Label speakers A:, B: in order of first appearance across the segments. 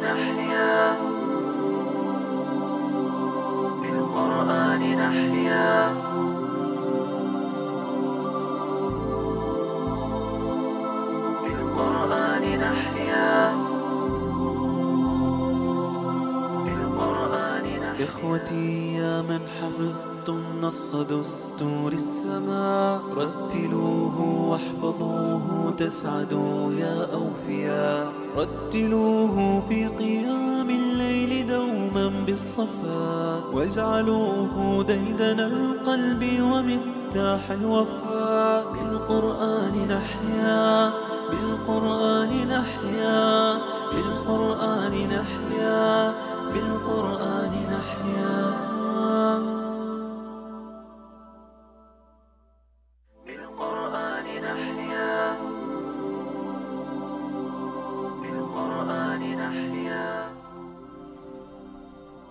A: بالقرآن نحيا بالقرآن نحيا بالقرآن
B: نحيا إخوتي يا من حفظتم نص دستور السماء رتلوه واحفظوه تسعدوا يا أوفياء رتلوه في قيام الليل دوما بالصفا واجعلوه ديدن القلب ومفتاح الوفا بالقرآن نحيا بالقرآن نحيا بالقرآن نحيا بالقرآن نحيا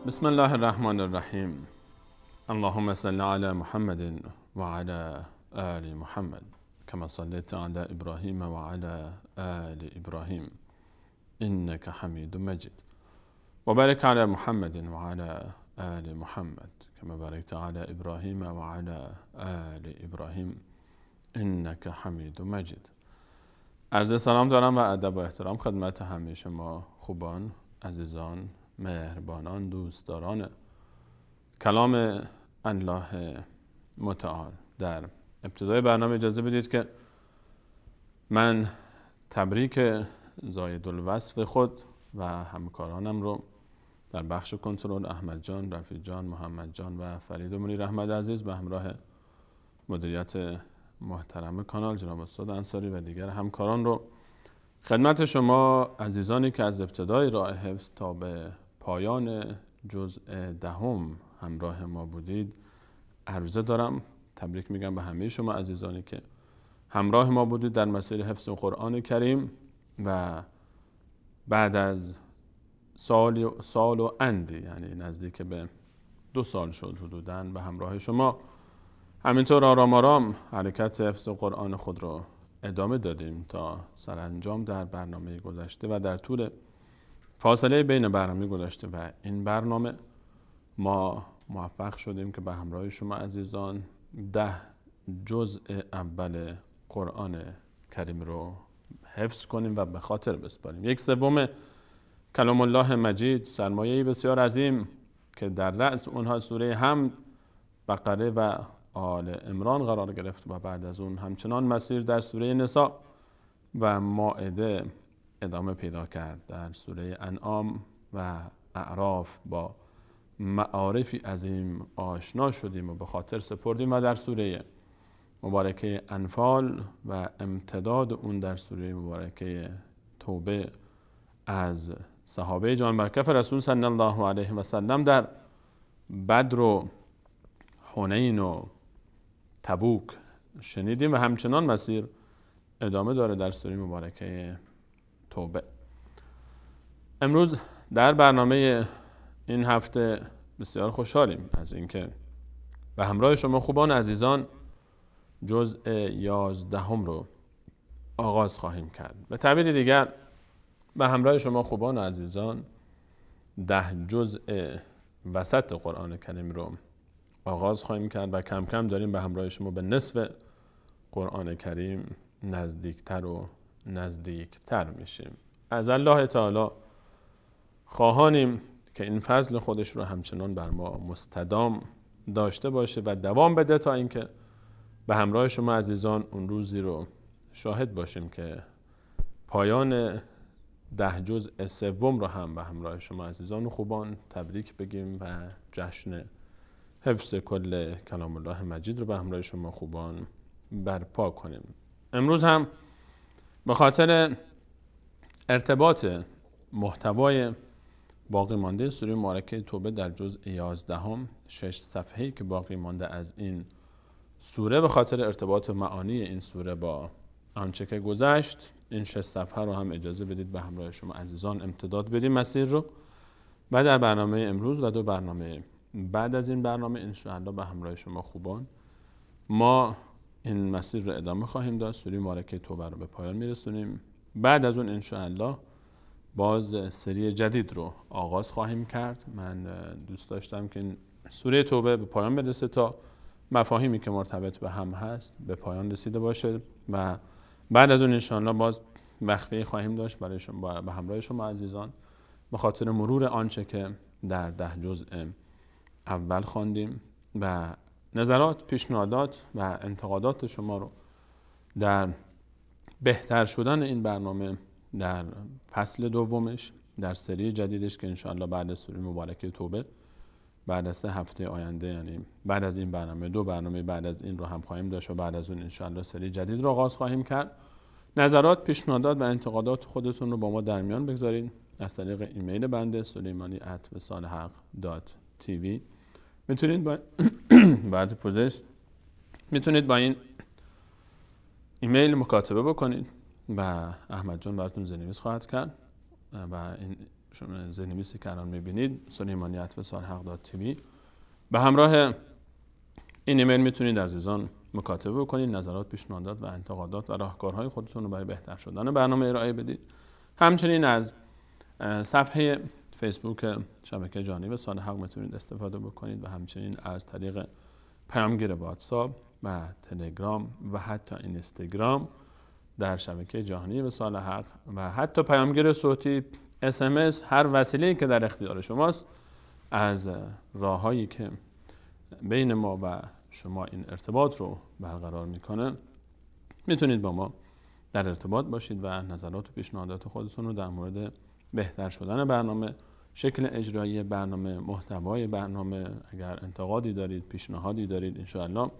C: بسم الله الرحمن الرحيم اللهم صل على محمد وعلى آل محمد كما صليت على إبراهيم وعلى آل إبراهيم إنك حميد مجيد وبارك على محمد وعلى آل محمد كما باركت على إبراهيم وعلى آل إبراهيم إنك حميد مجيد عرض سلام دارم و ادب و احترام خدمت همه شما خوبان عزیزان مهربانان دوستداران کلام الله متعال در ابتدای برنامه اجازه بدید که من تبریک زاید الوصف خود و همکارانم رو در بخش کنترل احمد جان، رفیق جان، محمد جان و فرید منیر احمد عزیز به همراه مدیریت محترم کانال جناب استاد انصاری و دیگر همکاران رو خدمت شما عزیزانی که از ابتدای راه حفظ تا به پایان جزء دهم همراه ما بودید عرضه دارم تبریک میگم به همه شما عزیزانی که همراه ما بودید در مسیر حفظ قرآن کریم و بعد از سال, سال و اندی یعنی نزدیک به دو سال شد حدودا به همراه شما همینطور آرام آرام حرکت حفظ قرآن خود را ادامه دادیم تا سرانجام در برنامه گذشته و در طول فاصله بین برنامه گذاشته و این برنامه ما موفق شدیم که به همراه شما عزیزان ده جزء اول قرآن کریم رو حفظ کنیم و به خاطر بسپاریم یک سوم کلام الله مجید سرمایه بسیار عظیم که در رأس اونها سوره هم بقره و آل امران قرار گرفت و بعد از اون همچنان مسیر در سوره نسا و ماعده ادامه پیدا کرد در سوره انعام و اعراف با معارفی عظیم آشنا شدیم و به خاطر سپردیم و در سوره مبارکه انفال و امتداد اون در سوره مبارکه توبه از صحابه جان برکف رسول صلی الله علیه و سلم در بدر و حنین و تبوک شنیدیم و همچنان مسیر ادامه داره در سوره مبارکه توبه امروز در برنامه این هفته بسیار خوشحالیم از اینکه به همراه شما خوبان عزیزان جزء یازدهم رو آغاز خواهیم کرد به تعبیر دیگر به همراه شما خوبان عزیزان ده جزء وسط قرآن کریم رو آغاز خواهیم کرد و کم کم داریم به همراه شما به نصف قرآن کریم نزدیکتر و نزدیک تر میشیم از الله تعالی خواهانیم که این فضل خودش رو همچنان بر ما مستدام داشته باشه و دوام بده تا اینکه به همراه شما عزیزان اون روزی رو شاهد باشیم که پایان ده جزء سوم رو هم به همراه شما عزیزان خوبان تبریک بگیم و جشن حفظ کل کلام الله مجید رو به همراه شما خوبان برپا کنیم امروز هم به خاطر ارتباط محتوای باقی مانده سوره مبارکه توبه در جزء 11 هم شش ای که باقی مانده از این سوره به خاطر ارتباط معانی این سوره با آنچه که گذشت این شش صفحه رو هم اجازه بدید به همراه شما عزیزان امتداد بدیم مسیر رو و در برنامه امروز و دو برنامه بعد از این برنامه انشاءالله به همراه شما خوبان ما این مسیر رو ادامه خواهیم داد سوری مبارکه توبه رو به پایان میرسونیم بعد از اون انشاءالله باز سری جدید رو آغاز خواهیم کرد من دوست داشتم که سوره توبه به پایان برسه تا مفاهیمی که مرتبط به هم هست به پایان رسیده باشه و بعد از اون انشاءالله باز وقفه خواهیم داشت برای شما به همراه شما عزیزان به خاطر مرور آنچه که در ده جزء اول خواندیم و نظرات پیشنهادات و انتقادات شما رو در بهتر شدن این برنامه در فصل دومش در سری جدیدش که انشاءالله بعد از سوره مبارکه توبه بعد از سه هفته آینده یعنی بعد از این برنامه دو برنامه بعد از این رو هم خواهیم داشت و بعد از اون انشاءالله سری جدید رو آغاز خواهیم کرد نظرات پیشنهادات و انتقادات خودتون رو با ما در میان بگذارید از طریق ایمیل بنده سلیمانی ات دات تیوی میتونید با بعد پوزش میتونید با این ایمیل مکاتبه بکنید و احمد جان براتون زنویس خواهد کرد و این شما زنیمیسی که الان میبینید سلیمانی و سال حق تیوی به همراه این ایمیل میتونید عزیزان مکاتبه بکنید نظرات پیشنهادات و انتقادات و راهکارهای خودتون رو برای بهتر شدن برنامه ارائه بدید همچنین از صفحه فیسبوک شبکه و سال حق میتونید استفاده بکنید و همچنین از طریق پیامگیر واتساپ و تلگرام و حتی اینستاگرام در شبکه جهانی وسال حق و حتی پیامگیر صوتی اسمس، هر وسیله که در اختیار شماست از راههایی که بین ما و شما این ارتباط رو برقرار میکنه میتونید با ما در ارتباط باشید و نظرات و پیشنهادات خودتون رو در مورد بهتر شدن برنامه شکل اجرایی برنامه محتوای برنامه اگر انتقادی دارید پیشنهادی دارید انشاءالله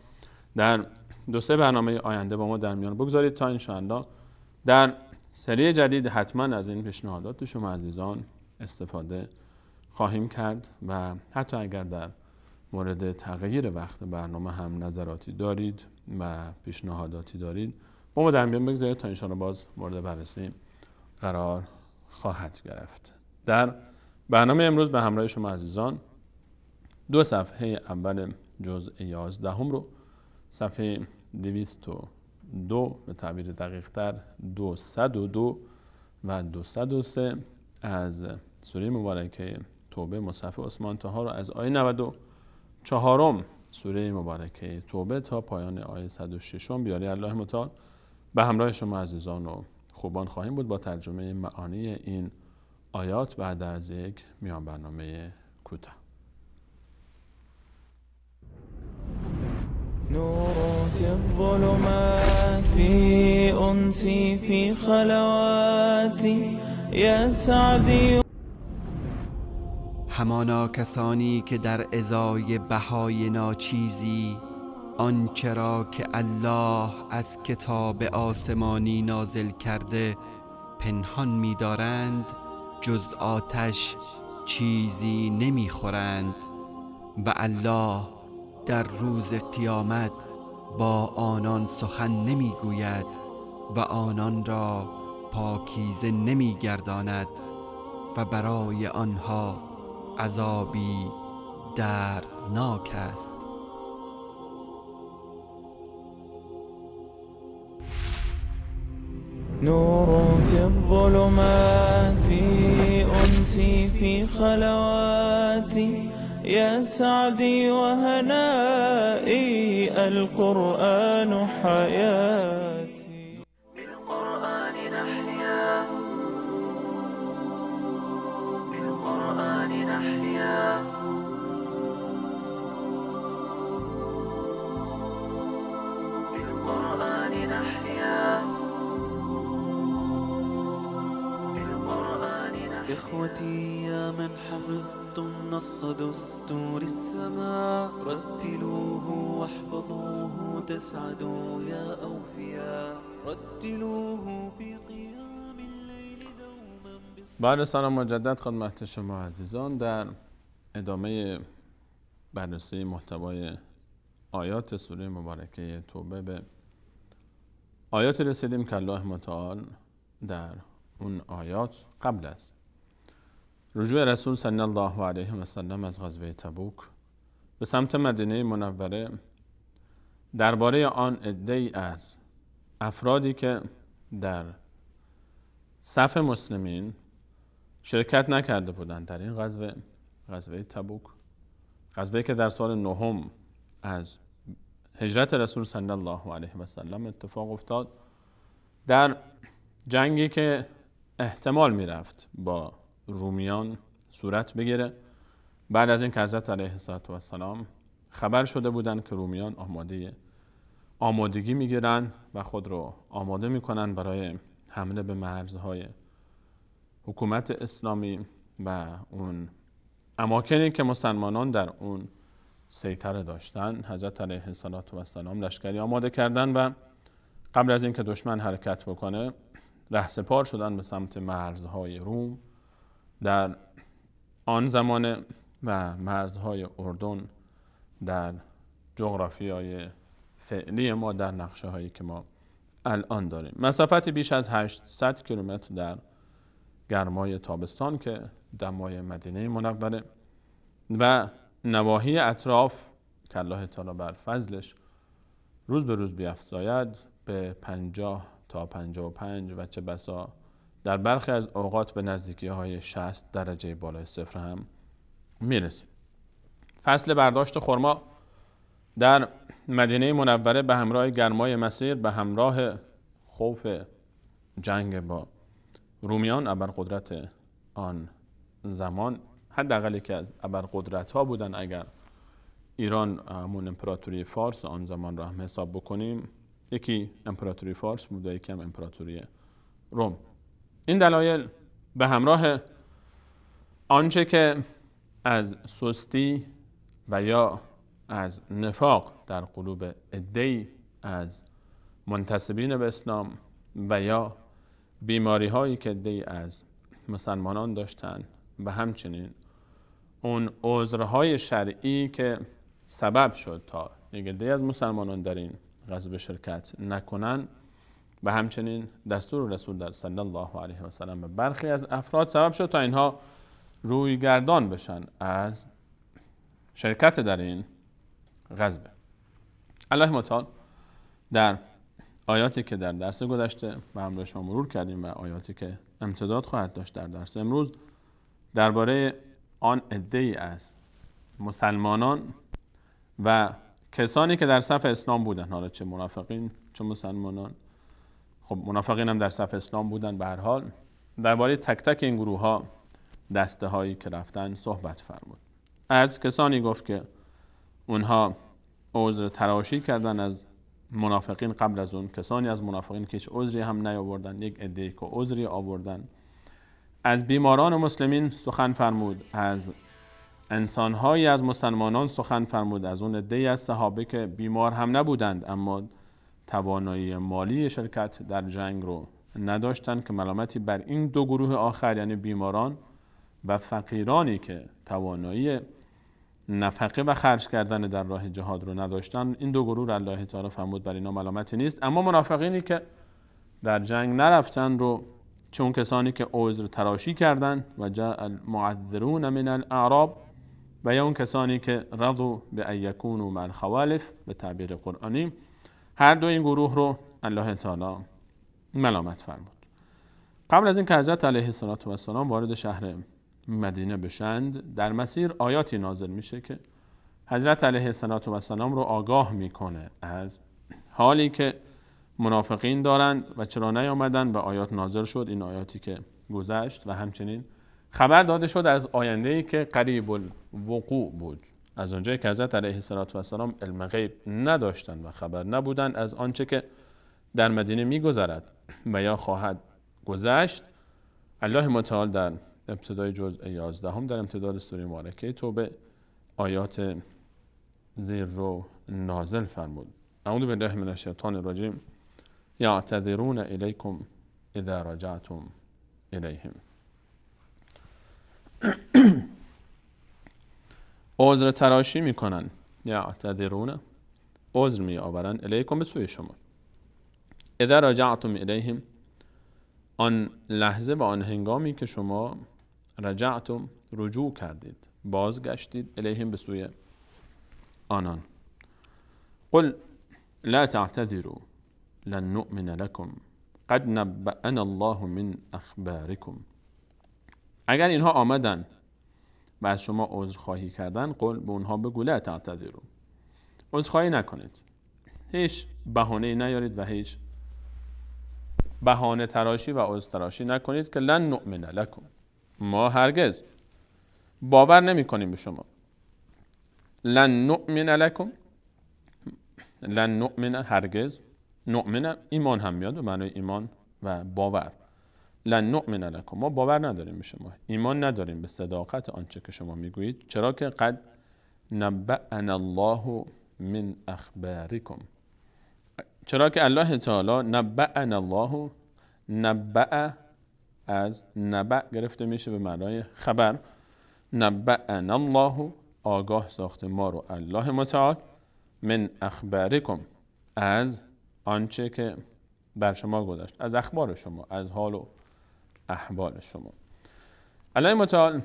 C: در دو سه برنامه آینده با ما در میان بگذارید تا انشاءالله در سری جدید حتما از این پیشنهادات شما عزیزان استفاده خواهیم کرد و حتی اگر در مورد تغییر وقت برنامه هم نظراتی دارید و پیشنهاداتی دارید با ما در میان بگذارید تا انشاءالله باز مورد بررسی قرار خواهد گرفت در برنامه امروز به همراه شما عزیزان دو صفحه اول جزء 11 هم رو صفحه 202 به تعبیر دقیق تر 202 و 203 از سوره مبارکه توبه مصحف عثمان تاها رو از آیه 94 سوره مبارکه توبه تا پایان آیه 106 بیاری الله متعال به همراه شما عزیزان و خوبان خواهیم بود با ترجمه معانی این آیات بعد از یک میان برنامه کوتاه
B: نور في الظلمات أنسي في همانا کسانی که در ازای بهای ناچیزی آنچرا که الله از کتاب آسمانی نازل کرده پنهان می‌دارند جز آتش چیزی نمیخورند و الله در روز قیامت با آنان سخن نمیگوید و آنان را پاکیزه نمیگرداند و برای آنها عذابی دردناک است نور في الظلمات أنسي في خلواتي يا سعدي وهنائي القرآن حياتي
A: بالقرآن نحيا بالقرآن نحيا بالقرآن نحيا
B: إخوتي يا من حفظتم نص دستور السماء رتلوه واحفظوه تسعدوا يا أوفياء رتلوه في قيام
C: الليل دوما بعد سلام مجدد خدمت شما عزیزان در ادامه بررسی محتوای آیات سوره مبارکه توبه به آیات رسیدیم که الله متعال در اون آیات قبل است رجوع رسول صلی الله علیه و سلم از غزوه تبوک به سمت مدینه منوره درباره آن ای از افرادی که در صف مسلمین شرکت نکرده بودند در این غزوه غزوه تبوک غزوه که در سال نهم از هجرت رسول صلی الله علیه و سلم اتفاق افتاد در جنگی که احتمال میرفت با رومیان صورت بگیره بعد از این که حضرت علیه السلام خبر شده بودند که رومیان آماده آمادگی میگیرن و خود رو آماده میکنن برای حمله به مرزهای حکومت اسلامی و اون اماکنی که مسلمانان در اون سیطره داشتن حضرت علیه السلام لشکری آماده کردن و قبل از اینکه دشمن حرکت بکنه رهسپار شدن به سمت مرزهای روم در آن زمانه و مرزهای اردن در جغرافیای فعلی ما در نقشه هایی که ما الان داریم مسافت بیش از 800 کیلومتر در گرمای تابستان که دمای مدینه منوره و نواحی اطراف که الله تعالی بر فضلش روز به روز بیافزاید به 50 تا 55 و چه بسا در برخی از اوقات به نزدیکی های 60 درجه بالای صفر هم میرسیم فصل برداشت خرما در مدینه منوره به همراه گرمای مسیر به همراه خوف جنگ با رومیان ابرقدرت آن زمان حداقل که از ابرقدرت ها بودن اگر ایران همون امپراتوری فارس آن زمان را هم حساب بکنیم یکی امپراتوری فارس بود و یکی هم امپراتوری روم این دلایل به همراه آنچه که از سستی و یا از نفاق در قلوب ادهی از منتصبین به اسلام و یا بیماری هایی که دی از مسلمانان داشتند و همچنین اون عذرهای شرعی که سبب شد تا دیگه دی از مسلمانان در این غصب شرکت نکنن و همچنین دستور رسول در صلی الله علیه و سلم برخی از افراد سبب شد تا اینها روی گردان بشن از شرکت در این غزبه الله متعال در آیاتی که در درس گذشته و همراه شما مرور کردیم و آیاتی که امتداد خواهد داشت در درس امروز درباره آن عده از مسلمانان و کسانی که در صف اسلام بودن حالا چه منافقین چه مسلمانان خب منافقین هم در صف اسلام بودند، به هر حال درباره تک تک این گروه ها دسته هایی که رفتن صحبت فرمود از کسانی گفت که اونها عذر تراشی کردن از منافقین قبل از اون کسانی از منافقین که هیچ عذری هم نیاوردن یک عده که عذری آوردن از بیماران مسلمین سخن فرمود از انسانهایی از مسلمانان سخن فرمود از اون عده از صحابه که بیمار هم نبودند اما توانایی مالی شرکت در جنگ رو نداشتند که ملامتی بر این دو گروه آخر یعنی بیماران و فقیرانی که توانایی نفقه و خرج کردن در راه جهاد رو نداشتن این دو گروه رو الله تعالی فرمود بر اینا ملامتی نیست اما منافقینی که در جنگ نرفتن رو چون کسانی که عذر تراشی کردند و جاء المعذرون من الاعراب و یا اون کسانی که رضو به ایکونو مع الخوالف به تعبیر قرآنی هر دو این گروه رو الله تعالی ملامت فرمود قبل از اینکه حضرت علیه السلام وارد شهر مدینه بشند در مسیر آیاتی نازل میشه که حضرت علیه السلام رو آگاه میکنه از حالی که منافقین دارند و چرا نیامدن و آیات نازل شد این آیاتی که گذشت و همچنین خبر داده شد از آینده ای که قریب الوقوع بود از اونجایی که حضرت علیه السلام علم غیب نداشتند و خبر نبودند از آنچه که در مدینه میگذرد و یا خواهد گذشت الله متعال در ابتدای جزء 11 هم در امتداد سوره مبارکه توبه آیات زیر رو نازل فرمود اعوذ بالله من الشیطان الرجیم یعتذرون الیکم اذا رجعتم الیهم عذر تراشی میکنن یا تدرون عذر آورن الیکم به سوی شما اذا رجعتم الیهم آن لحظه و آن هنگامی که شما رجعتم رجوع کردید بازگشتید الیهم به سوی آنان قل لا تعتذروا لن نؤمن لكم قد نبأنا الله من اخباركم اگر اینها آمدن و از شما عذرخواهی کردن قول به اونها بگو لا عذر عذرخواهی نکنید هیچ بهانه نیارید و هیچ بهانه تراشی و عذر تراشی نکنید که لن نؤمن لکم ما هرگز باور نمی کنیم به شما لن نؤمن لکم لن نؤمن هرگز نؤمن ایمان هم میاد و معنای ایمان و باور لن نؤمن لکم ما باور نداریم به شما ایمان نداریم به صداقت آنچه که شما میگویید چرا که قد نبعن الله من اخبارکم چرا که الله تعالی نبعن الله نبع از نبع گرفته میشه به معنای خبر نبعنا الله آگاه ساخته ما رو الله متعال من اخبارکم از آنچه که بر شما گذاشت از اخبار شما از حال و احوال شما الله متعال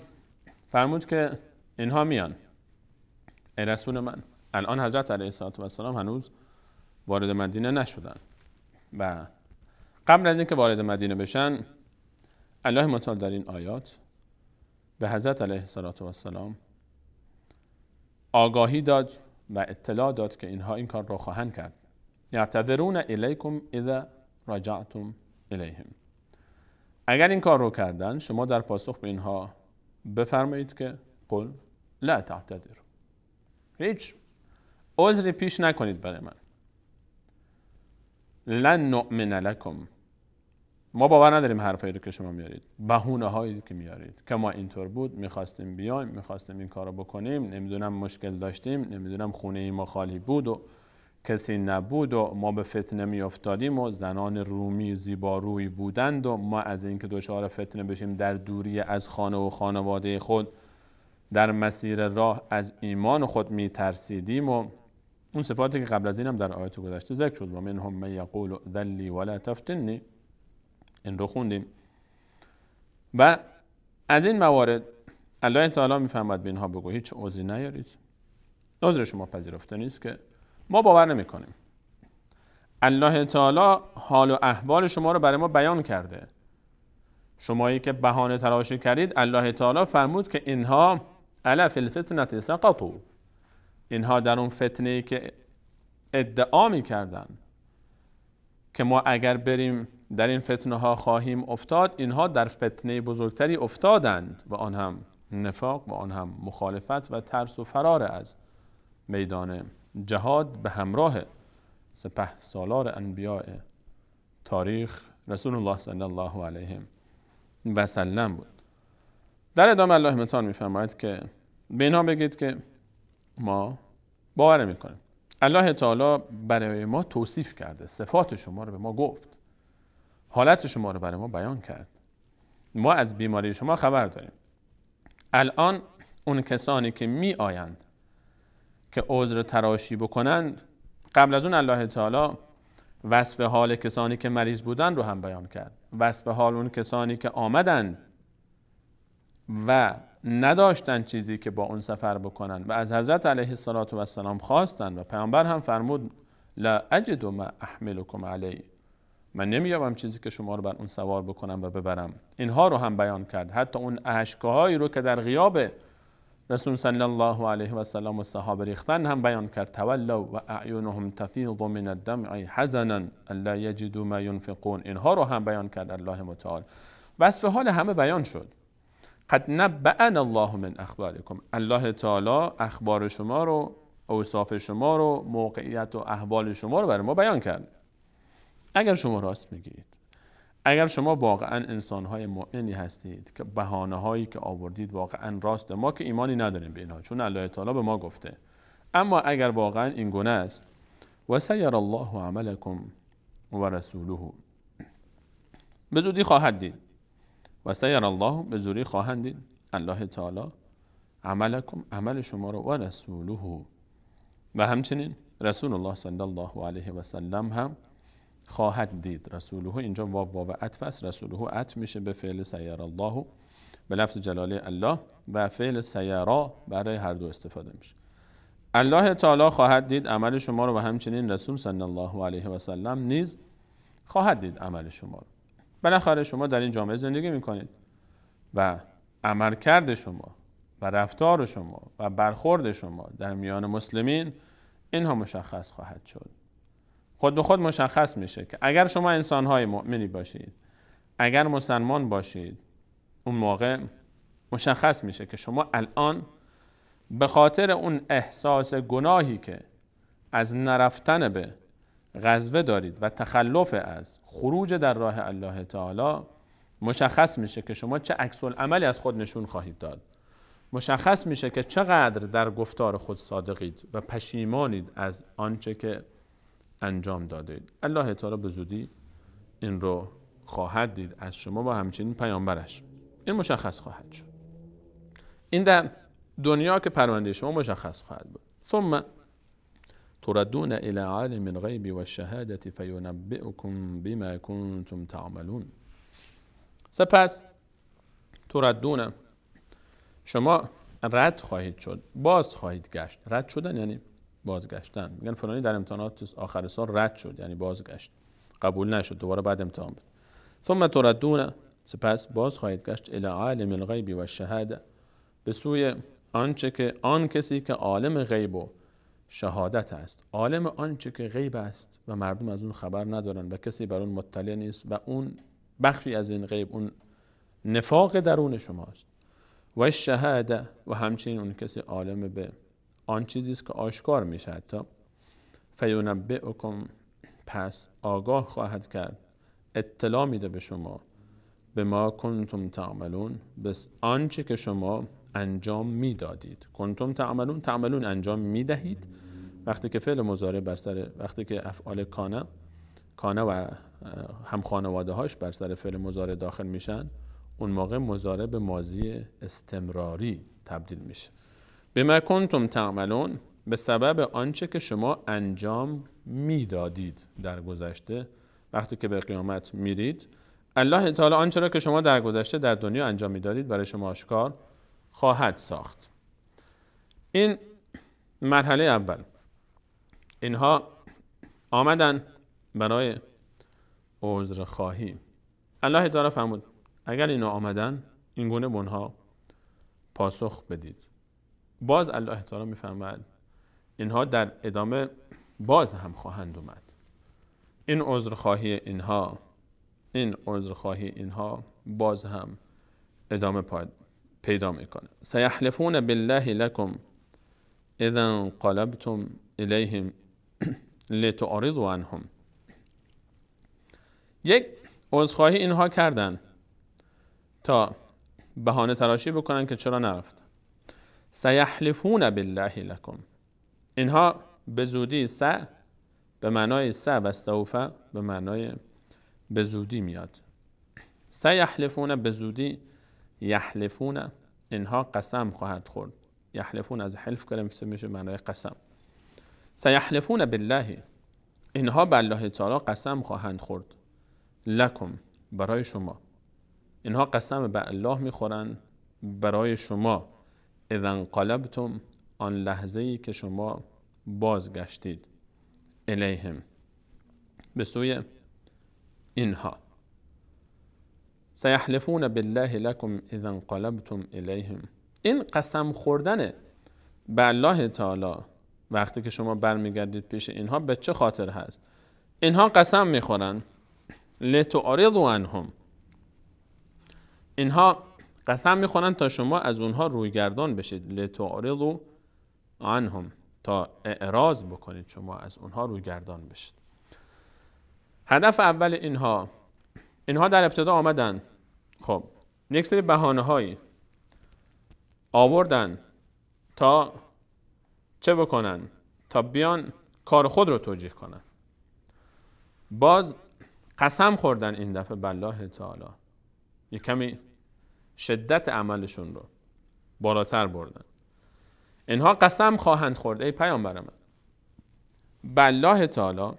C: فرمود که اینها میان ای رسول من الان حضرت علیه السلام هنوز وارد مدینه نشدن و قبل از اینکه وارد مدینه بشن الله متعال در این آیات به حضرت علیه السلام آگاهی داد و اطلاع داد که اینها این کار را خواهند کرد یعتذرون الیکم اذا رجعتم الیهم اگر این کار رو کردن شما در پاسخ به اینها بفرمایید که قل لا تعتذر هیچ عذری پیش نکنید برای من لن نؤمن لکم ما باور نداریم حرفایی رو که شما میارید بهونه هایی که میارید که ما اینطور بود میخواستیم بیایم میخواستیم این کار رو بکنیم نمیدونم مشکل داشتیم نمیدونم خونه ما خالی بود و کسی نبود و ما به فتنه می افتادیم و زنان رومی زیباروی بودند و ما از اینکه دچار فتنه بشیم در دوری از خانه و خانواده خود در مسیر راه از ایمان خود می ترسیدیم و اون صفاتی که قبل از این هم در آیت گذشته ذکر شد و من هم من یقول ذلی ولا تفتنی این رو خوندیم و از این موارد الله تعالی میفهمد به اینها بگو هیچ عوضی نیارید عذر شما پذیرفته نیست که ما باور نمی کنیم الله تعالی حال و احوال شما رو برای ما بیان کرده شمایی که بهانه تراشی کردید الله تعالی فرمود که اینها علف الفتنه سقطوا اینها در اون فتنه که ادعا می کردن که ما اگر بریم در این فتنه ها خواهیم افتاد اینها در فتنه بزرگتری افتادند و آن هم نفاق و آن هم مخالفت و ترس و فرار از میدان جهاد به همراه سپه سالار انبیاء تاریخ رسول الله صلی الله علیه و سلم بود در ادامه الله متعال میفرماید که به اینها بگید که ما باور میکنیم الله تعالی برای ما توصیف کرده صفات شما رو به ما گفت حالت شما رو برای ما بیان کرد ما از بیماری شما خبر داریم الان اون کسانی که می آیند که عذر تراشی بکنند قبل از اون الله تعالی وصف حال کسانی که مریض بودن رو هم بیان کرد وصف حال اون کسانی که آمدن و نداشتن چیزی که با اون سفر بکنن و از حضرت علیه السلام خواستن و پیامبر هم فرمود لا اجد ما احملکم علی من نمیابم چیزی که شما رو بر اون سوار بکنم و ببرم اینها رو هم بیان کرد حتی اون اشکهایی رو که در غیاب رسول صلی الله علیه و سلم و صحابه ریختن هم بیان کرد تولو و اعیونهم تفیض من الدمع حزنا الا یجدوا ما ینفقون اینها رو هم بیان کرد الله متعال وصف حال همه بیان شد قد نبعن الله من اخبارکم الله تعالی اخبار شما رو اوصاف شما رو موقعیت و احوال شما رو برای ما بیان کرد اگر شما راست میگید اگر شما واقعا های مؤمنی هستید که بهانه هایی که آوردید واقعا راسته ما که ایمانی نداریم به اینها چون الله تعالی به ما گفته اما اگر واقعا این گونه است و سیر الله عملکم و رسوله به زودی خواهد دید و سیر الله به زودی خواهند دید الله تعالی عملکم عمل شما رو و رسوله و همچنین رسول الله صلی الله علیه و سلم هم خواهد دید رسوله اینجا واو واو عطف است رسوله عطف میشه به فعل سیر الله به لفظ جلاله الله و فعل سیرا برای هر دو استفاده میشه الله تعالی خواهد دید عمل شما رو و همچنین رسول صلی الله علیه و سلم نیز خواهد دید عمل شما رو بالاخره شما در این جامعه زندگی میکنید و کرد شما و رفتار شما و برخورد شما در میان مسلمین اینها مشخص خواهد شد خود به خود مشخص میشه که اگر شما انسانهای مؤمنی باشید اگر مسلمان باشید اون موقع مشخص میشه که شما الان به خاطر اون احساس گناهی که از نرفتن به غزوه دارید و تخلف از خروج در راه الله تعالی مشخص میشه که شما چه عکس عملی از خود نشون خواهید داد مشخص میشه که چقدر در گفتار خود صادقید و پشیمانید از آنچه که انجام داده الله تعالی به زودی این رو خواهد دید از شما و همچنین پیامبرش این مشخص خواهد شد این در دنیا که پرونده شما مشخص خواهد بود ثم تردون الى عالم الغیب و شهادت فینبئکم بما کنتم تعملون سپس تردون شما رد خواهید شد باز خواهید گشت رد شدن یعنی بازگشتن میگن فلانی در امتحانات آخر سال رد شد یعنی بازگشت قبول نشد دوباره بعد امتحان بود ثم تردون سپس باز خواهید گشت الی عالم الغیبی و شهاده به سوی آنچه که آن کسی که عالم غیب و شهادت است عالم آنچه که غیب است و مردم از اون خبر ندارن و کسی بر اون مطلع نیست و اون بخشی از این غیب اون نفاق درون شماست و شهاده و همچنین اون کسی عالم به آن چیزی است که آشکار میشه حتی فیونبئکم پس آگاه خواهد کرد اطلاع میده به شما به ما کنتم تعملون بس آنچه که شما انجام میدادید کنتم تعملون تعملون انجام میدهید وقتی که فعل مزاره بر سر وقتی که افعال کانه کانه و هم خانواده هاش بر سر فعل مزاره داخل میشن اون موقع مزاره به ماضی استمراری تبدیل میشه بما کنتم تعملون به سبب آنچه که شما انجام میدادید در گذشته وقتی که به قیامت میرید الله تعالی آنچه را که شما در گذشته در دنیا انجام میدادید برای شما آشکار خواهد ساخت این مرحله اول اینها آمدن برای عذر خواهی الله تعالی فرمود اگر اینا آمدن این گونه به اونها پاسخ بدید باز الله احترام میفرماید اینها در ادامه باز هم خواهند اومد این عذرخواهی اینها این عذرخواهی اینها باز هم ادامه پیدا میکنه سیحلفون بالله لکم اذا انقلبتم الیهم لتعرضوا عنهم یک عذرخواهی اینها کردن تا بهانه تراشی بکنن که چرا نرفت سیحلفون بالله لکم اینها به زودی س به معنای س و استوفه به معنای به زودی میاد سیحلفون به زودی یحلفون اینها قسم خواهد خورد یحلفون از حلف کردن میشه معنای قسم سیحلفون بالله اینها به الله تعالی قسم خواهند خورد لکم برای شما اینها قسم به الله میخورند برای شما اذن قلبتم آن لحظه ای که شما بازگشتید الیهم به سوی اینها سیحلفون بالله لکم اذا انقلبتم الیهم این قسم خوردن به الله تعالی وقتی که شما برمیگردید پیش اینها به چه خاطر هست اینها قسم میخورن لتعرضوا عنهم اینها قسم میخورن تا شما از اونها رویگردان بشید لتعرضو عنهم تا اعراض بکنید شما از اونها رویگردان بشید هدف اول اینها اینها در ابتدا آمدن خب یک سری بهانه هایی آوردن تا چه بکنن تا بیان کار خود رو توجیه کنن باز قسم خوردن این دفعه بالله تعالی یک کمی شدت عملشون رو بالاتر بردن اینها قسم خواهند خورد ای پیامبر من بالله تعالی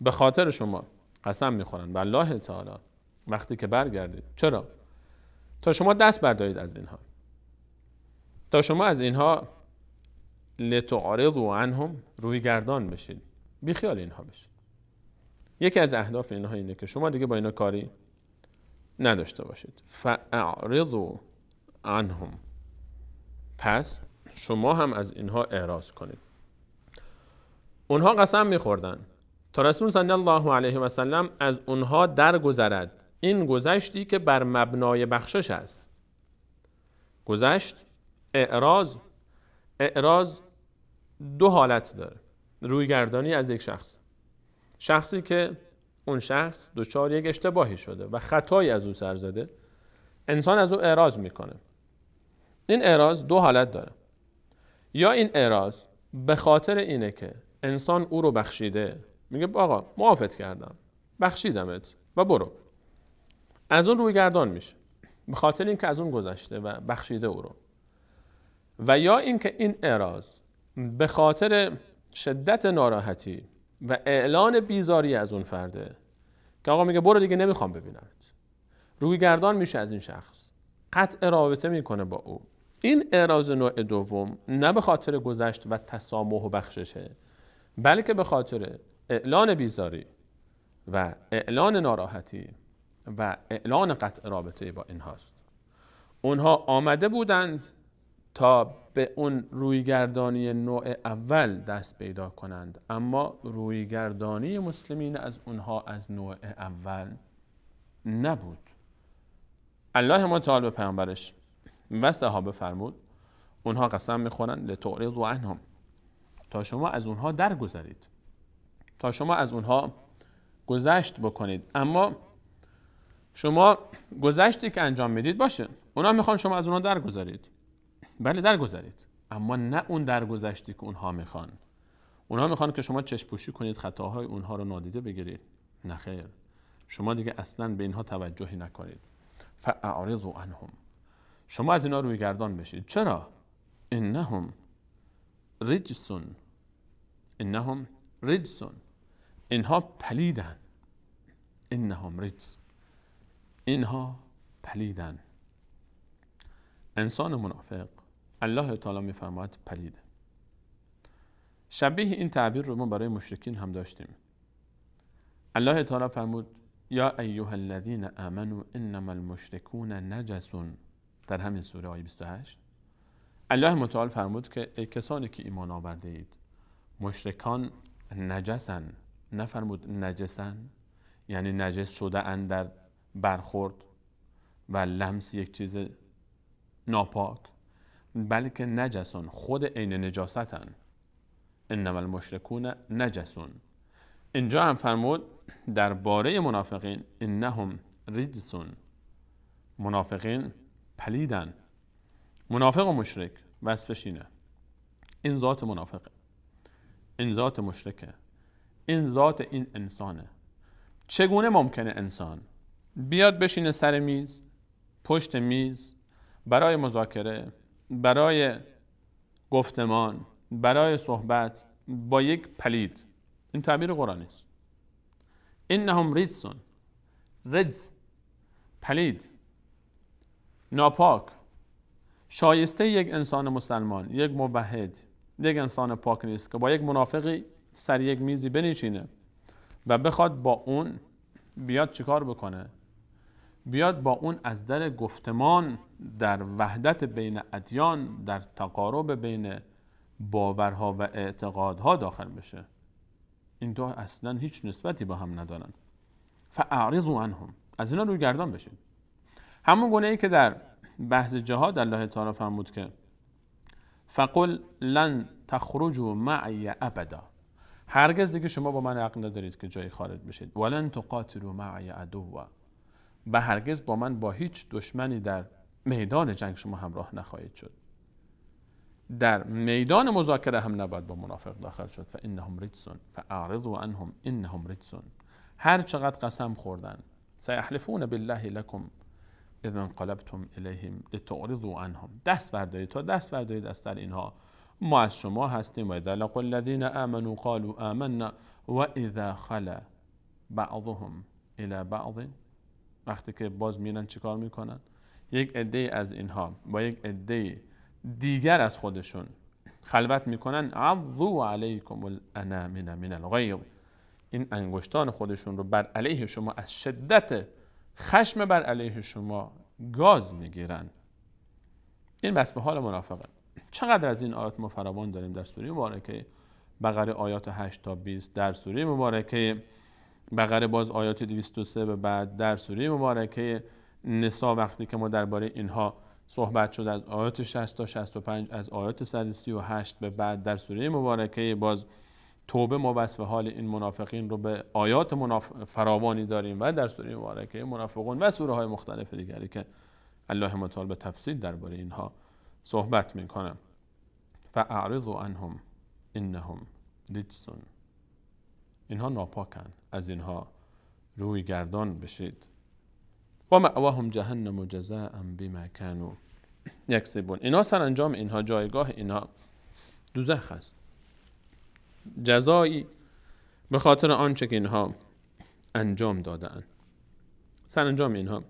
C: به خاطر شما قسم میخورن بالله تعالی وقتی که برگردید چرا تا شما دست بردارید از اینها تا شما از اینها و عنهم روی گردان بشید بیخیال اینها بشید یکی از اهداف اینها اینه که شما دیگه با اینا کاری نداشته باشید فاعرضوا عنهم پس شما هم از اینها اعراض کنید اونها قسم میخوردن تا رسول صلی الله علیه و سلم از اونها درگذرد این گذشتی که بر مبنای بخشش است گذشت اعراض اعراض دو حالت داره رویگردانی از یک شخص شخصی که اون شخص دچار یک اشتباهی شده و خطایی از او سر زده انسان از او اعراض میکنه این اعراض دو حالت داره یا این اعراض به خاطر اینه که انسان او رو بخشیده میگه آقا معافت کردم بخشیدمت و برو از اون رویگردان میشه به خاطر اینکه از اون گذشته و بخشیده او رو و یا اینکه این اعراض به خاطر شدت ناراحتی و اعلان بیزاری از اون فرده که آقا میگه برو دیگه نمیخوام ببینمت روی گردان میشه از این شخص قطع رابطه میکنه با او این اعراض نوع دوم نه به خاطر گذشت و تسامح و بخششه بلکه به خاطر اعلان بیزاری و اعلان ناراحتی و اعلان قطع رابطه با اینهاست اونها آمده بودند تا به اون رویگردانی نوع اول دست پیدا کنند اما رویگردانی مسلمین از اونها از نوع اول نبود الله متعال به پیامبرش و صحابه فرمود اونها قسم میخورن لتعرض و عنهم تا شما از اونها درگذرید تا شما از اونها گذشت بکنید اما شما گذشتی که انجام میدید باشه اونا میخوان شما از اونها درگذرید بله درگذرید اما نه اون درگذشتی که اونها میخوان اونها میخوان که شما چشم پوشی کنید خطاهای اونها رو نادیده بگیرید نه خیر شما دیگه اصلا به اینها توجهی نکنید فاعرضوا عنهم شما از اینا روی گردان بشید چرا انهم رجسون انهم رجسون اینها پلیدن انهم رجس اینها پلیدن انسان منافق الله تعالی فرماید پلید شبیه این تعبیر رو ما برای مشرکین هم داشتیم الله تعالی فرمود یا ایها الذین آمنوا انما المشرکون نجسون در همین سوره آیه 28 الله متعال فرمود که ای کسانی که ایمان آورده اید مشرکان نجسن نفرمود نجسن یعنی نجس شده اند در برخورد و لمس یک چیز ناپاک بلکه نجسون خود عین نجاستن انما المشرکون نجسون اینجا هم فرمود درباره منافقین انهم رجسون منافقین پلیدن منافق و مشرک وصفش اینه این ذات منافقه این ذات مشرکه این ذات این انسانه چگونه ممکنه انسان بیاد بشینه سر میز پشت میز برای مذاکره برای گفتمان برای صحبت با یک پلید این تعبیر قرآنی است انهم ریدسون رجز پلید ناپاک شایسته یک انسان مسلمان یک موحد یک انسان پاک نیست که با یک منافقی سر یک میزی بنشینه و بخواد با اون بیاد چیکار بکنه بیاد با اون از در گفتمان در وحدت بین ادیان در تقارب بین باورها و اعتقادها داخل بشه این دو اصلا هیچ نسبتی با هم ندارن فاعرض عنهم از اینا روی گردان بشین همون گونه ای که در بحث جهاد الله تعالی فرمود که فقل لن تخرجوا معی ابدا هرگز دیگه شما با من حق ندارید که جای خارج بشید ولن تقاتلوا معی عدوا و هرگز با من با هیچ دشمنی در میدان جنگ شما همراه نخواهید شد در میدان مذاکره هم نباید با منافق داخل شد و انهم رجسون فاعرضوا عنهم انهم رجسون هر چقدر قسم خوردن سیحلفون بالله لکم اذا انقلبتم الیهم لتعرضوا عنهم دست بردارید تا دست بردارید از سر اینها ما از شما هستیم و اذا لقوا الذين آمنوا قالوا آمنا و اذا خلا بعضهم الى بعض وقتی که باز میرن چیکار میکنن یک عده از اینها با یک عده دیگر از خودشون خلوت میکنن عضو علیکم الانامن من الغیظ این انگشتان خودشون رو بر علیه شما از شدت خشم بر علیه شما گاز میگیرن این به حال منافقه چقدر از این آیات ما فراوان داریم در سوره مبارکه بقره آیات 8 تا 20 در سوره مبارکه بقره باز آیات 203 به بعد در سوره مبارکه نسا وقتی که ما درباره اینها صحبت شد از آیات 60 تا 65 از آیات 138 به بعد در سوره مبارکه باز توبه ما وصف حال این منافقین رو به آیات مناف... فراوانی داریم و در سوره مبارکه منافقون و سوره های مختلف دیگری که الله متعال به تفصیل درباره اینها صحبت میکنم فاعرضوا عنهم انهم رجسون اینها ناپاکن از اینها روی گردان بشید و مأواهم جهنم و جزاء بما كانوا یکسبون اینا سرانجام اینها جایگاه اینها دوزخ است جزایی به خاطر آنچه که اینها انجام دادن سرانجام اینها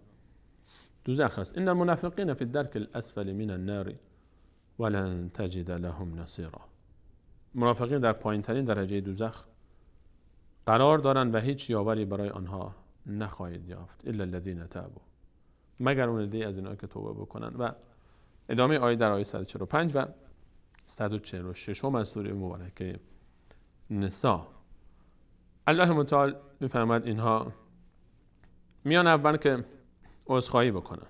C: دوزخ است این منافقین فی الدرک الاسفل من النار ولن تجد لهم نصیرا منافقین در پایین ترین درجه دوزخ قرار دارند و هیچ یاوری برای آنها نخواهید یافت الا الذین تابوا مگر اون دی از اینا که توبه بکنن و ادامه آیه در آیه 145 و 146 هم از سوره مبارکه نسا الله متعال میفهمد اینها میان اول که عذرخواهی بکنن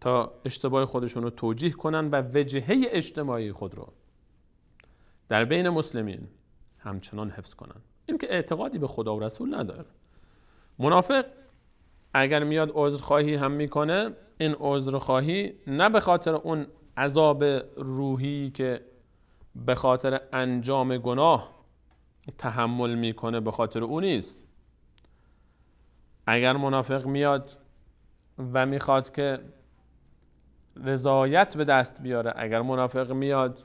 C: تا اشتباه خودشون رو توجیه کنن و وجهه اجتماعی خود رو در بین مسلمین همچنان حفظ کنن که اعتقادی به خدا و رسول نداره منافق اگر میاد خواهی هم میکنه این خواهی نه به خاطر اون عذاب روحی که به خاطر انجام گناه تحمل میکنه به خاطر او نیست اگر منافق میاد و میخواد که رضایت به دست بیاره اگر منافق میاد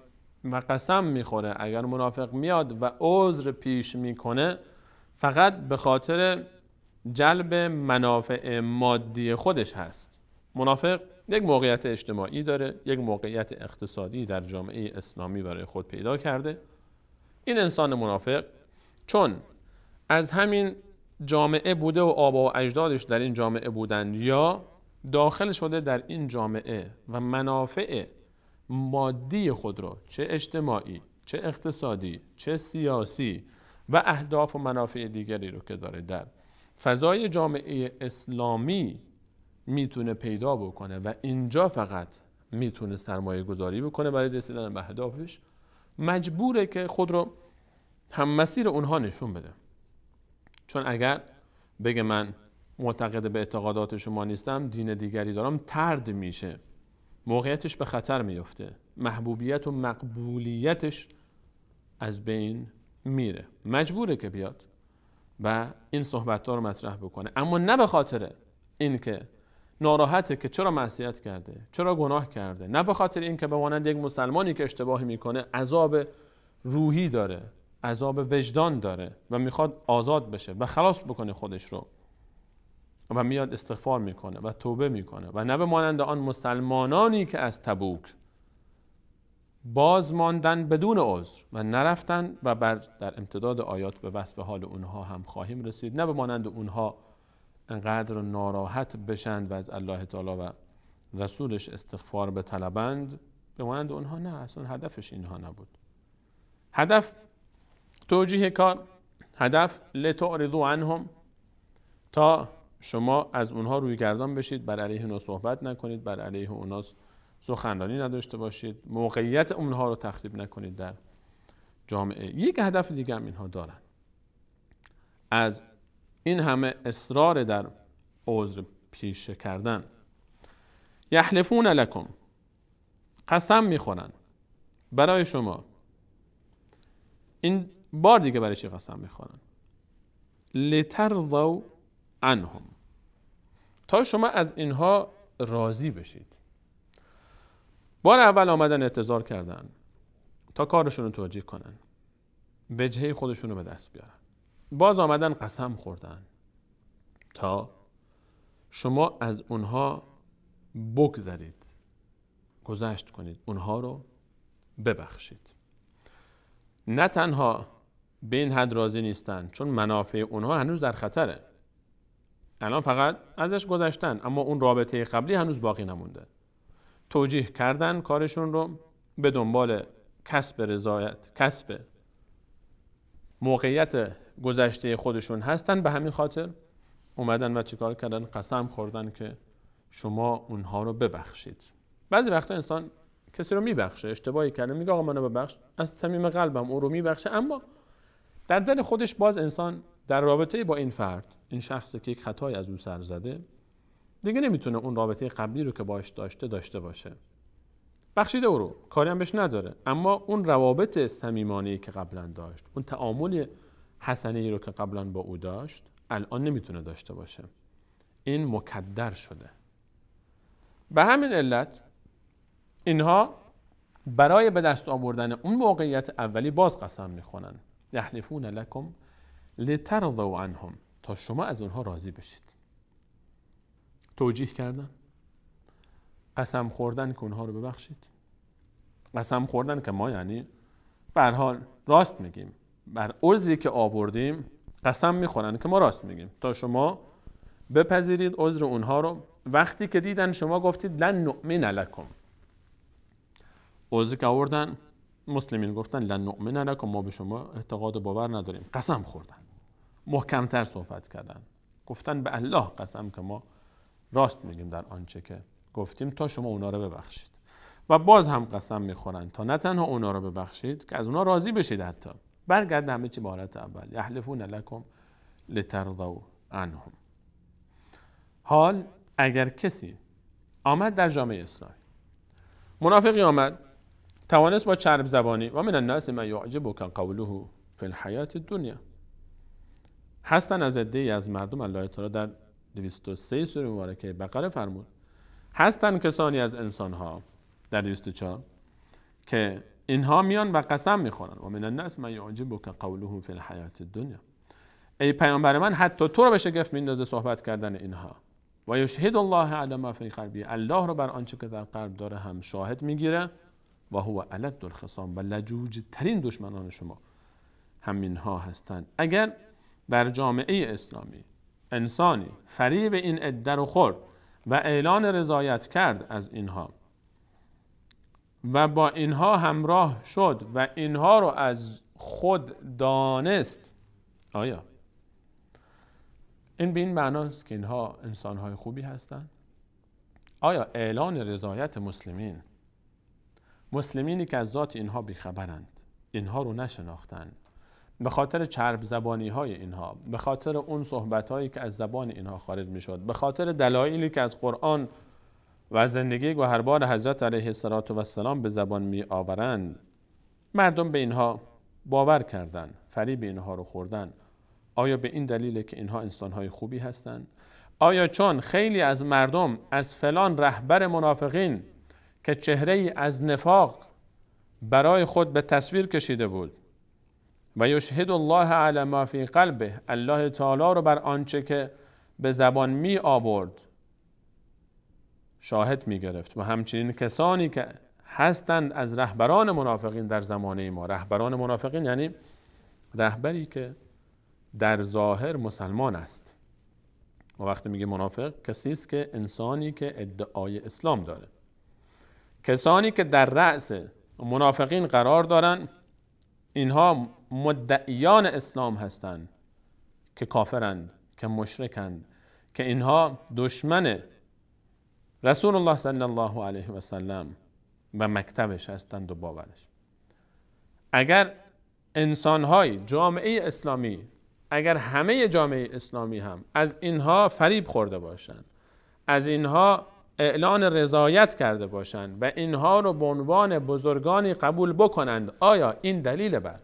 C: و قسم میخوره اگر منافق میاد و عذر پیش میکنه فقط به خاطر جلب منافع مادی خودش هست منافق یک موقعیت اجتماعی داره یک موقعیت اقتصادی در جامعه اسلامی برای خود پیدا کرده این انسان منافق چون از همین جامعه بوده و آبا و اجدادش در این جامعه بودند یا داخل شده در این جامعه و منافع مادی خود را چه اجتماعی چه اقتصادی چه سیاسی و اهداف و منافع دیگری رو که داره در فضای جامعه اسلامی میتونه پیدا بکنه و اینجا فقط میتونه سرمایه گذاری بکنه برای رسیدن به اهدافش مجبوره که خود رو هم مسیر اونها نشون بده چون اگر بگه من معتقد به اعتقادات شما نیستم دین دیگری دارم ترد میشه موقعیتش به خطر میفته محبوبیت و مقبولیتش از بین میره مجبوره که بیاد و این صحبتها رو مطرح بکنه اما نه به خاطر اینکه ناراحته که چرا معصیت کرده چرا گناه کرده نه به خاطر اینکه به مانند یک مسلمانی که اشتباهی میکنه عذاب روحی داره عذاب وجدان داره و میخواد آزاد بشه و خلاص بکنه خودش رو و میاد استغفار میکنه و توبه میکنه و نه به مانند آن مسلمانانی که از تبوک باز ماندن بدون عذر و نرفتن و بر در امتداد آیات به وصف حال اونها هم خواهیم رسید نه به مانند اونها انقدر ناراحت بشند و از الله تعالی و رسولش استغفار به طلبند به مانند اونها نه اصلا هدفش اینها نبود هدف توجیه کار هدف لتعرضو عنهم تا شما از اونها روی گردان بشید بر علیه اونا صحبت نکنید بر علیه اونا سخنرانی نداشته باشید موقعیت اونها رو تخریب نکنید در جامعه یک هدف دیگه هم اینها دارن از این همه اصرار در عذر پیشه کردن یحلفون لکم قسم میخورن برای شما این بار دیگه برای چی قسم میخورن لترضو عنهم تا شما از اینها راضی بشید بار اول آمدن اعتظار کردن تا کارشون رو توجیه کنن وجهه خودشون رو به دست بیارن باز آمدن قسم خوردن تا شما از اونها بگذرید گذشت کنید اونها رو ببخشید نه تنها به این حد راضی نیستن چون منافع اونها هنوز در خطره الان فقط ازش گذشتن اما اون رابطه قبلی هنوز باقی نمونده توجیه کردن کارشون رو به دنبال کسب رضایت کسب موقعیت گذشته خودشون هستن به همین خاطر اومدن و چیکار کردن قسم خوردن که شما اونها رو ببخشید بعضی وقتا انسان کسی رو میبخشه اشتباهی کرده میگه آقا منو ببخش از صمیم قلبم او رو میبخشه اما در دل خودش باز انسان در رابطه با این فرد این شخص که یک خطای از او سر زده دیگه نمیتونه اون رابطه قبلی رو که باش داشته داشته باشه بخشیده او رو کاری هم بهش نداره اما اون روابط صمیمانه که قبلا داشت اون تعامل حسنه ای رو که قبلا با او داشت الان نمیتونه داشته باشه این مکدر شده به همین علت اینها برای به دست آوردن اون موقعیت اولی باز قسم میخونن یحلفون لکم لترضوا عنهم تا شما از اونها راضی بشید توجیه کردن قسم خوردن که اونها رو ببخشید قسم خوردن که ما یعنی بر حال راست میگیم بر عذری که آوردیم قسم میخورن که ما راست میگیم تا شما بپذیرید عذر اونها رو وقتی که دیدن شما گفتید لن نؤمن لکم عذر که آوردن مسلمین گفتن لن نؤمن لکم ما به شما اعتقاد و باور نداریم قسم خوردن محکمتر صحبت کردن گفتن به الله قسم که ما راست میگیم در آنچه که گفتیم تا شما اونا رو ببخشید و باز هم قسم میخورن تا نه تنها اونا رو ببخشید که از اونا راضی بشید حتی برگرد همه چی به اول یحلفون لکم لترضوا عنهم حال اگر کسی آمد در جامعه اسلام منافقی آمد توانست با چرب زبانی و من الناس من کن قوله فی الحیات دنیا هستن از عده از مردم الله تعالی در 203 سوره مبارکه بقره فرمود هستن کسانی از انسان ها در 204 که اینها میان و قسم میخورن و من الناس من کن قوله فی الحیات دنیا ای پیامبر من حتی تو رو به شگفت میندازه صحبت کردن اینها و یشهد الله علی ما فی قلبی الله رو بر آنچه که در قلب داره هم شاهد میگیره و هو علد الخصام و لجوج ترین دشمنان شما همین ها هستند اگر در جامعه اسلامی انسانی فریب این عده رو خورد و اعلان رضایت کرد از اینها و با اینها همراه شد و اینها رو از خود دانست آیا این به این معناست که اینها انسانهای خوبی هستند آیا اعلان رضایت مسلمین مسلمینی که از ذات اینها بیخبرند اینها رو نشناختند به خاطر چرب زبانی های اینها به خاطر اون صحبت هایی که از زبان اینها خارج می شد به خاطر دلایلی که از قرآن و زندگی گوهربار حضرت علیه السلام به زبان می آورند مردم به اینها باور کردند فریب اینها رو خوردن آیا به این دلیل که اینها های خوبی هستند آیا چون خیلی از مردم از فلان رهبر منافقین که چهره ای از نفاق برای خود به تصویر کشیده بود و یشهد الله علی ما فی قلبه الله تعالی رو بر آنچه که به زبان می آورد شاهد می گرفت و همچنین کسانی که هستند از رهبران منافقین در زمانه ما رهبران منافقین یعنی رهبری که در ظاهر مسلمان است و وقتی میگه منافق کسی است که انسانی که ادعای اسلام داره کسانی که در رأس منافقین قرار دارن اینها مدعیان اسلام هستند که کافرند که مشرکند که اینها دشمن رسول الله صلی الله علیه و سلم و مکتبش هستند و باورش اگر انسانهای جامعه اسلامی اگر همه جامعه اسلامی هم از اینها فریب خورده باشند از اینها اعلان رضایت کرده باشند و اینها رو به عنوان بزرگانی قبول بکنند آیا این دلیل بر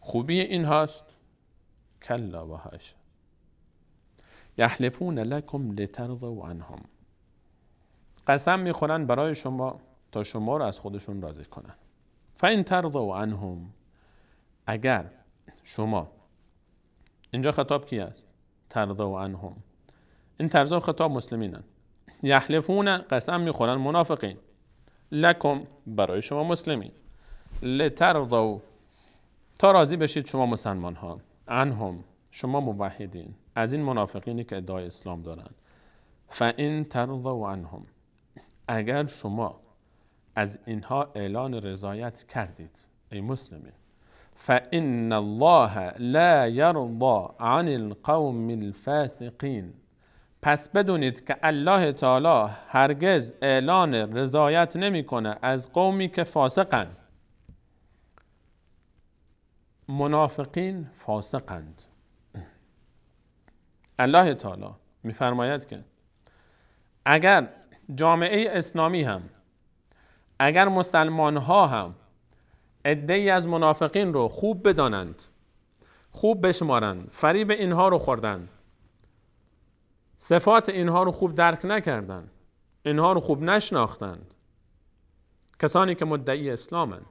C: خوبی این هاست؟ کلا و هاش یحلفون لکم لترضوا عنهم قسم میخورن برای شما تا شما رو از خودشون راضی کنن فین ترضوا عنهم اگر شما اینجا خطاب کی است ترضوا عنهم این ترضوا خطاب مسلمینن یحلفون قسم میخورن منافقین لکم برای شما مسلمین لترضو تا راضی بشید شما مسلمان ها انهم شما موحدین از این منافقینی که ادعای اسلام دارن فان ترضوا عنهم اگر شما از اینها اعلان رضایت کردید ای مسلمین فان الله لا یرضا عن القوم الفاسقین پس بدونید که الله تعالی هرگز اعلان رضایت نمیکنه از قومی که فاسقند منافقین فاسقند الله تعالی میفرماید که اگر جامعه اسلامی هم اگر مسلمان ها هم ای از منافقین رو خوب بدانند خوب بشمارند فریب اینها رو خوردند صفات اینها رو خوب درک نکردند، اینها رو خوب نشناختند کسانی که مدعی اسلامند،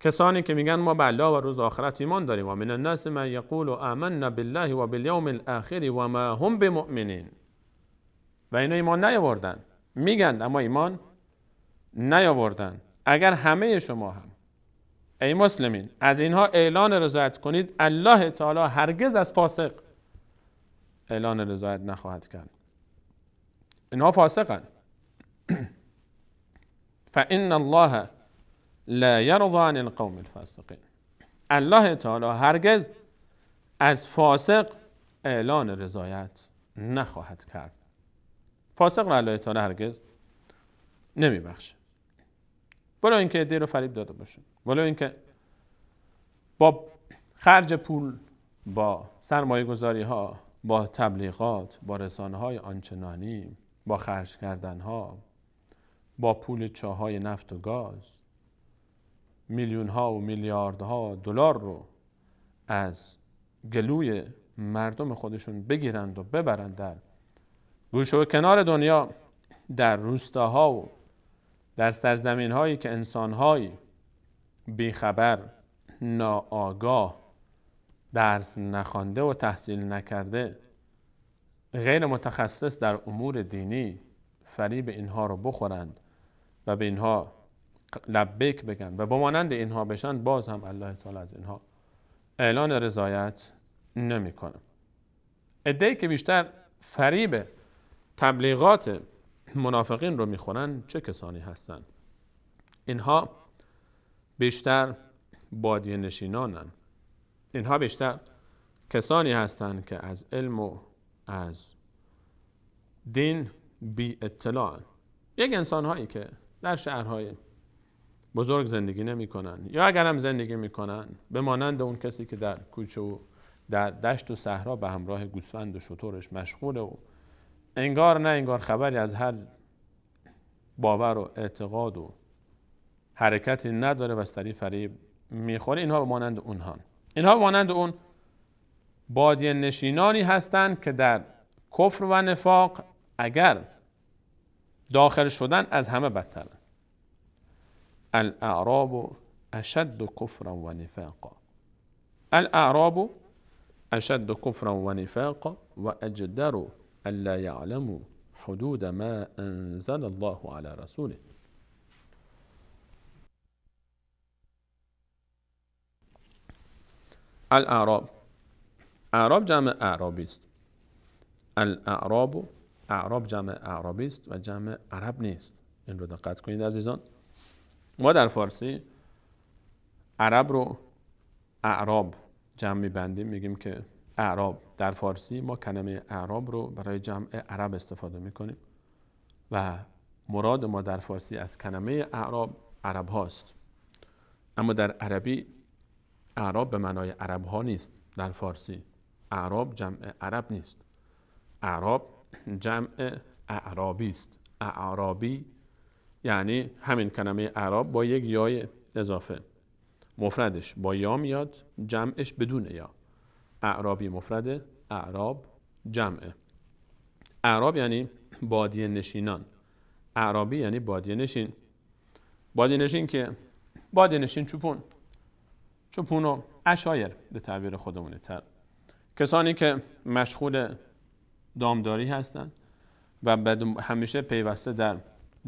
C: کسانی که میگن ما به الله و روز آخرت ایمان داریم و من الناس من یقول آمنا بالله و بالیوم الاخر و ما هم بمؤمنین و اینا ایمان نیاوردن میگن اما ایمان نیاوردن اگر همه شما هم ای مسلمین از اینها اعلان رضایت کنید الله تعالی هرگز از فاسق اعلان رضایت نخواهد کرد اینها فاسقن فان الله لا يرضى عن القوم الفاسقین الله تعالی هرگز از فاسق اعلان رضایت نخواهد کرد فاسق را الله تعالی هرگز نمیبخشه ولو اینکه دیر رو فریب داده باشه ولو اینکه با خرج پول با سرمایه گذاری ها با تبلیغات با رسانه های آنچنانی با خرج کردن ها با پول چاهای نفت و گاز میلیون ها و میلیارد ها دلار رو از گلوی مردم خودشون بگیرند و ببرند در گوشه و کنار دنیا در روستاها و در سرزمین هایی که انسان های بیخبر ناآگاه درس نخوانده و تحصیل نکرده غیر متخصص در امور دینی فریب اینها رو بخورند و به اینها لبیک بگن و بمانند اینها بشن باز هم الله تعالی از اینها اعلان رضایت نمیکنه ادهی که بیشتر فریب تبلیغات منافقین رو میخورن چه کسانی هستند اینها بیشتر بادی نشینانن اینها بیشتر کسانی هستند که از علم و از دین بی اطلاع یک انسان هایی که در شهرهای بزرگ زندگی نمی کنند یا اگر هم زندگی می کنند به مانند اون کسی که در کوچه و در دشت و صحرا به همراه گوسفند و شطورش مشغول و انگار نه انگار خبری از هر باور و اعتقاد و حرکتی نداره و از فریب میخوره اینها به مانند اونها اینها مانند اون بادی نشینانی هستند که در کفر و نفاق اگر داخل شدن از همه بدترن الاعراب اشد کفرا و نفاقا الاعراب اشد کفرا و نفاقا و اجدر الا حدود ما انزل الله على رسوله الاعراب اعراب جمع اعرابی است الاعراب اعراب جمع اعرابی است و جمع عرب نیست این رو دقت کنید عزیزان ما در فارسی عرب رو اعراب جمع میبندیم میگیم که اعراب در فارسی ما کلمه اعراب رو برای جمع عرب استفاده میکنیم و مراد ما در فارسی از کلمه اعراب عرب هاست اما در عربی اعراب به معنای عرب ها نیست در فارسی اعراب جمع عرب نیست اعراب جمع اعرابی است اعرابی یعنی همین کلمه اعراب با یک یای اضافه مفردش با یا میاد جمعش بدون یا اعرابی مفرده اعراب جمعه اعراب یعنی بادی نشینان اعرابی یعنی بادی نشین بادیه نشین که بادی نشین چوپون چون و اشایر به تعبیر خودمون تر کسانی که مشغول دامداری هستند و همیشه پیوسته در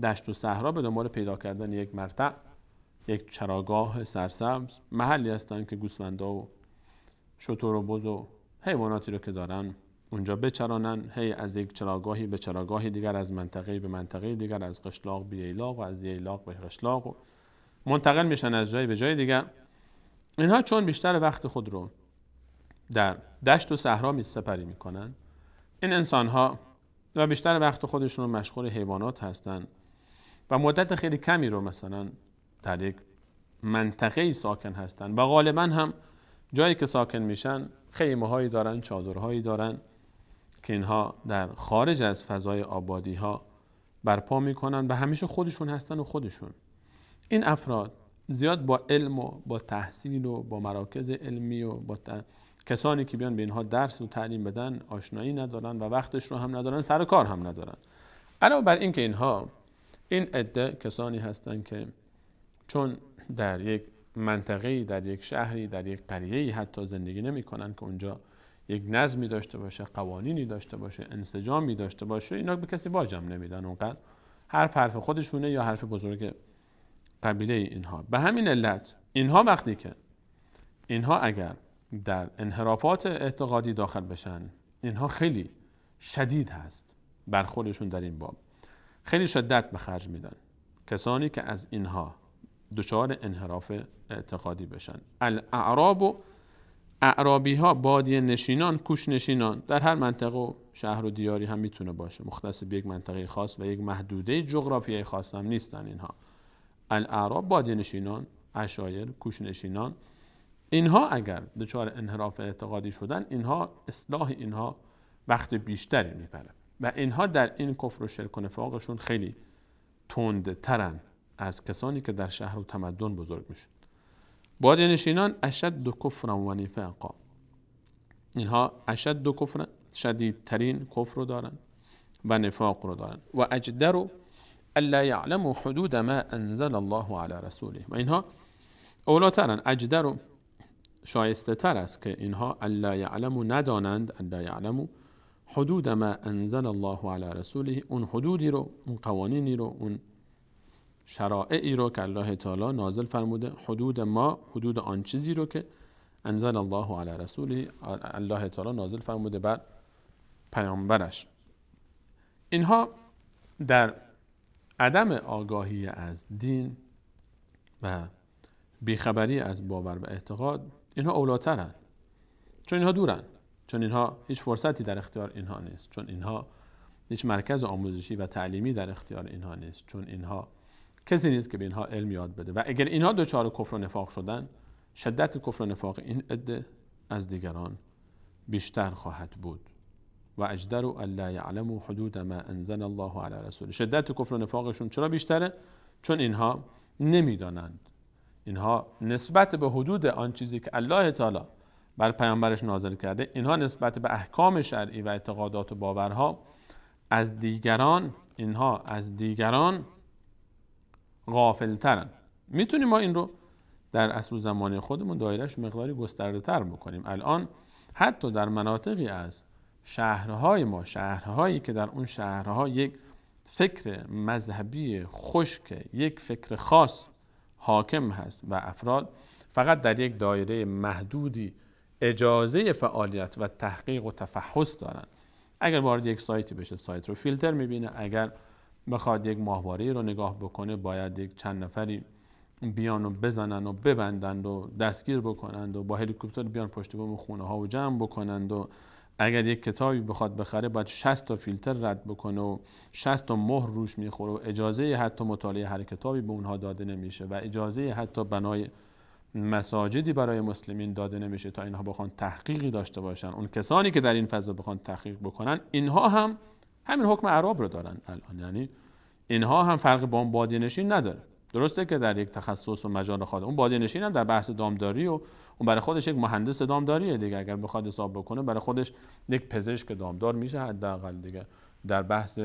C: دشت و صحرا به دنبال پیدا کردن یک مرتع یک چراگاه سرسبز محلی هستند که گوسفندا و شطور و بز و حیواناتی رو که دارن اونجا بچرانن هی از یک چراگاهی به چراگاهی دیگر از منطقه به منطقه دیگر از قشلاق به ییلاق و از ییلاق به قشلاق و منتقل میشن از جای به جای دیگر اینها چون بیشتر وقت خود رو در دشت و صحرا می سپری می کنن این انسان ها و بیشتر وقت خودشون رو مشغول حیوانات هستند و مدت خیلی کمی رو مثلا در یک منطقه ساکن هستند و غالبا هم جایی که ساکن میشن خیمه هایی دارن چادرهایی دارن که اینها در خارج از فضای آبادی ها برپا میکنن و همیشه خودشون هستن و خودشون این افراد زیاد با علم و با تحصیل و با مراکز علمی و با کسانی که بیان به اینها درس و تعلیم بدن آشنایی ندارن و وقتش رو هم ندارن سر کار هم ندارن علاوه بر اینکه اینها این عده کسانی هستند که چون در یک منطقه در یک شهری در یک قریه حتی زندگی نمی کنن که اونجا یک نظمی داشته باشه قوانینی داشته باشه انسجامی داشته باشه اینا به کسی واجم نمیدن اونقدر حرف حرف خودشونه یا حرف بزرگ قبیله اینها به همین علت اینها وقتی که اینها اگر در انحرافات اعتقادی داخل بشن اینها خیلی شدید هست برخوردشون در این باب خیلی شدت به خرج میدن کسانی که از اینها دچار انحراف اعتقادی بشن الاعراب و اعرابی ها بادی نشینان کوش نشینان در هر منطقه و شهر و دیاری هم میتونه باشه مختص به یک منطقه خاص و یک محدوده جغرافیایی خاص هم نیستن اینها الاعراب بادینشینان اشایر کوشنشینان اینها اگر دچار انحراف اعتقادی شدن اینها اصلاح اینها وقت بیشتری میبره و اینها در این کفر و شرک و نفاقشون خیلی تندترن از کسانی که در شهر و تمدن بزرگ میشن بادینشینان اشد دو کفر و نفاق اینها اشد دو کفر شدیدترین کفر رو دارن و نفاق رو دارن و اجدر و الا یعلم حدود ما انزل الله علی رسوله و اینها اولاترن اجدر و شایسته تر است که اینها الا یعلمو ندانند الا حدود ما انزل الله على رسوله اون حدودی رو اون قوانینی رو اون شرائعی رو که الله تعالی نازل فرموده حدود ما حدود آن چیزی رو که انزل الله علی رسوله الله تعالی نازل فرموده بر پیامبرش اینها در عدم آگاهی از دین و بیخبری از باور و اعتقاد اینها اولاترن چون اینها دورن چون اینها هیچ فرصتی در اختیار اینها نیست چون اینها هیچ مرکز آموزشی و تعلیمی در اختیار اینها نیست چون اینها کسی نیست که به اینها علم یاد بده و اگر اینها دچار کفر و نفاق شدن شدت کفر و نفاق این عده از دیگران بیشتر خواهد بود و اجدر الا یعلم حدود ما انزل الله علی رسول شدت کفر و نفاقشون چرا بیشتره چون اینها نمیدانند اینها نسبت به حدود آن چیزی که الله تعالی بر پیامبرش نازل کرده اینها نسبت به احکام شرعی و اعتقادات و باورها از دیگران اینها از دیگران غافلترن میتونیم ما این رو در اصل زمانی خودمون دایرهش مقداری گسترده تر بکنیم الان حتی در مناطقی از شهرهای ما شهرهایی که در اون شهرها یک فکر مذهبی خشک یک فکر خاص حاکم هست و افراد فقط در یک دایره محدودی اجازه فعالیت و تحقیق و تفحص دارن اگر وارد یک سایتی بشه سایت رو فیلتر میبینه اگر بخواد یک ماهواره رو نگاه بکنه باید یک چند نفری بیان و بزنن و ببندند و دستگیر بکنند و با هلیکوپتر بیان پشت بوم خونه ها و جمع بکنند و اگر یک کتابی بخواد بخره باید 60 تا فیلتر رد بکنه و 60 تا مهر روش میخوره و اجازه حتی مطالعه هر کتابی به اونها داده نمیشه و اجازه حتی بنای مساجدی برای مسلمین داده نمیشه تا اینها بخوان تحقیقی داشته باشن اون کسانی که در این فضا بخوان تحقیق بکنن اینها هم همین حکم عرب رو دارن الان یعنی اینها هم فرق با اون بادی نشین نداره درسته که در یک تخصص و مجال خود، اون بادی نشین هم در بحث دامداری و اون برای خودش یک مهندس دامداریه دیگه اگر بخواد حساب بکنه برای خودش یک پزشک دامدار میشه حداقل دیگه در بحث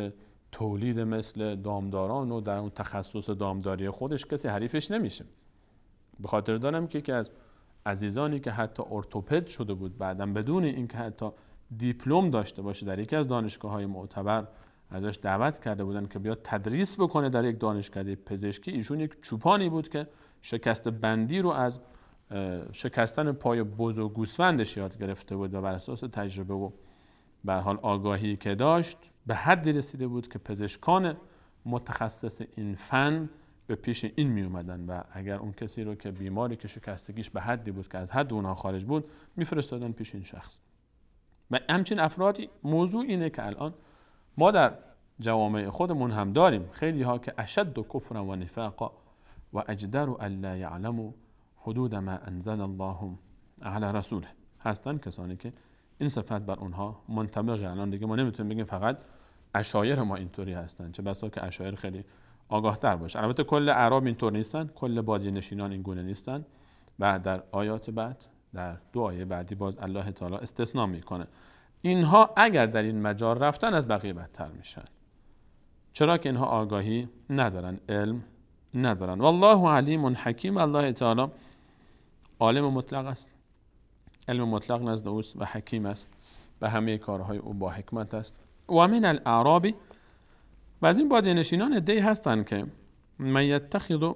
C: تولید مثل دامداران و در اون تخصص دامداری خودش کسی حریفش نمیشه به خاطر دارم که یکی از عزیزانی که حتی ارتوپد شده بود بعدم بدون اینکه حتی دیپلم داشته باشه در یکی از دانشگاه معتبر ازش دعوت کرده بودن که بیاد تدریس بکنه در یک دانشکده پزشکی ایشون یک چوپانی بود که شکست بندی رو از شکستن پای بز و گوسفندش یاد گرفته بود و بر اساس تجربه و به حال آگاهی که داشت به حدی رسیده بود که پزشکان متخصص این فن به پیش این می اومدن و اگر اون کسی رو که بیماری که شکستگیش به حدی بود که از حد اونها خارج بود میفرستادن پیش این شخص و همچین افرادی موضوع اینه که الان ما در جوامع خودمون هم داریم خیلی ها که اشد و کفر و نفاق و اجدر و الا یعلمو حدود ما انزل الله علی رسوله هستن کسانی که این صفت بر اونها منطبق الان دیگه ما نمیتونیم بگیم فقط اشایر ما اینطوری هستن چه بسا که اشایر خیلی آگاه تر باشه البته کل اعراب اینطور نیستن کل بادی نشینان این گونه نیستن بعد در آیات بعد در دو آیه بعدی باز الله تعالی استثنا میکنه اینها اگر در این مجار رفتن از بقیه بدتر میشن چرا که اینها آگاهی ندارن علم ندارن والله علیم حکیم الله تعالی عالم مطلق است علم مطلق نزد اوست و حکیم است به همه کارهای او با حکمت است و من الاعرابی و از این بادی نشینان دی هستند که من یتخذ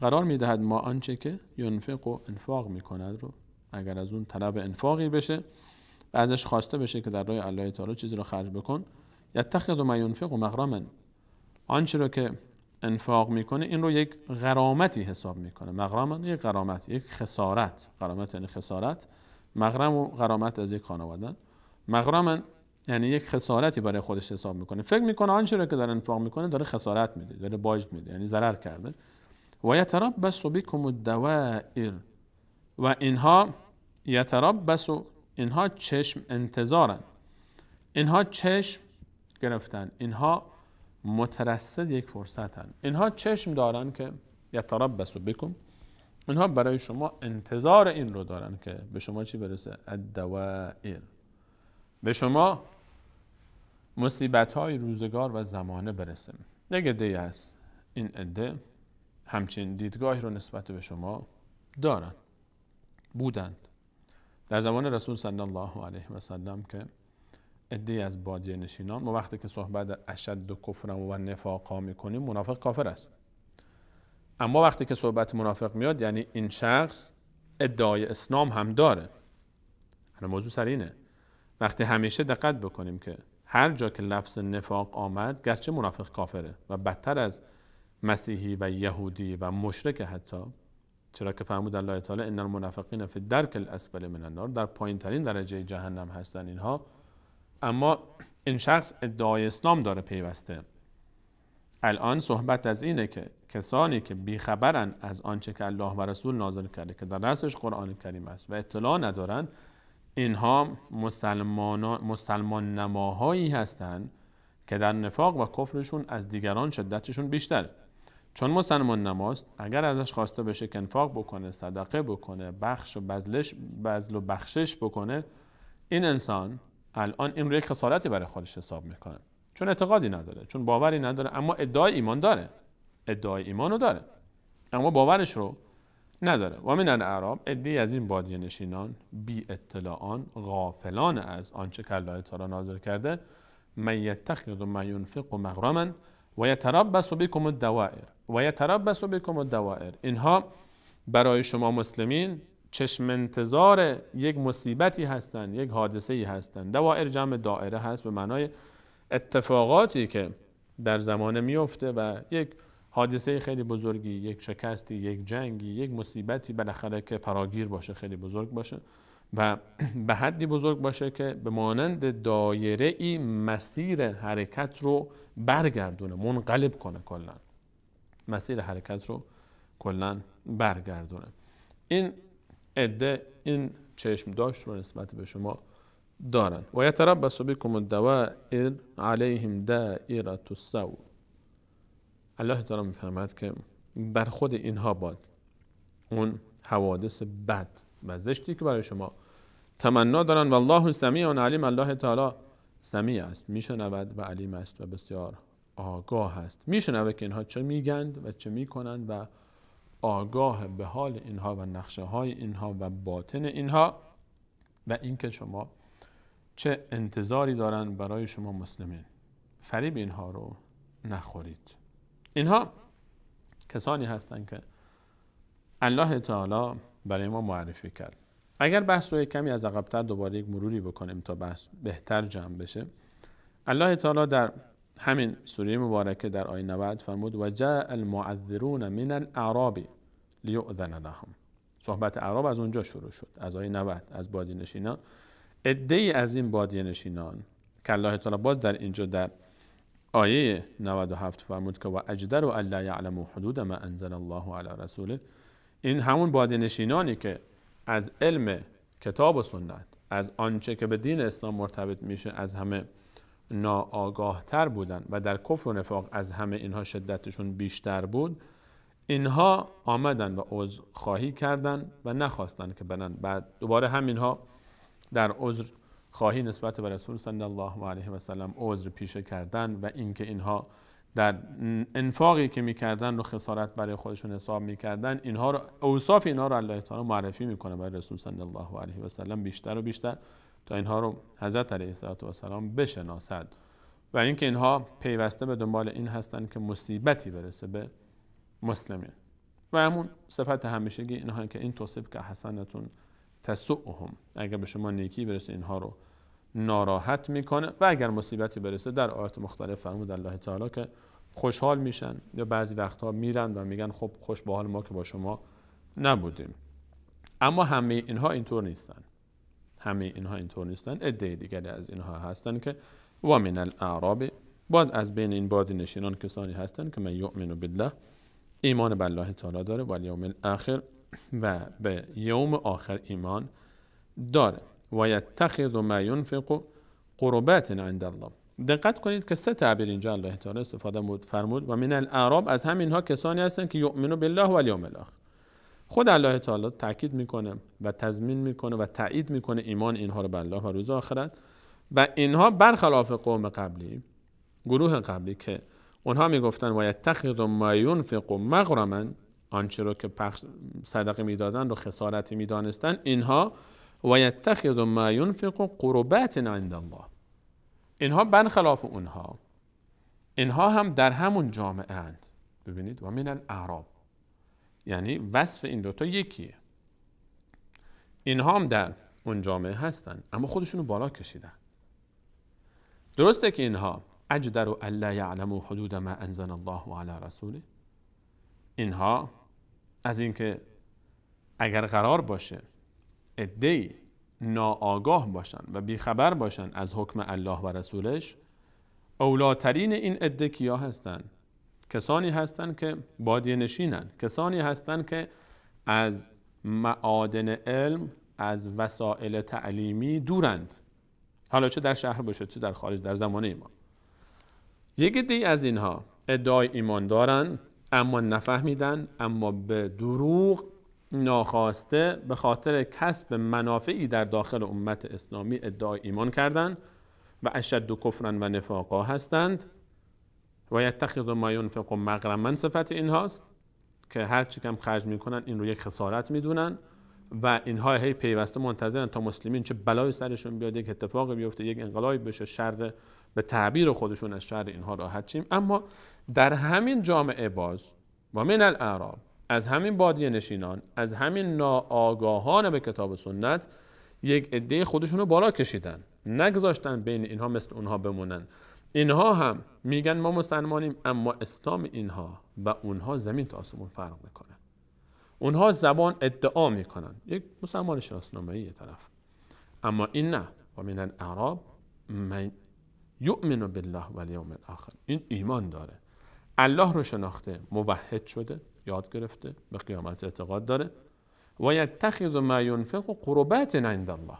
C: قرار میدهد ما آنچه که ینفق و انفاق میکند رو اگر از اون طلب انفاقی بشه و ازش خواسته بشه که در راه الله تعالی چیزی رو خرج بکن یتخذ و ینفق و مغرما آنچه رو که انفاق میکنه این رو یک غرامتی حساب میکنه مغرما یک غرامت یک خسارت غرامت یعنی خسارت مغرم و غرامت از یک خانواده. مغرما یعنی یک خسارتی برای خودش حساب میکنه فکر میکنه آنچه رو که در انفاق میکنه داره خسارت میده داره باج میده یعنی ضرر کرده و بس بکم الدوائر و اینها بس اینها چشم انتظارن اینها چشم گرفتن اینها مترصد یک فرصتن اینها چشم دارن که یتربسو بکن اینها برای شما انتظار این رو دارن که به شما چی برسه الدوائر به شما مصیبت های روزگار و زمانه برسه یک عده هست این عده همچین دیدگاهی رو نسبت به شما دارن بودند در زمان رسول صلی الله علیه و سلم که ادی از بادیه نشینان ما وقتی که صحبت اشد و کفر و نفاقا میکنیم منافق کافر است اما وقتی که صحبت منافق میاد یعنی این شخص ادعای اسلام هم داره حالا موضوع سرینه وقتی همیشه دقت بکنیم که هر جا که لفظ نفاق آمد گرچه منافق کافره و بدتر از مسیحی و یهودی و مشرک حتی چرا که فرمود الله تعالی ان المنافقین فی درک الاسفل من النار در پایین ترین درجه جهنم هستند اینها اما این شخص ادعای اسلام داره پیوسته الان صحبت از اینه که کسانی که بیخبرن از آنچه که الله و رسول نازل کرده که در رسش قرآن کریم است و اطلاع ندارن اینها مسلمان, مسلمان نماهایی هستند که در نفاق و کفرشون از دیگران شدتشون بیشتر چون مسلمان نماست اگر ازش خواسته بشه که انفاق بکنه صدقه بکنه بخش و بزلش و بخشش بکنه این انسان الان این رو یک خسارتی برای خودش حساب میکنه چون اعتقادی نداره چون باوری نداره اما ادعای ایمان داره ادعای ایمانو داره اما باورش رو نداره و من الاعراب ادی از این بادیه نشینان بی اطلاعان غافلان از آنچه که الله تعالی نازل کرده من یتخذ و من ینفق و یتربس بکم الدوائر و یتربس بکم الدوائر اینها برای شما مسلمین چشم انتظار یک مصیبتی هستند یک حادثه ای هستند دوائر جمع دائره هست به معنای اتفاقاتی که در زمانه میفته و یک حادثه خیلی بزرگی یک شکستی یک جنگی یک مصیبتی بالاخره که فراگیر باشه خیلی بزرگ باشه و به حدی بزرگ باشه که به مانند دایره ای مسیر حرکت رو برگردونه منقلب کنه کلا مسیر حرکت رو کلا برگردونه این عده این چشم داشت رو نسبت به شما دارن و یتربص بکم الدوائر علیهم دائره السوء الله تعالی میفرماید که بر خود اینها باد اون حوادث بد و زشتی که برای شما تمنا دارن و الله سمیع علیم الله تعالی سمیع است میشنود و علیم است و بسیار آگاه است میشنود که اینها چه میگند و چه میکنند و آگاه به حال اینها و نقشه های اینها و باطن اینها و اینکه شما چه انتظاری دارند برای شما مسلمین فریب اینها رو نخورید اینها کسانی هستند که الله تعالی برای ما معرفی کرد اگر بحث رو کمی از عقبتر دوباره یک مروری بکنیم تا بحث بهتر جمع بشه الله تعالی در همین سوره مبارکه در آیه 90 فرمود و جاء المعذرون من الاعراب لیؤذن لهم صحبت اعراب از اونجا شروع شد از آیه 90 از بادی نشینان ای از این بادی نشینان که الله تعالی باز در اینجا در آیه 97 فرمود که و اجدر و الا یعلم حدود ما انزل الله علی رسوله این همون بادی نشینانی که از علم کتاب و سنت از آنچه که به دین اسلام مرتبط میشه از همه ناآگاه تر بودن و در کفر و نفاق از همه اینها شدتشون بیشتر بود اینها آمدن و عذر خواهی کردن و نخواستن که برن بعد دوباره همینها در عذر خواهی نسبت به رسول صلی الله علیه و سلم عذر پیشه کردن و اینکه اینها در انفاقی که میکردن رو خسارت برای خودشون حساب میکردن اینها رو اوصاف اینها رو الله تعالی معرفی میکنه برای رسول صلی الله علیه و سلم بیشتر و بیشتر تا اینها رو حضرت علیه السلام بشناسد و اینکه اینها پیوسته به دنبال این هستند که مصیبتی برسه به مسلمین و همون صفت همیشگی اینها که این توصیب که حسنتون تسوهم اگر به شما نیکی برسه اینها رو ناراحت میکنه و اگر مصیبتی برسه در آیات مختلف فرمود الله تعالی که خوشحال میشن یا بعضی وقتها میرن و میگن خب خوش به ما که با شما نبودیم اما همه اینها اینطور نیستن همه اینها اینطور نیستن عده دیگری از اینها هستن که و من الاعراب باز از بین این بادی نشینان کسانی هستن که من یؤمن بالله ایمان به الله تعالی داره و یوم الاخر و به یوم آخر ایمان داره یتخذ ما يُنْفِقُ قربات عند الله دقت کنید که سه تعبیر اینجا الله تعالی استفاده فرمود و من الاعراب از همینها کسانی هستند که یؤمنو بالله و الیوم الاخر خود الله تعالی تاکید میکنه و تضمین میکنه و تایید میکنه ایمان اینها رو به الله و روز آخرت و اینها برخلاف قوم قبلی گروه قبلی که اونها میگفتن و یتخذ ما ینفق مغرما آنچه رو که پخش صدقه میدادن رو خسارتی میدانستن اینها ویتخذ ما ینفق قربات عند الله اینها برخلاف اونها اینها هم در همون جامعه اند ببینید و من الاعراب یعنی وصف این دوتا یکیه اینها هم در اون جامعه هستن اما خودشونو بالا کشیدن درسته که اینها اجدر و الا و حدود ما انزل الله و علی رسوله اینها از اینکه اگر قرار باشه ادهی ناآگاه باشن و بیخبر باشن از حکم الله و رسولش اولاترین این عده کیا هستند کسانی هستند که بادیه نشینن کسانی هستند که از معادن علم از وسایل تعلیمی دورند حالا چه در شهر باشه چه در خارج در زمانه ما یک دی از اینها ادعای ایمان دارن اما نفهمیدن اما به دروغ ناخواسته به خاطر کسب منافعی در داخل امت اسلامی ادعای ایمان کردند و اشد و کفرن و نفاقا هستند و یتخذ ما ینفق و مغرمن صفت اینهاست که هر چی کم خرج میکنن این رو یک خسارت میدونن و اینها هی پیوسته منتظرن تا مسلمین چه بلای سرشون بیاد یک اتفاق بیفته یک انقلابی بشه شر به تعبیر خودشون از شر اینها راحت شیم اما در همین جامعه باز و من الاعراب از همین بادیه نشینان از همین ناآگاهان به کتاب سنت یک عده خودشون رو بالا کشیدن نگذاشتن بین اینها مثل اونها بمونن اینها هم میگن ما مسلمانیم اما اسلام اینها و اونها زمین تا آسمون فرق میکنه. اونها زبان ادعا میکنن یک مسلمان شناسنامه یه طرف اما این نه و من الاعراب من یؤمن بالله و الاخر این ایمان داره الله رو شناخته موحد شده یاد گرفته به قیامت اعتقاد داره و یتخذ ما ینفق قربت عند الله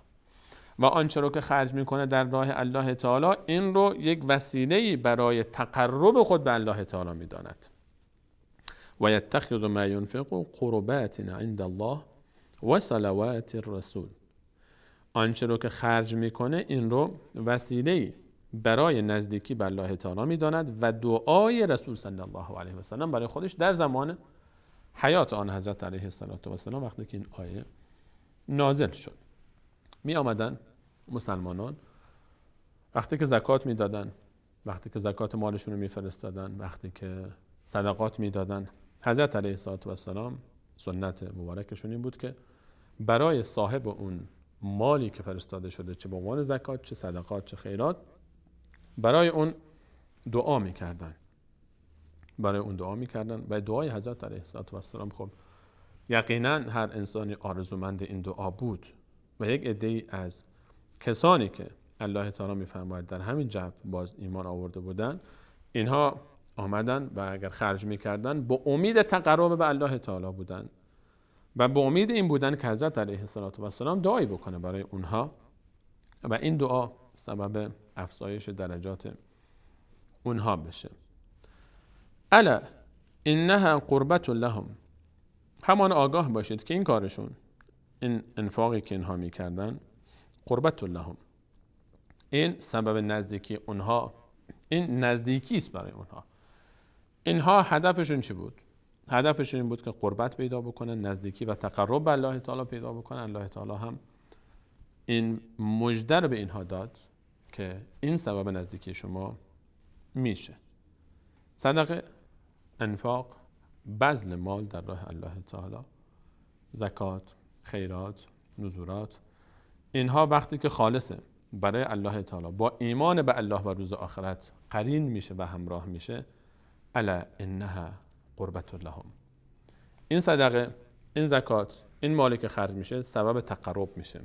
C: و آنچه رو که خرج میکنه در راه الله تعالی این رو یک وسیله برای تقرب خود به الله تعالی میداند و یتخذ ما ينفق قربات عند الله و صلوات الرسول آنچه رو که خرج میکنه این رو وسیله ای برای نزدیکی به الله تعالی میداند و دعای رسول صلی الله علیه و سلم برای خودش در زمان حیات آن حضرت علیه السلام وقتی که این آیه نازل شد می آمدن مسلمانان وقتی که زکات دادن وقتی که زکات مالشون رو میفرستادن وقتی که صدقات دادن حضرت علیه السلام سنت مبارکشون این بود که برای صاحب اون مالی که فرستاده شده چه به عنوان زکات چه صدقات چه خیرات برای اون دعا میکردن برای اون دعا میکردن و دعای حضرت علیه السلام خب یقینا هر انسانی آرزومند این دعا بود و یک عده از کسانی که الله تعالی میفرماید در همین جب باز ایمان آورده بودن اینها آمدن و اگر خرج میکردن با امید تقرب به الله تعالی بودن و با امید این بودن که حضرت علیه السلام دعایی بکنه برای اونها و این دعا سبب افزایش درجات اونها بشه الا انها قربت لهم همان آگاه باشید که این کارشون این انفاقی که اینها میکردن قربت لهم این سبب نزدیکی اونها این نزدیکی است برای اونها اینها هدفشون چی بود هدفشون این بود که قربت پیدا بکنن نزدیکی و تقرب به الله تعالی پیدا بکنن الله تعالی هم این مجدر به اینها داد که این سبب نزدیکی شما میشه صدقه انفاق بذل مال در راه الله تعالی زکات خیرات نزورات اینها وقتی که خالصه برای الله تعالی با ایمان به الله و روز آخرت قرین میشه و همراه میشه الا انها قربت لهم این صدقه این زکات این مالی که خرج میشه سبب تقرب میشه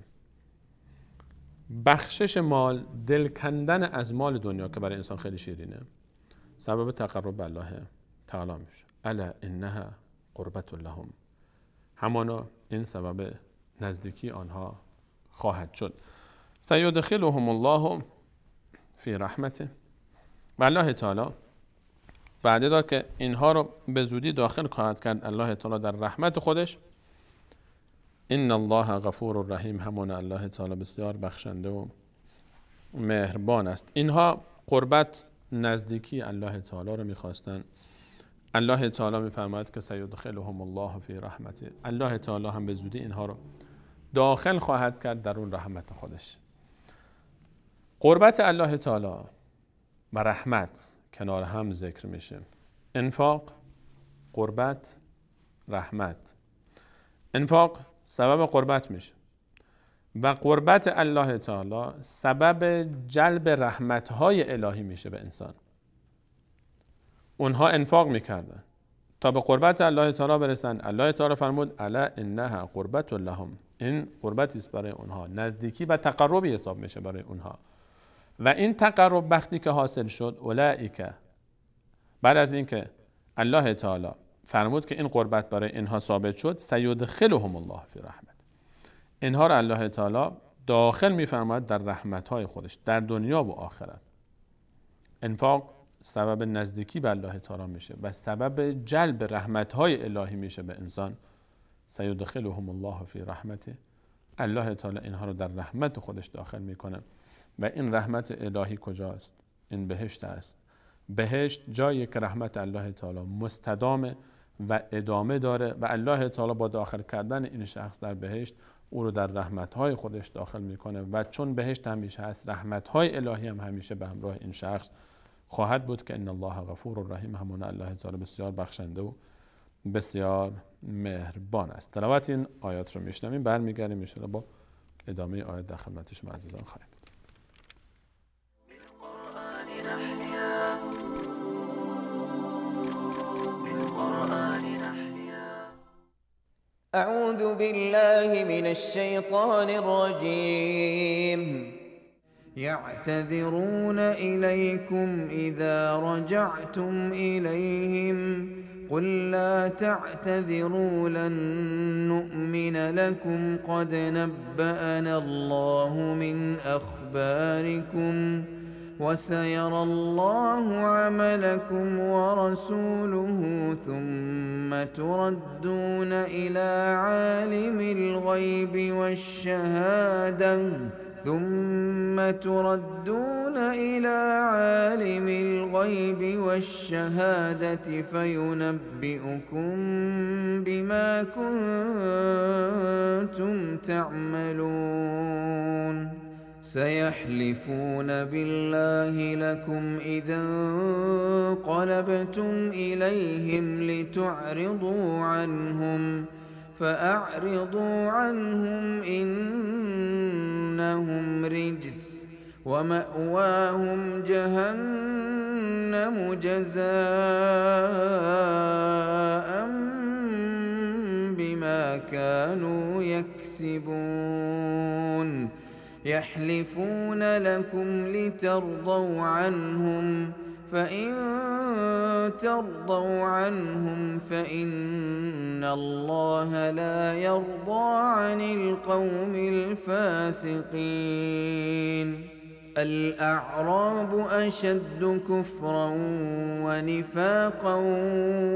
C: بخشش مال دل کندن از مال دنیا که برای انسان خیلی شیرینه سبب تقرب به اللهه تعالی میشه الا انها قربت لهم همانا این سبب نزدیکی آنها خواهد شد سیدخلهم الله فی رحمته و الله تعالی بعد داد که اینها رو به زودی داخل خواهد کرد الله تعالی در رحمت خودش ان الله غفور و رحیم همون الله تعالی بسیار بخشنده و مهربان است اینها قربت نزدیکی الله تعالی رو میخواستن الله تعالی میفرماید که هم الله فی رحمته الله تعالی هم به زودی اینها رو داخل خواهد کرد در اون رحمت خودش قربت الله تعالی و رحمت کنار هم ذکر میشه انفاق قربت رحمت انفاق سبب قربت میشه و قربت الله تعالی سبب جلب های الهی میشه به انسان اونها انفاق میکردن تا به قربت الله تعالی برسن الله تعالی فرمود الا انها قربت لهم این قربتی است برای اونها نزدیکی و تقربی حساب میشه برای اونها و این تقرب وقتی که حاصل شد اولئک بعد از اینکه الله تعالی فرمود که این قربت برای اینها ثابت شد سیدخلهم الله فی رحمت اینها را الله تعالی داخل میفرماید در رحمت های خودش در دنیا و آخرت انفاق سبب نزدیکی به الله تعالی میشه و سبب جلب رحمت های الهی میشه به انسان سیدخلهم الله فی رحمته الله تعالی اینها رو در رحمت خودش داخل میکنه و این رحمت الهی کجاست این بهشت است بهشت جایی که رحمت الله تعالی مستدام و ادامه داره و الله تعالی با داخل کردن این شخص در بهشت او رو در های خودش داخل میکنه و چون بهشت همیشه هست های الهی هم همیشه به همراه این شخص خواهد بود که ان الله غفور و رحیم همون الله تعالی بسیار بخشنده و بسیار مهربان است تلاوت این آیات رو میشنویم برمیگردیم ان با ادامه آیات در خدمت شما عزیزان خواهیم
D: اعوذ بالله من الشیطان يعتذرون إليكم إذا رجعتم إليهم قل لا تعتذروا لن نؤمن لكم قد نبأنا الله من أخباركم وسيرى الله عملكم ورسوله ثم تردون إلى عالم الغيب والشهادة ثم تردون إلى عالم الغيب والشهادة فينبئكم بما كنتم تعملون سيحلفون بالله لكم إذا انقلبتم إليهم لتعرضوا عنهم ۖ فأعرضوا عنهم إنهم رجس ومأواهم جهنم جزاء بما كانوا يكسبون يحلفون لكم لترضوا عنهم ۖ فإن ترضوا عنهم فإن الله لا يرضى عن القوم الفاسقين الأعراب أشد كفرا ونفاقا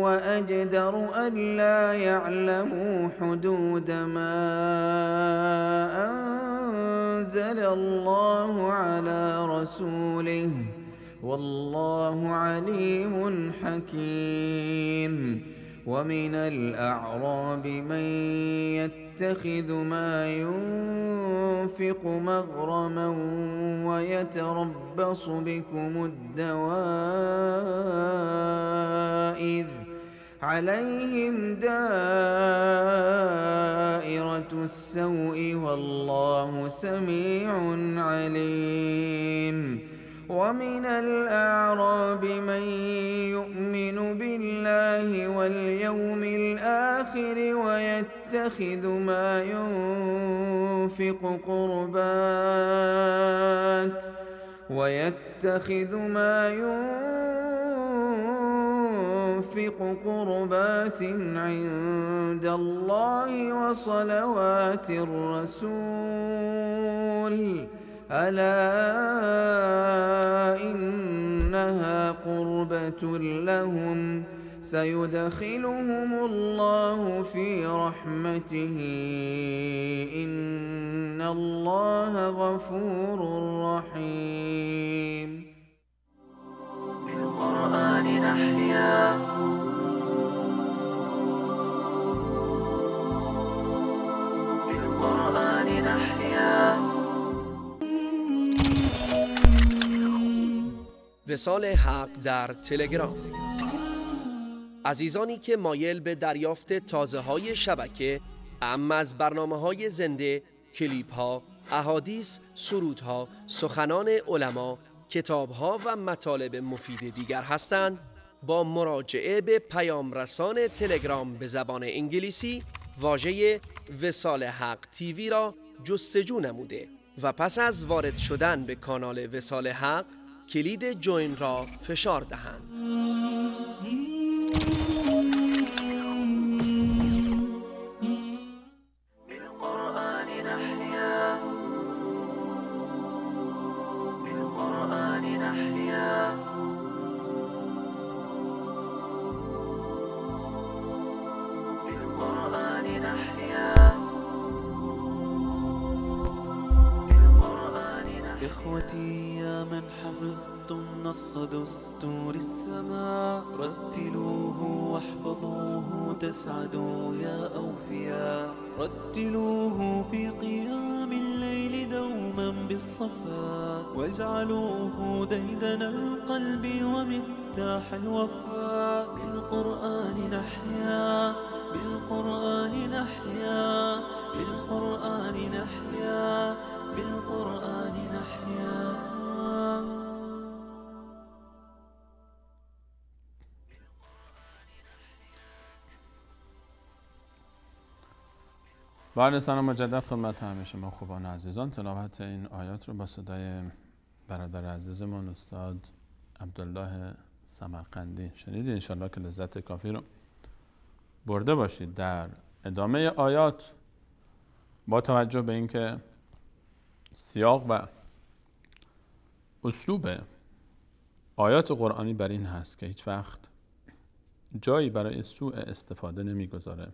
D: وأجدر ألا يعلموا حدود ما أنزل الله على رسوله والله عليم حكيم ومن الأعراب من يتخذ ما ينفق مغرما ويتربص بكم الدوائر عليهم دائرة السوء والله سميع عليم ومن الأعراب من يؤمن بالله واليوم الآخر ويتخذ ما ينفق قربات ويتخذ ما ينفق قربات عند الله وصلوات الرسول ألا إنها قربة لهم سيدخلهم الله في رحمته إن الله غفور رحيم بالقرآن نحيا
A: بالقرآن نحيا
D: وسال حق در تلگرام عزیزانی که مایل به دریافت تازه های شبکه ام از برنامه های زنده، کلیپ ها، احادیث، سرودها، سخنان علما، کتاب ها و مطالب مفید دیگر هستند با مراجعه به پیام رسان تلگرام به زبان انگلیسی واژه وسال حق تیوی را جستجو نموده و پس از وارد شدن به کانال وسال حق کلید جوین را فشار دهند
B: مرصد ستور السماء رتلوه واحفظوه تسعدوا يا أوفياء رتلوه في قيام الليل دوما بالصفا واجعلوه ديدن القلب ومفتاح الوفاء بالقرآن نحيا بالقرآن نحيا بالقرآن نحيا بالقرآن نحيا
C: با سلام مجدد خدمت همه شما خوبان عزیزان تلاوت این آیات رو با صدای برادر عزیزمون استاد عبدالله سمرقندی شنیدید انشالله که لذت کافی رو برده باشید در ادامه آیات با توجه به اینکه سیاق و اسلوب آیات قرآنی بر این هست که هیچ وقت جایی برای سوء استفاده نمیگذاره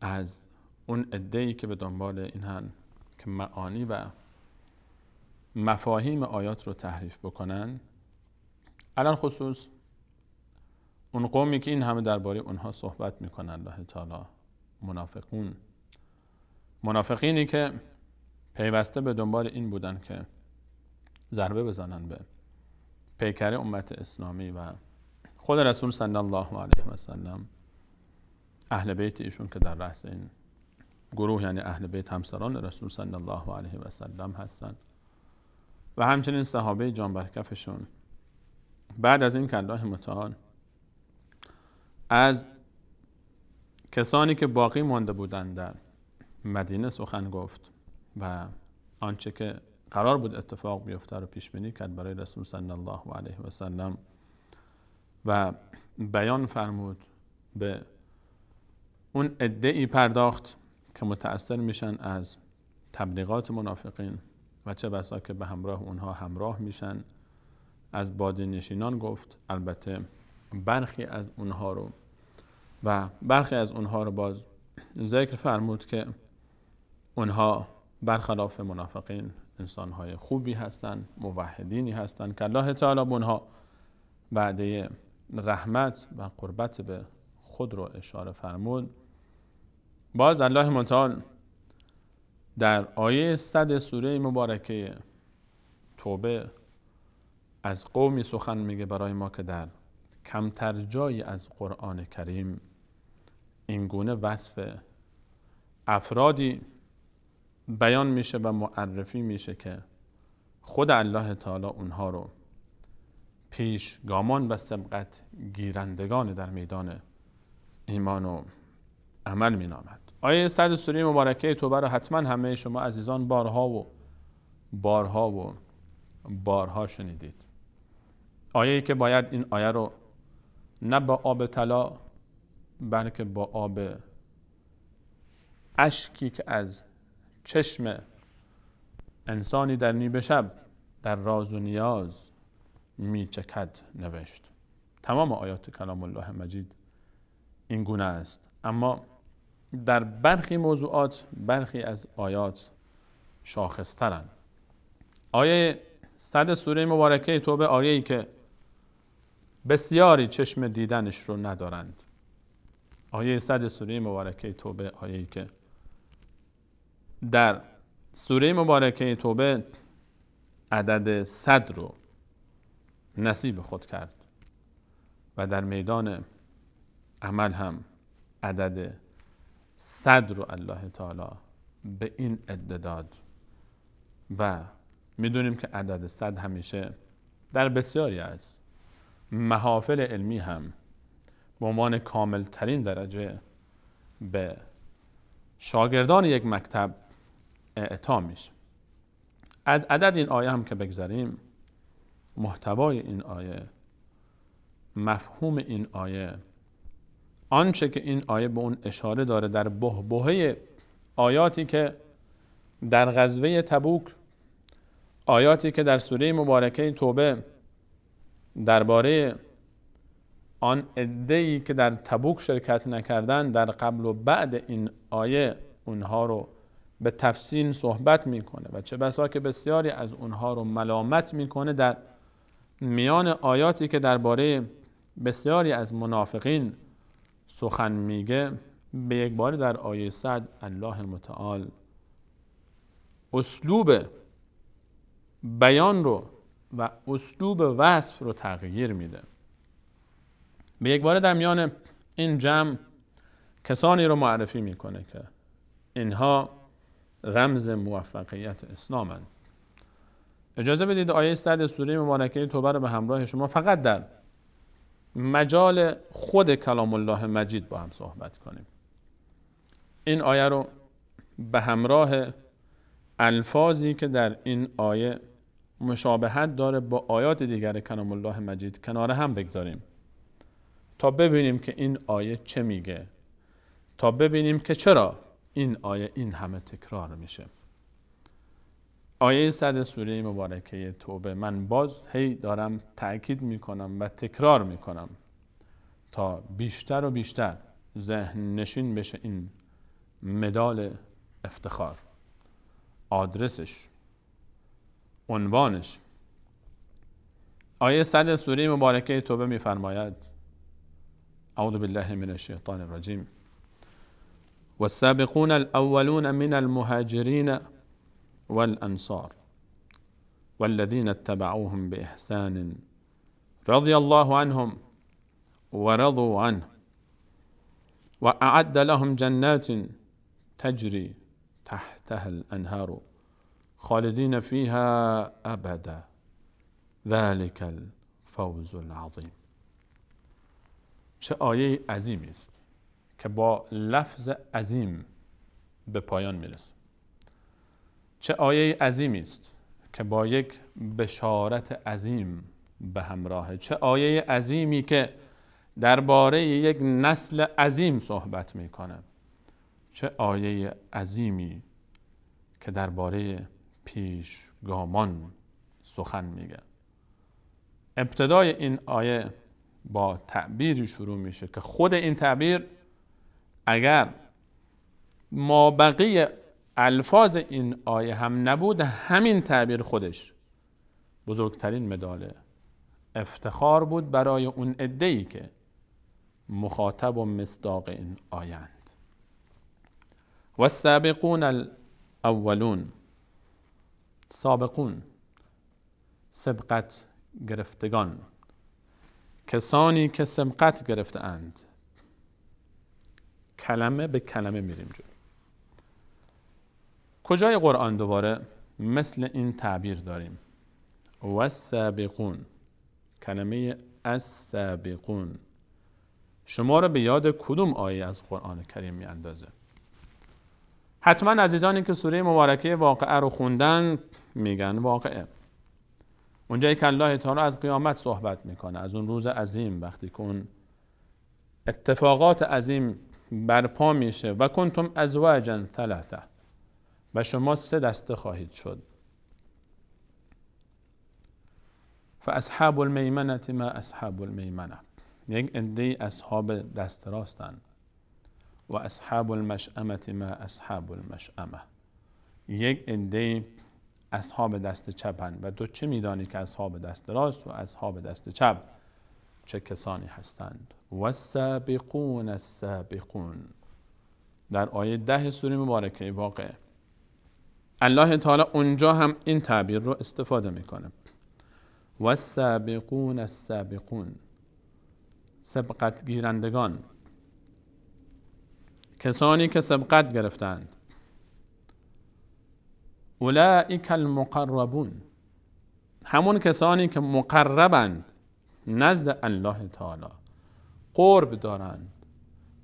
C: از اون ای که به دنبال این هن که معانی و مفاهیم آیات رو تحریف بکنن الان خصوص اون قومی که این همه درباره اونها صحبت میکنن الله تعالی منافقون منافقینی که پیوسته به دنبال این بودن که ضربه بزنن به پیکر امت اسلامی و خود رسول صلی الله علیه و سلم اهل بیت ایشون که در رأس این گروه یعنی اهل بیت همسران رسول صلی الله علیه و سلم هستند و همچنین صحابه جان برکفشون بعد از این کلاه متعال از کسانی که باقی مانده بودند در مدینه سخن گفت و آنچه که قرار بود اتفاق بیفته رو پیش بینی کرد برای رسول صلی الله علیه و سلم و بیان فرمود به اون عده ای پرداخت که متأثر میشن از تبلیغات منافقین و چه بسا که به همراه اونها همراه میشن از باده نشینان گفت البته برخی از اونها رو و برخی از اونها رو باز ذکر فرمود که اونها برخلاف منافقین انسانهای خوبی هستند موحدینی هستند که الله تعالی به اونها وعده رحمت و قربت به خود رو اشاره فرمود باز الله متعال در آیه صد سوره مبارکه توبه از قومی سخن میگه برای ما که در کمتر جایی از قرآن کریم گونه وصف افرادی بیان میشه و معرفی میشه که خود الله تعالی اونها رو پیش گامان و سبقت گیرندگان در میدان ایمان و عمل می نامد آیه صد سوره مبارکه توبه را حتما همه شما عزیزان بارها و بارها و بارها شنیدید آیه که باید این آیه رو نه با آب طلا بلکه با آب اشکی که از چشم انسانی در نیب شب در راز و نیاز میچکد نوشت تمام آیات کلام الله مجید این گونه است اما در برخی موضوعات برخی از آیات شاخصترن آیه صد سوره مبارکه توبه آیه ای که بسیاری چشم دیدنش رو ندارند آیه صد سوره مبارکه توبه آیه ای که در سوره مبارکه توبه عدد صد رو نصیب خود کرد و در میدان عمل هم عدد صد رو الله تعالی به این عده داد و میدونیم که عدد صد همیشه در بسیاری از محافل علمی هم به عنوان کاملترین درجه به شاگردان یک مکتب اعطا میشه از عدد این آیه هم که بگذریم محتوای این آیه مفهوم این آیه آنچه که این آیه به اون اشاره داره در بهبهه آیاتی که در غزوه تبوک آیاتی که در سوره مبارکه توبه درباره آن ای که در تبوک شرکت نکردن در قبل و بعد این آیه اونها رو به تفصیل صحبت میکنه و چه بسا که بسیاری از اونها رو ملامت میکنه در میان آیاتی که درباره بسیاری از منافقین سخن میگه به یک بار در آیه صد الله متعال اسلوب بیان رو و اسلوب وصف رو تغییر میده به یک بار در میان این جمع کسانی رو معرفی میکنه که اینها رمز موفقیت اسلامند اجازه بدید آیه صد سوره مبارکه توبه رو به همراه شما فقط در مجال خود کلام الله مجید با هم صحبت کنیم این آیه رو به همراه الفاظی که در این آیه مشابهت داره با آیات دیگر کلام الله مجید کنار هم بگذاریم تا ببینیم که این آیه چه میگه تا ببینیم که چرا این آیه این همه تکرار میشه آیه صد سوره مبارکه توبه من باز هی دارم تاکید میکنم و تکرار میکنم تا بیشتر و بیشتر ذهن نشین بشه این مدال افتخار آدرسش عنوانش آیه صد سوره مبارکه توبه میفرماید اعوذ بالله من الشیطان الرجیم والسابقون الاولون من المهاجرین والأنصار والذين اتبعوهم بإحسان رضي الله عنهم ورضوا عنه وأعد لهم جنات تجري تحتها الأنهار خالدين فيها أبدا ذلك الفوز العظيم چه آیه عظیمی است که با لفظ عظیم به پایان میرسه چه آیه عظیمی است که با یک بشارت عظیم به همراهه چه آیه عظیمی که درباره یک نسل عظیم صحبت میکنه چه آیه عظیمی که درباره پیشگامان سخن میگه ابتدای این آیه با تعبیری شروع میشه که خود این تعبیر اگر ما بقیه الفاظ این آیه هم نبود همین تعبیر خودش بزرگترین مداله افتخار بود برای اون ای که مخاطب و مصداق این آیند و سابقون الاولون سابقون سبقت گرفتگان کسانی که سبقت گرفته کلمه به کلمه میریم جلو کجای قرآن دوباره مثل این تعبیر داریم و السابقون کلمه السابقون شما رو به یاد کدوم آیه از قرآن کریم می اندازه حتما عزیزانی که سوره مبارکه واقعه رو خوندن میگن واقعه اونجایی که الله تعالی از قیامت صحبت میکنه از اون روز عظیم وقتی که اون اتفاقات عظیم برپا میشه و کنتم ازواجا ثلاثه و شما سه دسته خواهید شد اصحاب المیمنه ما اصحاب المیمنه یک عده اصحاب دست راستن و اصحاب المشعمت ما اصحاب المشعمه یک عده اصحاب دست چپن و تو چه میدانی که اصحاب دست راست و اصحاب دست چپ چه کسانی هستند و السابقون السابقون در آیه ده سوره مبارکه واقعه الله تعالی اونجا هم این تعبیر رو استفاده میکنه و السابقون السابقون سبقت گیرندگان کسانی که سبقت گرفتند اولئک المقربون همون کسانی که مقربند نزد الله تعالی قرب دارند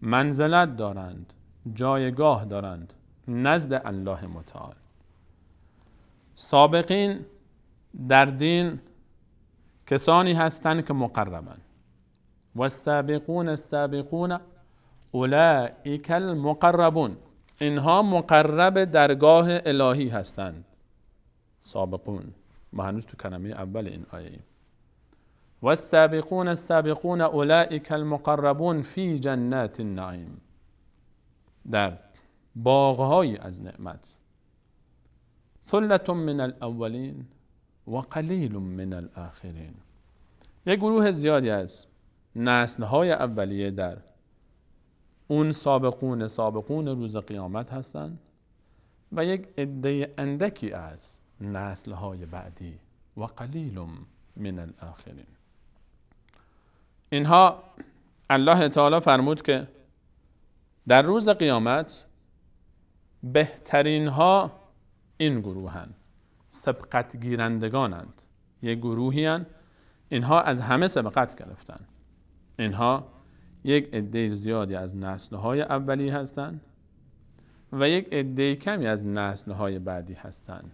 C: منزلت دارند جایگاه دارند نزد الله متعال سابقین در دین کسانی هستند که مقربند و السابقون السابقون اولئک المقربون اینها مقرب درگاه الهی هستند سابقون ما هنوز تو کلمه اول این آیه ایم و السابقون السابقون اولئک المقربون فی جنات النعیم در باغهایی از نعمت ثلت من الاولین و قلیل من الاخرین یه گروه زیادی از های اولیه در اون سابقون سابقون روز قیامت هستند و یک عده اندکی از های بعدی و قلیل من الاخرین اینها الله تعالی فرمود که در روز قیامت بهترین ها این گروهن سبقت گیرندگانند یک گروهی هن. اینها از همه سبقت گرفتن اینها یک عده زیادی از نسلهای اولی هستند و یک عده کمی از نسلهای بعدی هستند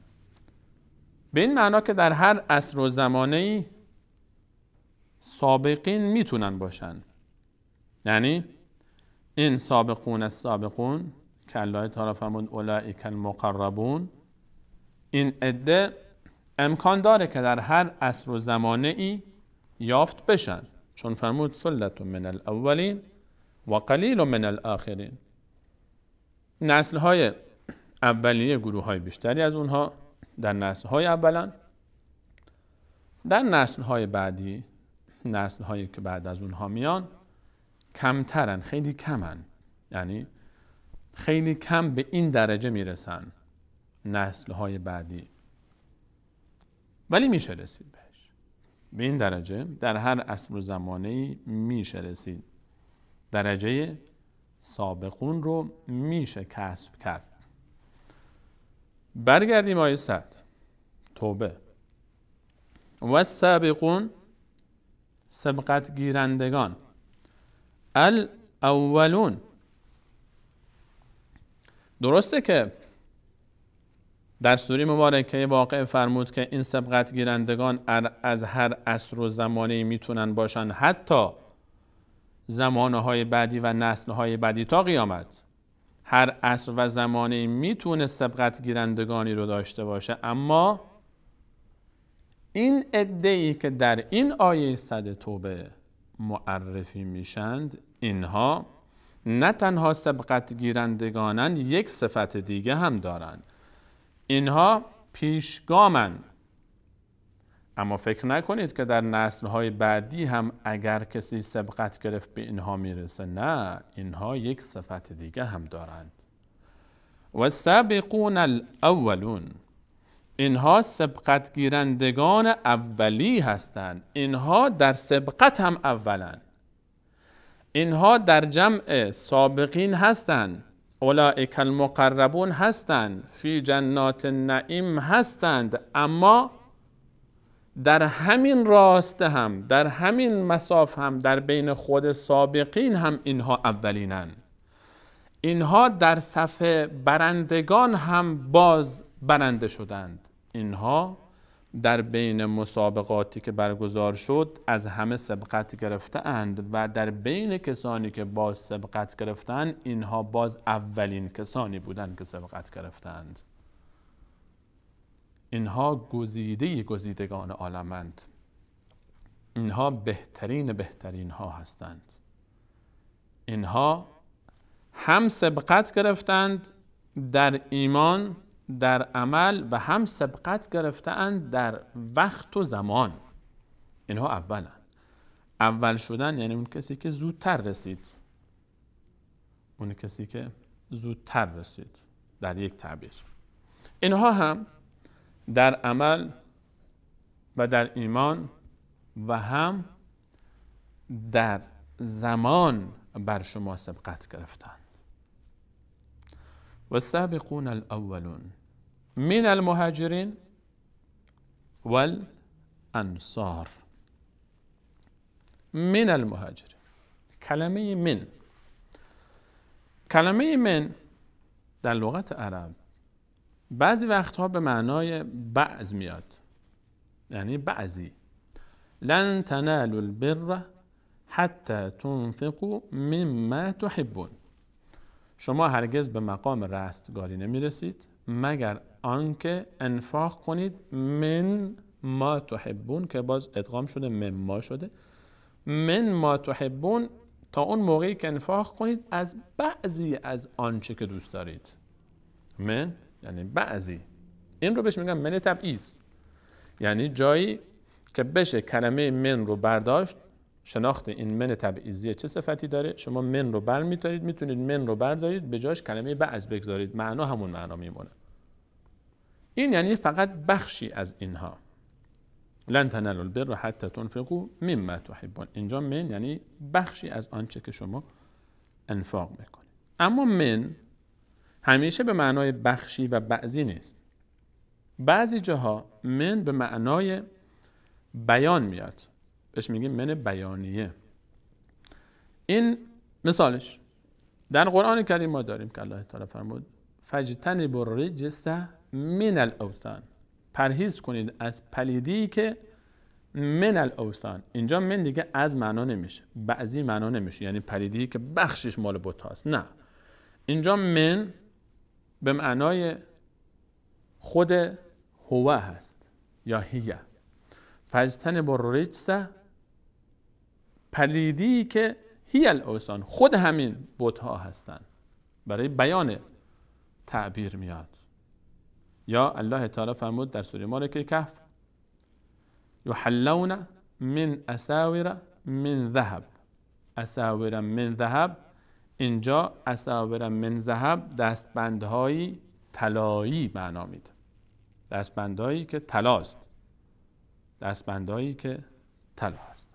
C: به این معنا که در هر عصر و زمانه ای سابقین میتونن باشن یعنی این سابقون از سابقون که الله تعالی فرمود اولئک المقربون این عده امکان داره که در هر عصر و زمانه ای یافت بشن چون فرمود سلط من الاولین و قلیل من الاخرین نسل های اولیه گروه های بیشتری از اونها در نسل های اولا در نسل های بعدی نسل هایی که بعد از اونها میان کمترن خیلی کمن یعنی خیلی کم به این درجه میرسن نسل های بعدی ولی میشه رسید بهش به این درجه در هر عصر و زمانه میشه رسید درجه سابقون رو میشه کسب کرد برگردیم آیه صد توبه و سابقون سبقت گیرندگان الاولون درسته که در سوری مبارکه واقع فرمود که این سبقت گیرندگان از هر عصر و زمانه میتونن باشن حتی زمانه های بعدی و نسل های بعدی تا قیامت هر عصر و زمانه میتونه سبقت گیرندگانی رو داشته باشه اما این ای که در این آیه صد توبه معرفی میشند اینها نه تنها سبقت گیرندگانند یک صفت دیگه هم دارند اینها پیشگامند اما فکر نکنید که در نسلهای بعدی هم اگر کسی سبقت گرفت به اینها میرسه نه اینها یک صفت دیگه هم دارند و سبقون الاولون اینها سبقت گیرندگان اولی هستند اینها در سبقت هم اولند اینها در جمع سابقین هستند اولئک المقربون هستند فی جنات نعیم هستند اما در همین راسته هم در همین مساف هم در بین خود سابقین هم اینها اولینن اینها در صفحه برندگان هم باز برنده شدند اینها در بین مسابقاتی که برگزار شد از همه سبقت اند و در بین کسانی که باز سبقت گرفتند اینها باز اولین کسانی بودند که سبقت گرفتند اینها گزیده گزیدگان عالمند اینها بهترین بهترین ها هستند اینها هم سبقت گرفتند در ایمان در عمل و هم سبقت گرفتند در وقت و زمان اینها اولن اول شدن یعنی اون کسی که زودتر رسید اون کسی که زودتر رسید در یک تعبیر اینها هم در عمل و در ایمان و هم در زمان بر شما سبقت گرفتند والسابقون الأولون من المهاجرين والأنصار من المهاجرين كلمة من كلمة من در لغة عرب بعضی وقتها به معنای بعض میاد یعنی بعضی لن تنالوا البر حتى تنفقوا مما تحبون شما هرگز به مقام رستگاری نمی رسید مگر آنکه انفاق کنید من ما تحبون که باز ادغام شده من ما شده من ما تحبون تا اون موقعی که انفاق کنید از بعضی از آنچه که دوست دارید من یعنی بعضی این رو بهش میگم من تبعیض یعنی جایی که بشه کلمه من رو برداشت شناخت این من تبعیضی چه صفتی داره شما من رو بر میتونید میتونید من رو بردارید به جاش کلمه بعض بگذارید معنا همون معنا میمونه این یعنی فقط بخشی از اینها لن تنالوا البر حتی تنفقوا مما تحبون اینجا من یعنی بخشی از آنچه که شما انفاق میکنید اما من همیشه به معنای بخشی و بعضی نیست بعضی جاها من به معنای بیان میاد بهش میگیم من بیانیه این مثالش در قرآن کریم ما داریم که الله تعالی فرمود فجتنی بر جسته من الاوسان پرهیز کنید از پلیدی که من الاوسان اینجا من دیگه از معنا نمیشه بعضی معنا نمیشه یعنی پلیدی که بخشش مال بوتاست نه اینجا من به معنای خود هوه هست یا هیه فجتن بروری پلیدی که هی اوسان خود همین بوت ها هستند برای بیان تعبیر میاد یا الله تعالی فرمود در سوره مالک کهف یحلون من اساور من ذهب اساور من ذهب اینجا اساور من ذهب دستبندهای طلایی معنا میده دستبندهایی که طلاست دستبندهایی که طلا است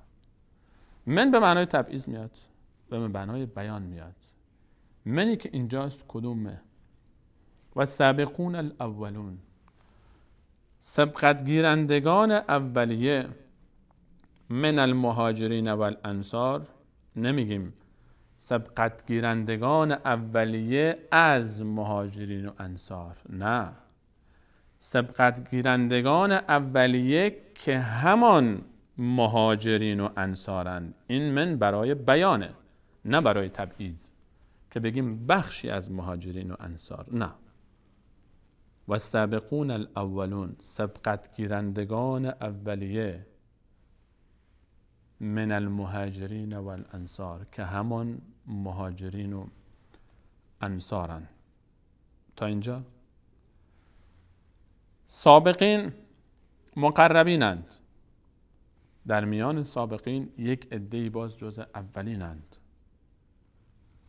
C: من به معنای تبعیض میاد و به معنای بیان میاد منی که اینجاست کدومه و سابقون الاولون سبقت گیرندگان اولیه من المهاجرین و الانصار نمیگیم سبقت گیرندگان اولیه از مهاجرین و انصار نه سبقت گیرندگان اولیه که همان مهاجرین و انصارن این من برای بیانه نه برای تبعیض که بگیم بخشی از مهاجرین و انصار نه و سابقون الاولون سبقت گیرندگان اولیه من المهاجرین و الانصار که همان مهاجرین و انصارن تا اینجا سابقین مقربینند در میان سابقین یک عده باز جز اولینند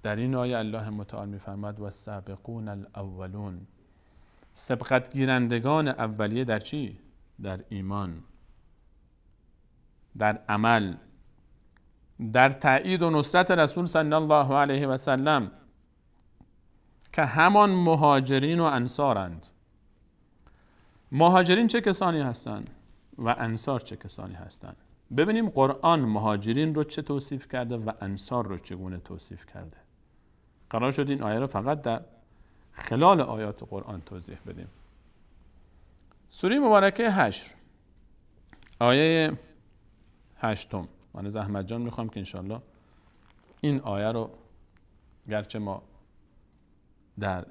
C: در این آیه الله متعال میفرماد و سابقون الاولون سبقت گیرندگان اولیه در چی؟ در ایمان در عمل در تایید و نصرت رسول صلی الله علیه و سلم که همان مهاجرین و انصارند مهاجرین چه کسانی هستند و انصار چه کسانی هستند ببینیم قرآن مهاجرین رو چه توصیف کرده و انصار رو چگونه توصیف کرده قرار شد این آیه رو فقط در خلال آیات قرآن توضیح بدیم سوری مبارکه هشر آیه هشتم من از جان میخوام که انشالله این آیه رو گرچه ما در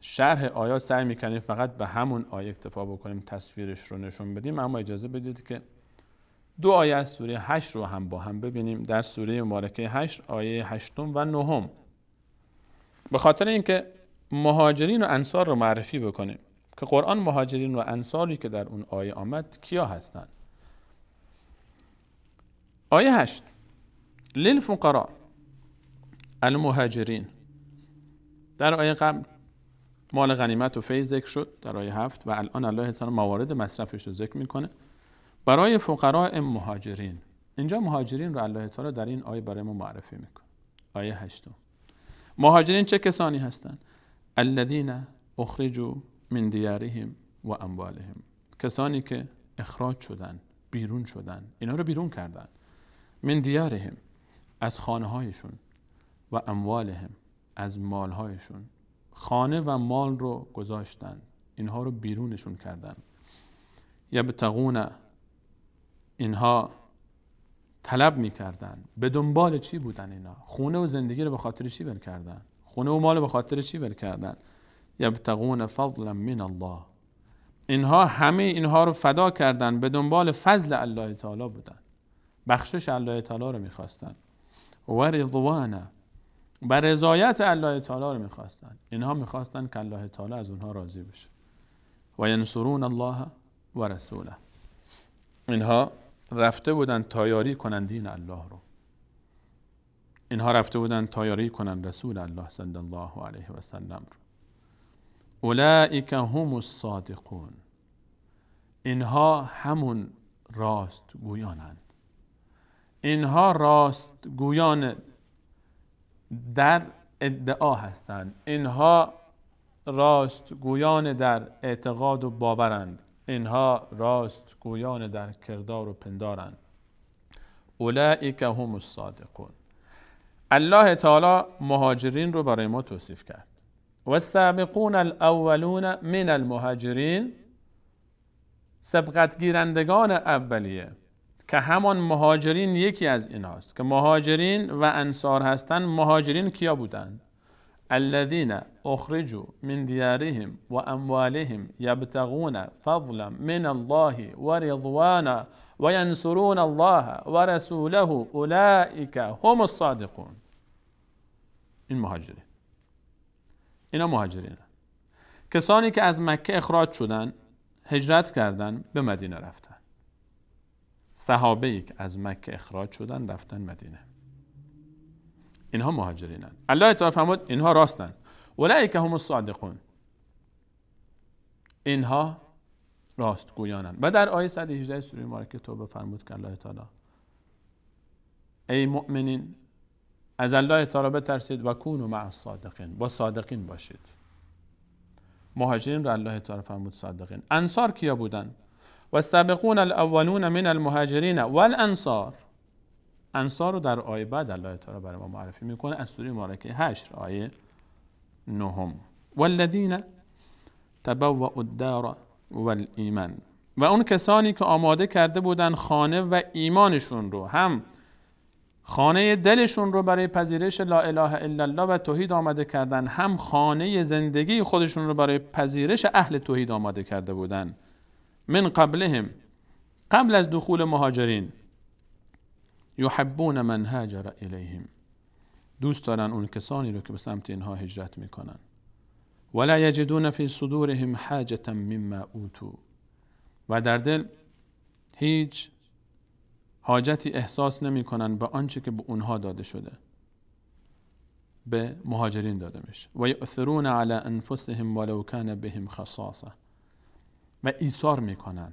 C: شرح آیات سعی میکنیم فقط به همون آیه اکتفا بکنیم تصویرش رو نشون بدیم اما اجازه بدید که دو آیه از سوره 8 رو هم با هم ببینیم در سوره مبارکه 8 آیه 8 و نهم. به خاطر اینکه مهاجرین و انصار رو معرفی بکنیم که قرآن مهاجرین و انصاری که در اون آیه آمد کیا هستند آیه 8 للفقراء المهاجرین در آیه قبل مال غنیمت و فیض ذکر شد در آیه 7 و الان الله تعالی موارد مصرفش رو ذکر میکنه برای فقراء مهاجرین اینجا مهاجرین رو الله تعالی در این آیه برای ما معرفی میکنه آیه هشتم مهاجرین چه کسانی هستند الذین اخرجوا من دیارهم و اموالهم کسانی که اخراج شدن بیرون شدن اینا رو بیرون کردن من دیارهم از خانه هایشون و اموالهم از مالهایشون خانه و مال رو گذاشتن اینها رو بیرونشون کردن یبتغون اینها طلب میکردن به دنبال چی بودن اینها خونه و زندگی رو به خاطر چی بر کردن خونه و مال به خاطر چی بر کردن یبتغون فضلا من الله اینها همه اینها رو فدا کردن به دنبال فضل الله تعالی بودن بخشش الله تعالی رو میخواستن و رضوانا و رضایت الله تعالی رو میخواستن اینها میخواستن که الله تعالی از اونها راضی بشه و ینصرون الله و رسوله اینها رفته بودن تایاری کنن دین الله رو اینها رفته بودن تایاری کنن رسول الله صلی الله علیه و سلم رو اولئک هم الصادقون اینها همون راست گویانند اینها راست گویان در ادعا هستند اینها راست گویان در اعتقاد و باورند اینها راست گویان در کردار و پندارند اولئک هم الصادقون الله تعالی مهاجرین رو برای ما توصیف کرد و السابقون الاولون من المهاجرین سبقت گیرندگان اولیه که همان مهاجرین یکی از اینهاست که مهاجرین و انصار هستند مهاجرین کیا بودند الذین اخرجوا من ديارهم اموالهم يبتغون فضلا من الله و وينصرون الله ورسوله اولئك هم الصادقون این مهاجرین اینا مهاجرین کسانی که از مکه اخراج شدن هجرت کردن به مدینه رفتن صحابه که از مکه اخراج شدن رفتن مدینه اینها مهاجرینن الله تعالی فرمود اینها راستند اولئک هم الصادقون اینها راست گویانند و در آیه 118 سوره مبارکه توبه فرمود که الله ای مؤمنین از الله تعالی بترسید و کونوا مع الصادقین با صادقین باشید مهاجرین را الله تعالی فرمود صادقین انصار کیا بودن و سابقون الاولون من المهاجرین والانصار انصار رو در آیه بعد الله تعالی برای ما معرفی میکنه از سوره مبارکه 8 آیه نهم والذین تبوا الدار والایمان و اون کسانی که آماده کرده بودن خانه و ایمانشون رو هم خانه دلشون رو برای پذیرش لا اله الا الله و توحید آمده کردن هم خانه زندگی خودشون رو برای پذیرش اهل توحید آماده کرده بودن من قبلهم قبل از دخول مهاجرین یحبون من هاجر الیهم دوست دارن اون کسانی رو که به سمت اینها هجرت میکنن ولا یجدون فی صدورهم حاجتا مما اوتو و در دل هیچ حاجتی احساس نمیکنن به آنچه که به اونها داده شده به مهاجرین داده میشه و یؤثرون علی انفسهم ولو کان بهم خصاصه و ایثار میکنن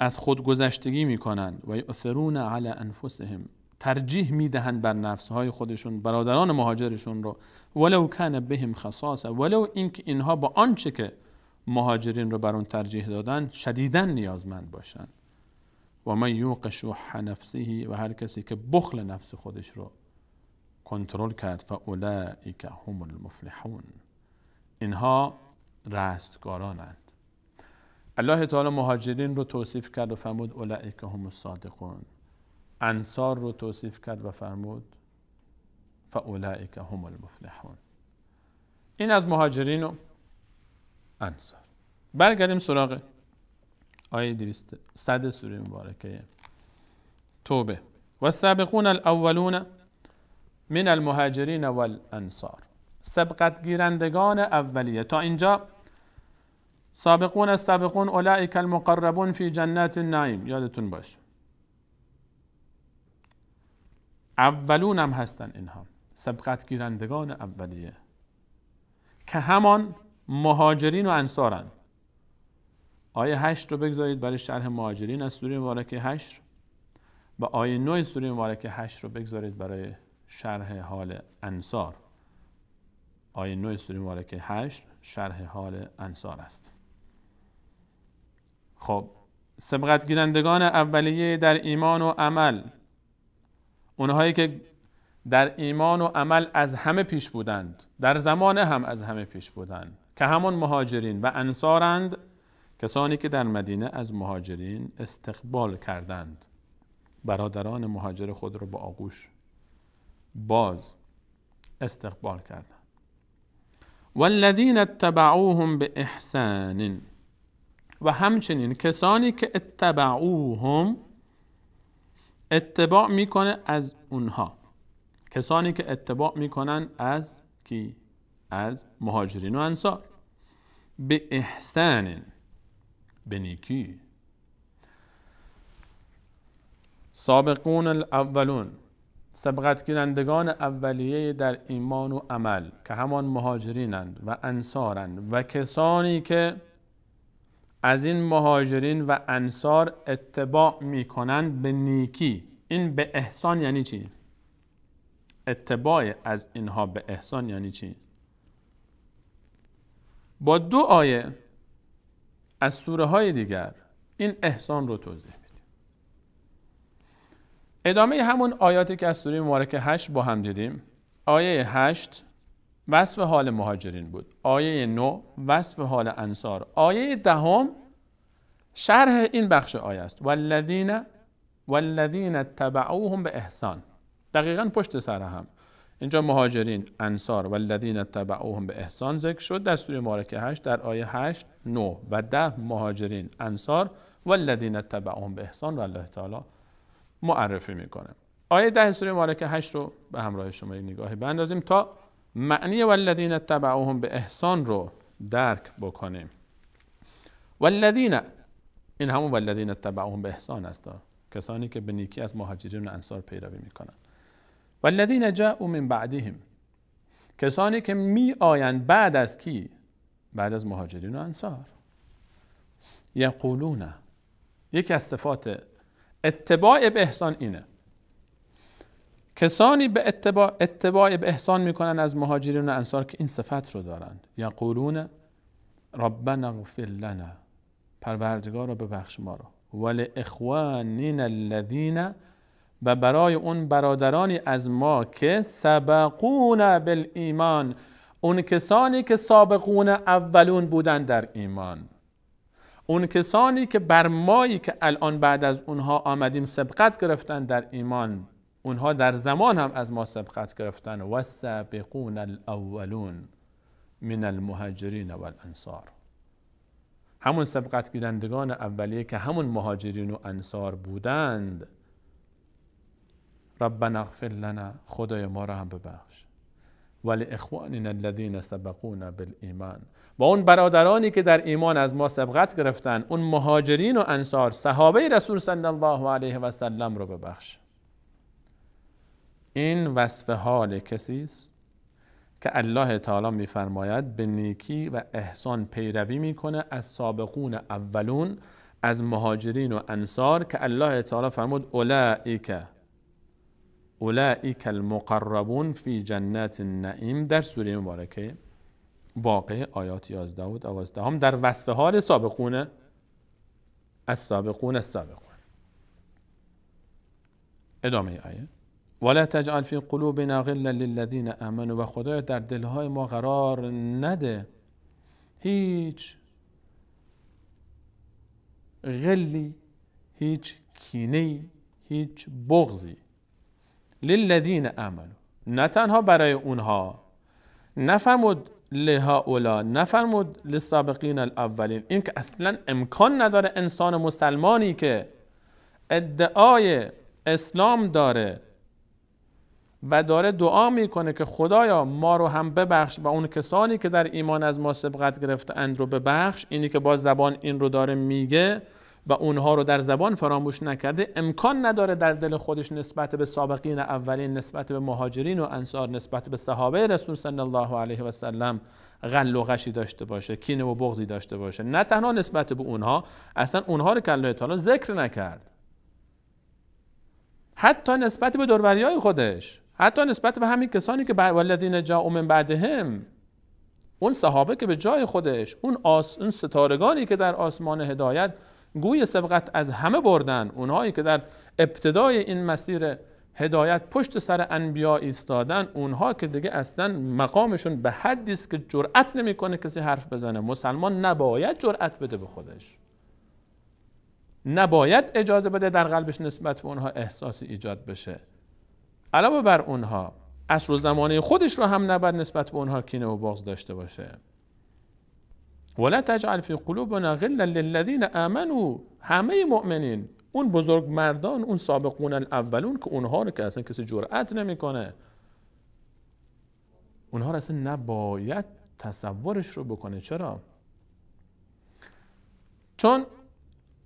C: از خودگذشتگی میکنن و یؤثرون علی انفسهم ترجیح میدهند بر نفسهای خودشون برادران مهاجرشون رو ولو کان بهم خصاصه ولو اینکه اینها با آنچه که مهاجرین رو بر اون ترجیح دادن شدیدا نیازمند باشند و من یوق شوح نفسه و هر کسی که بخل نفس خودش رو کنترل کرد فاولئک هم المفلحون اینها رستگارانند الله تعالی مهاجرین رو توصیف کرد و فرمود اولئک هم الصادقون انصار رو توصیف کرد و فرمود فاولئک هم المفلحون این از مهاجرین و انصار برگردیم سراغ آیه 200 سوره مبارکه توبه و سابقون الاولون من المهاجرین والانصار سبقت گیرندگان اولیه تا اینجا سابقون سابقون اولئک المقربون فی جنات النعیم یادتون باشه اولون هم هستن اینها سبقت گیرندگان اولیه که همان مهاجرین و انصارن آیه 8 رو بگذارید برای شرح مهاجرین از سوره مبارکه 8 و آیه 9 سوره مبارکه 8 رو بگذارید برای شرح حال انصار آیه 9 سوره مبارکه 8 شرح حال انصار است خب سبقت گیرندگان اولیه در ایمان و عمل اونهایی که در ایمان و عمل از همه پیش بودند در زمان هم از همه پیش بودند که همون مهاجرین و انصارند کسانی که در مدینه از مهاجرین استقبال کردند برادران مهاجر خود را با آغوش باز استقبال کردند والذین اتبعوهم به و همچنین کسانی که اتبعوهم اتباع میکنه از اونها کسانی که اتباع میکنن از کی از مهاجرین و انصار به احسان به نیکی سابقون الاولون سبقت گیرندگان اولیه در ایمان و عمل که همان مهاجرینند و انصارند و کسانی که از این مهاجرین و انصار اتباع میکنند به نیکی این به احسان یعنی چی؟ اتباع از اینها به احسان یعنی چی؟ با دو آیه از سوره های دیگر این احسان رو توضیح میدیم ادامه همون آیاتی که از سوره مبارکه 8 با هم دیدیم آیه 8 وصف حال مهاجرین بود آیه 9 وصف حال انصار آیه دهم ده شرح این بخش آیه است والذین والذین تبعوهم به احسان دقیقا پشت سر هم اینجا مهاجرین انصار والذین تبعوهم به احسان ذکر شد در سوره مبارکه 8 در آیه 8 9 و 10 مهاجرین انصار والذین تبعوهم به احسان رو الله تعالی معرفی میکنه آیه 10 سوره مبارکه 8 رو به همراه شما یک نگاهی بندازیم تا معنی والذین اتبعوهم به احسان رو درک بکنیم والذین این همون والذین اتبعوهم به احسان است کسانی که به نیکی از مهاجرین و انصار پیروی میکنند والذین جاءوا من بعدهم کسانی که می آیند بعد از کی بعد از مهاجرین و انصار یقولون یکی از صفات اتباع به احسان اینه کسانی به اتباع, به احسان میکنن از مهاجرین و انصار که این صفت رو دارند یقولون ربنا اغفر لنا پروردگار رو ببخش ما رو ولی اخوانین الذین و برای اون برادرانی از ما که سبقون بالایمان اون کسانی که سابقون اولون بودن در ایمان اون کسانی که بر مایی که الان بعد از اونها آمدیم سبقت گرفتن در ایمان اونها در زمان هم از ما سبقت گرفتن و سابقون الاولون من المهاجرین و الانصار همون سبقت گیرندگان اولیه که همون مهاجرین و انصار بودند ربنا اغفر لنا خدای ما را هم ببخش ولی اخواننا الذین سبقونا بالایمان و اون برادرانی که در ایمان از ما سبقت گرفتن اون مهاجرین و انصار صحابه رسول صلی الله علیه و سلم رو ببخش این وصف حال کسی است که الله تعالی میفرماید به نیکی و احسان پیروی میکنه از سابقون اولون از مهاجرین و انصار که الله تعالی فرمود اولئک اولئک المقربون فی جنات النعیم در سوره مبارکه واقع آیات 11 و 12 هم در وصف حال سابقون سابقون سابقون ادامه آیه ولا تجعل فی قلوبنا غلا للذین امنوا و خدای در دلهای ما قرار نده هیچ غلی هیچ کینه هیچ بغزی للذین امنوا نه تنها برای اونها نفرمود لها اولا نفرمود لسابقین الاولین این که اصلا امکان نداره انسان مسلمانی که ادعای اسلام داره و داره دعا میکنه که خدایا ما رو هم ببخش و اون کسانی که در ایمان از ما سبقت گرفتند رو ببخش اینی که با زبان این رو داره میگه و اونها رو در زبان فراموش نکرده امکان نداره در دل خودش نسبت به سابقین اولین نسبت به مهاجرین و انصار نسبت به صحابه رسول صلی الله علیه و سلم غل و غشی داشته باشه کینه و بغضی داشته باشه نه تنها نسبت به اونها اصلا اونها رو ذکر نکرد حتی نسبت به دوربری خودش حتی نسبت به همین کسانی که والذین جا بعد بعدهم اون صحابه که به جای خودش اون, آس، اون ستارگانی که در آسمان هدایت گوی سبقت از همه بردن اونهایی که در ابتدای این مسیر هدایت پشت سر انبیا ایستادن اونها که دیگه اصلا مقامشون به حدی است که جرأت نمیکنه کسی حرف بزنه مسلمان نباید جرأت بده به خودش نباید اجازه بده در قلبش نسبت به اونها احساسی ایجاد بشه علاوه بر اونها اصر و زمانه خودش رو هم نباید نسبت به اونها کینه و بغض داشته باشه ولا تجعل فی قلوبنا غلا للذین امنوا همه مؤمنین اون بزرگ مردان اون سابقون الاولون که اونها رو که اصلا کسی جرأت نمیکنه اونها رو اصلا نباید تصورش رو بکنه چرا چون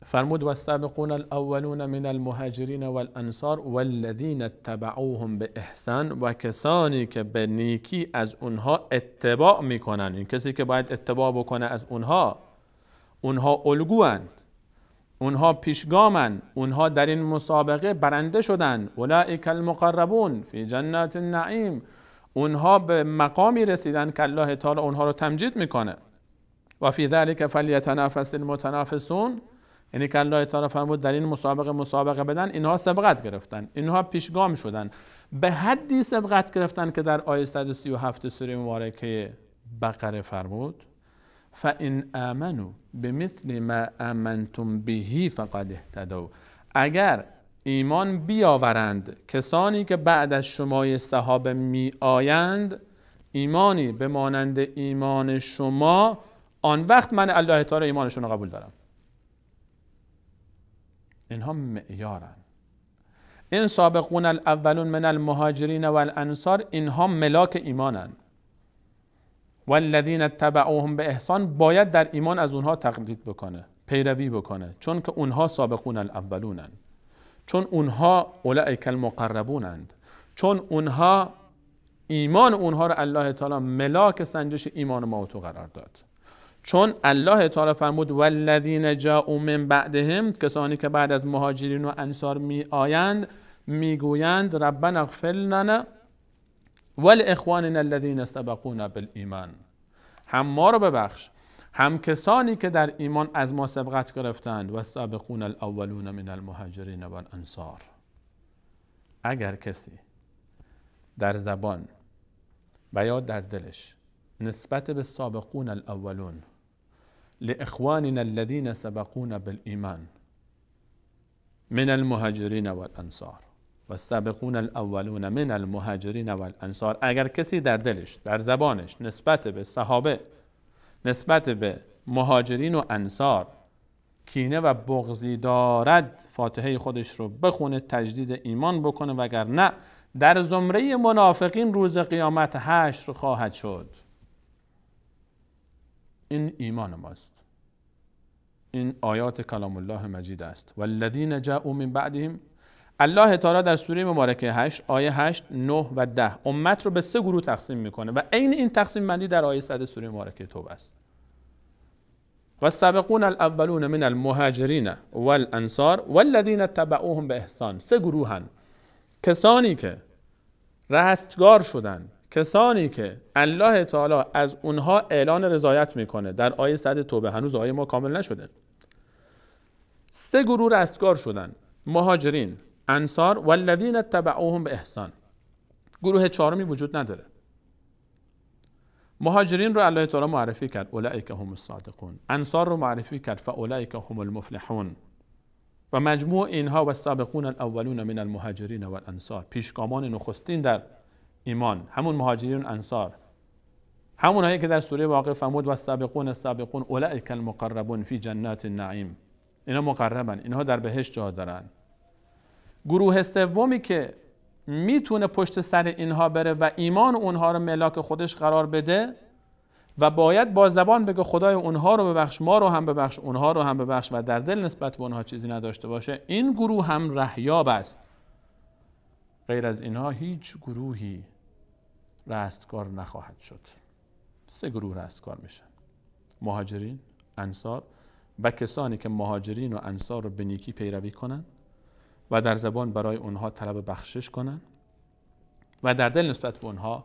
C: فرمود واستبقون الاولون من المهاجرین والانصار والذین اتبعوهم به احسان و کسانی که به نیکی از اونها اتباع میکنن این کسی که باید اتباع بکنه از اونها اونها الگوند اونها پیشگامند اونها در این مسابقه برنده شدن اولئک المقربون فی جنات النعیم اونها به مقامی رسیدن که الله تعالی اونها رو تمجید میکنه و فی ذلک فلیتنافس المتنافسون یعنی که الله تعالی فرمود در این مسابقه مسابقه بدن اینها سبقت گرفتن اینها پیشگام شدن به حدی سبقت گرفتن که در آیه 137 سوره مبارکه بقره فرمود فَإِنْ آمَنُوا بِمِثْلِ مَا آمَنْتُمْ بِهِ فَقَدْ اهتدوا اگر ایمان بیاورند کسانی که بعد از شمای صحابه می آیند ایمانی به مانند ایمان شما آن وقت من الله تعالی ایمانشون رو قبول دارم اینها معیارن این سابقون الاولون من المهاجرین و الانصار اینها ملاک ایمانن والذین تبعوهم به احسان باید در ایمان از اونها تقلید بکنه پیروی بکنه چون که اونها سابقون الاولونن چون اونها اولئک المقربونند چون اونها ایمان اونها رو الله تعالی ملاک سنجش ایمان ما تو قرار داد چون الله تعالی فرمود والذین جاءوا من بعدهم کسانی که بعد از مهاجرین و انصار می آیند میگویند ربنا اغفر لنا والاخواننا الذین سبقونا بالایمان هم ما رو ببخش هم کسانی که در ایمان از ما سبقت گرفتند و سابقون الاولون من المهاجرین و الانصار اگر کسی در زبان و یا در دلش نسبت به سابقون الاولون لإخواننا الذين سبقونا بالإيمان من المهاجرين والأنصار والسابقون و من المهاجرين والأنصار اگر کسی در دلش در زبانش نسبت به صحابه نسبت به مهاجرین و انصار کینه و بغضی دارد فاتحه خودش رو بخونه تجدید ایمان بکنه نه در زمره منافقین روز قیامت رو خواهد شد این ایمان ماست این آیات کلام الله مجید است والذین جاءوا من بعدهم الله تعالی در سوره مبارکه 8 آیه 8 9 و 10 امت رو به سه گروه تقسیم میکنه و عین این تقسیم بندی در آیه 100 سوره مبارکه توبه است و سابقون الاولون من المهاجرین والانصار والذین تبعوهم به احسان سه گروهن کسانی که رستگار شدند کسانی که الله تعالی از اونها اعلان رضایت میکنه در آیه صد توبه هنوز آیه ما کامل نشده سه گروه رستگار شدن مهاجرین انصار و الذین تبعوهم به احسان گروه چهارمی وجود نداره مهاجرین رو الله تعالی معرفی کرد اولئک هم الصادقون انصار رو معرفی کرد فاولئک هم المفلحون و مجموع اینها و سابقون الاولون من المهاجرین و الانصار پیشگامان نخستین در ایمان همون مهاجرین انصار هایی که در سوره واقع فمود و سابقون سابقون اولئک المقربون فی جنات النعیم اینا مقربن اینها در بهشت جا دارن گروه سومی که میتونه پشت سر اینها بره و ایمان اونها رو ملاک خودش قرار بده و باید با زبان بگه خدای اونها رو ببخش ما رو هم ببخش اونها رو هم ببخش و در دل نسبت به اونها چیزی نداشته باشه این گروه هم رهیاب است غیر از اینها هیچ گروهی رستگار نخواهد شد سه گروه رستگار میشن مهاجرین انصار و کسانی که مهاجرین و انصار رو به نیکی پیروی کنند و در زبان برای اونها طلب بخشش کنند و در دل نسبت به اونها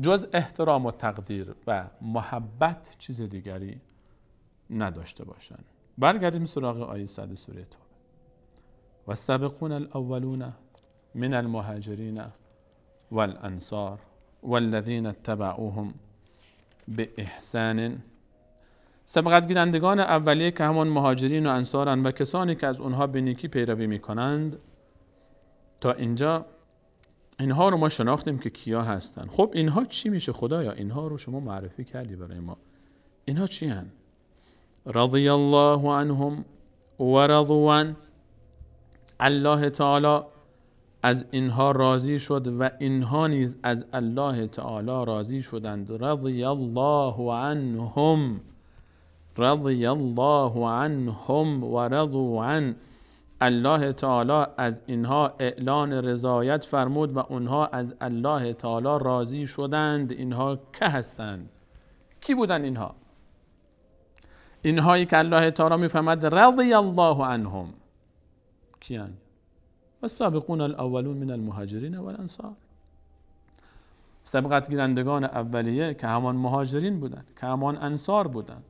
C: جز احترام و تقدیر و محبت چیز دیگری نداشته باشند برگردیم سراغ آیه صد سوره توبه و سبقون الاولون من المهاجرین والانصار والذین اتبعوهم به احسان سبقت گیرندگان اولیه که همان مهاجرین و انصارن و کسانی که از اونها به نیکی پیروی میکنند تا اینجا اینها رو ما شناختیم که کیا هستن خب اینها چی میشه خدایا اینها رو شما معرفی کردی برای ما اینها چی هن؟ رضی الله عنهم و رضوان الله تعالی از اینها راضی شد و اینها نیز از الله تعالی راضی شدند رضی الله عنهم رضی الله عنهم و رضو عن الله تعالی از اینها اعلان رضایت فرمود و اونها از الله تعالی راضی شدند اینها که هستند کی بودن اینها اینهایی که الله تعالی میفهمد رضی الله عنهم کیان والسابقون الاولون من المهاجرین و الانصار سبقت گیرندگان اولیه که همان مهاجرین بودند که همان انصار بودند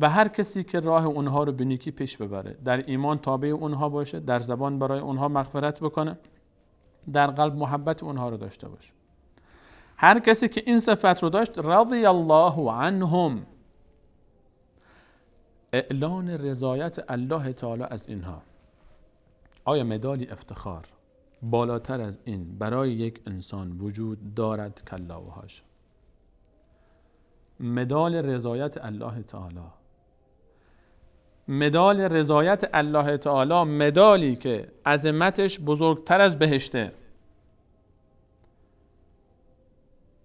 C: و هر کسی که راه اونها رو به نیکی پیش ببره در ایمان تابع اونها باشه در زبان برای اونها مغفرت بکنه در قلب محبت اونها رو داشته باشه هر کسی که این صفت رو داشت رضی الله عنهم اعلان رضایت الله تعالی از اینها آیا مدالی افتخار بالاتر از این برای یک انسان وجود دارد هاش. مدال رضایت الله تعالی مدال رضایت الله تعالی مدالی که عظمتش بزرگتر از بهشته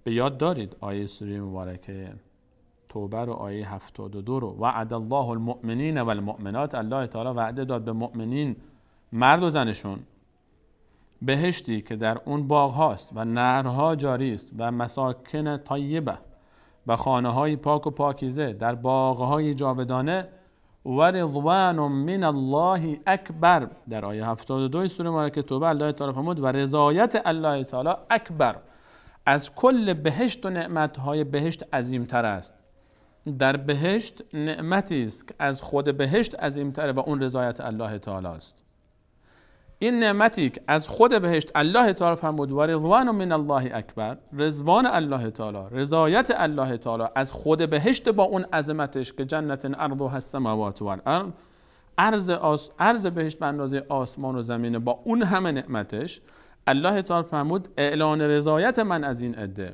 C: به یاد دارید آیه سوره مبارکه توبه رو آیه 72 رو وعد الله المؤمنین و المؤمنات الله تعالی وعده داد به مؤمنین مرد و زنشون بهشتی که در اون باغ هاست و نهرها جاری است و مساکن طیبه و خانه های پاک و پاکیزه در باغ های جاودانه و رضوان من الله اکبر در آیه 72 سوره مبارکه توبه الله تعالی فرمود و رضایت الله تعالی اکبر از کل بهشت و نعمت های بهشت عظیم تر است در بهشت نعمتی است که از خود بهشت عظیم و اون رضایت الله تعالی است این نعمتی که از خود بهشت الله تعالی فرمود و رضوان من الله اکبر رضوان الله تعالی رضایت الله تعالی از خود بهشت با اون عظمتش که جنت ارض و السماوات و الارض عرض, بهشت به اندازه آسمان و زمین با اون همه نعمتش الله تعالی فرمود اعلان رضایت من از این عده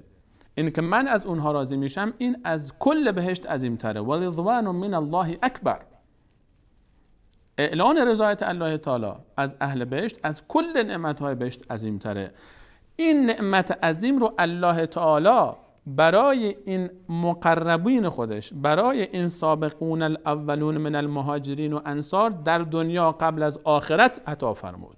C: این که من از اونها راضی میشم این از کل بهشت عظیمتره و رضوان من الله اکبر اعلان رضایت الله تعالی از اهل بهشت از کل های بهشت تره این نعمت عظیم رو الله تعالی برای این مقربین خودش برای این سابقون الاولون من المهاجرین و انصار در دنیا قبل از آخرت عطا فرمود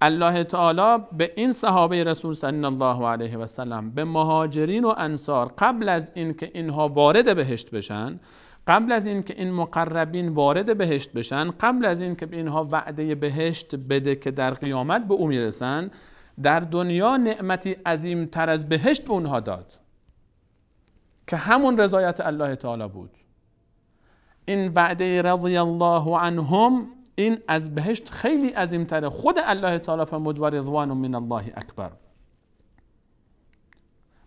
C: الله تعالی به این صحابه رسول صلی الله علیه و سلم به مهاجرین و انصار قبل از اینکه اینها وارد بهشت بشن قبل از اینکه این مقربین وارد بهشت بشن قبل از اینکه به اینها وعده بهشت بده که در قیامت به او میرسن در دنیا نعمتی عظیم تر از بهشت به اونها داد که همون رضایت الله تعالی بود این وعده رضی الله عنهم این از بهشت خیلی عظیم تره خود الله تعالی فرمود و رضوان من الله اکبر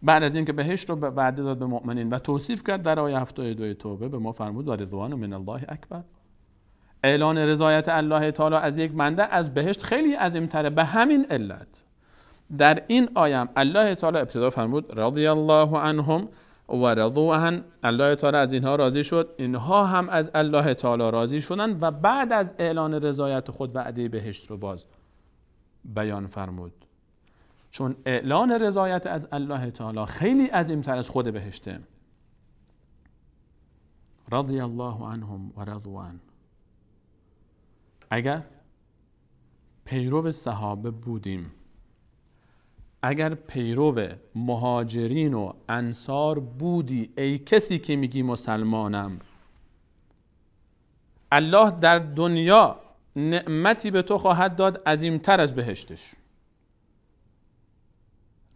C: بعد از اینکه بهشت رو وعده داد به مؤمنین و توصیف کرد در آیه 72 توبه به ما فرمود و رضوان من الله اکبر اعلان رضایت الله تعالی از یک منده از بهشت خیلی امتره به همین علت در این آیه الله تعالی ابتدا فرمود رضی الله عنهم و رضو الله تعالی از اینها راضی شد اینها هم از الله تعالی راضی شدن و بعد از اعلان رضایت خود وعده بهشت رو باز بیان فرمود چون اعلان رضایت از الله تعالی خیلی عظیمتر از خود بهشته رضی الله عنهم و رضوان اگر پیرو صحابه بودیم اگر پیرو مهاجرین و انصار بودی ای کسی که میگی مسلمانم الله در دنیا نعمتی به تو خواهد داد عظیمتر از بهشتش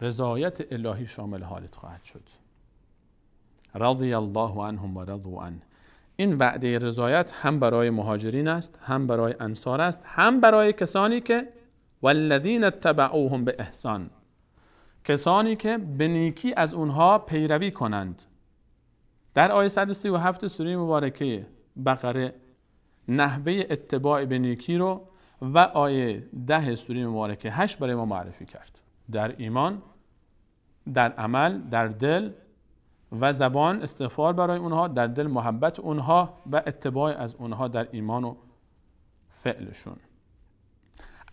C: رضایت الهی شامل حالت خواهد شد رضی الله عنهم و رضو این وعده رضایت هم برای مهاجرین است هم برای انصار است هم برای کسانی که والذین اتبعوهم به احسان کسانی که به نیکی از اونها پیروی کنند در آیه 137 سوره مبارکه بقره نحوه اتباع به نیکی رو و آیه ده سوره مبارکه 8 برای ما معرفی کرد در ایمان در عمل در دل و زبان استغفار برای اونها در دل محبت اونها و اتباع از اونها در ایمان و فعلشون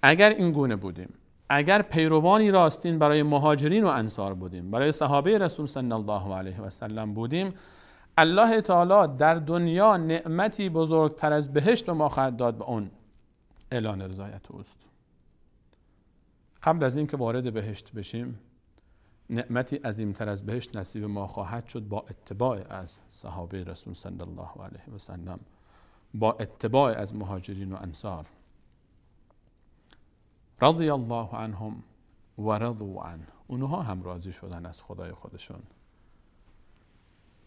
C: اگر این گونه بودیم اگر پیروانی راستین برای مهاجرین و انصار بودیم برای صحابه رسول صلی الله علیه و سلم بودیم الله تعالی در دنیا نعمتی بزرگتر از بهشت و ما خواهد داد به اون اعلان رضایت اوست قبل از اینکه وارد بهشت بشیم نعمتی عظیمتر از بهشت نصیب ما خواهد شد با اتباع از صحابه رسول صلی الله علیه و سلم با اتباع از مهاجرین و انصار رضی الله عنهم و رضو عن اونها هم راضی شدن از خدای خودشون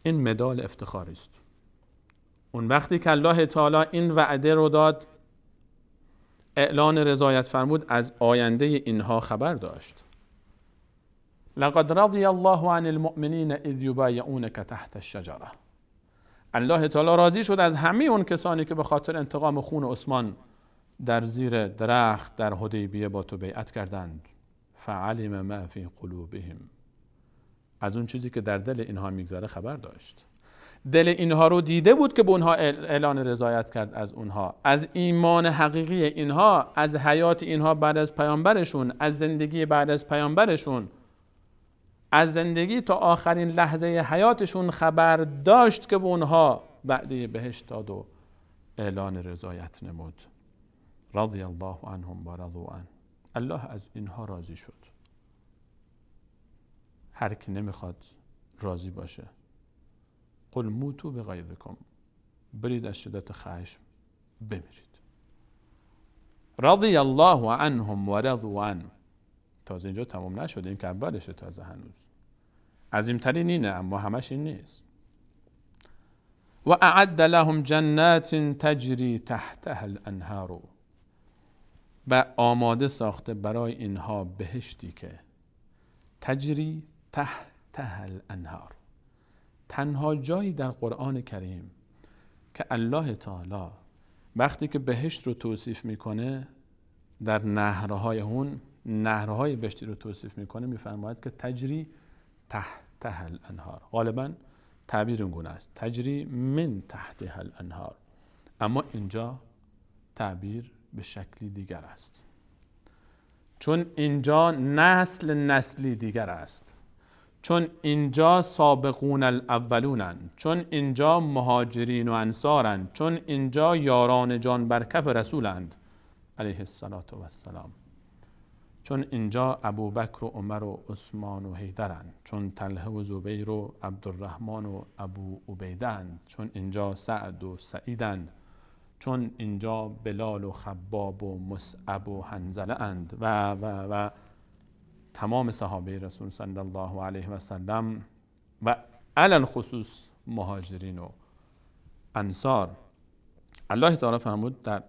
C: این مدال افتخاری است اون وقتی که الله تعالی این وعده رو داد اعلان رضایت فرمود از آینده اینها خبر داشت لقد رضی الله عن المؤمنین اذ یبایعونک تحت الشجره الله تعالی راضی شد از همه اون کسانی که به خاطر انتقام خون عثمان در زیر درخت در حدیبیه با تو بیعت کردند فعلم ما فی قلوبهم از اون چیزی که در دل اینها میگذره خبر داشت دل اینها رو دیده بود که به اونها اعلان رضایت کرد از اونها از ایمان حقیقی اینها از حیات اینها بعد از پیامبرشون از زندگی بعد از پیامبرشون از زندگی تا آخرین لحظه حیاتشون خبر داشت که به اونها وعده بهشت داد و اعلان رضایت نمود رضی الله عنهم و رضو عن الله از اینها راضی شد هر کی نمیخواد راضی باشه قل موتو به غیظکم برید از شدت خشم بمیرید رضی الله عنهم و رضو تازه اینجا تمام نشده این که اولشه تازه هنوز عظیمترین اینه اما همش این نیست و اعد لهم جنات تجری تحتها الانهارو و آماده ساخته برای اینها بهشتی که تجری تحتها الانهار تنها جایی در قرآن کریم که الله تعالی وقتی که بهشت رو توصیف میکنه در نهرهای اون، نهرهای بشتی رو توصیف میکنه میفرماید که تجری تحت هل انهار غالبا تعبیر این گونه است تجری من تحت هل انهار اما اینجا تعبیر به شکلی دیگر است چون اینجا نسل نسلی دیگر است چون اینجا سابقون الاولونن چون اینجا مهاجرین و انصارند چون اینجا یاران جان بر رسولند علیه السلام چون اینجا بکر و عمر و عثمان و حیدرن چون تله و زبیر و عبدالرحمن و ابو عبیدند چون اینجا سعد و سعیدند چون اینجا بلال و خباب و مسعب و حنزله اند و و و تمام صحابه رسول صلی الله علیه و سلم و الان خصوص مهاجرین و انصار الله تعالی فرمود در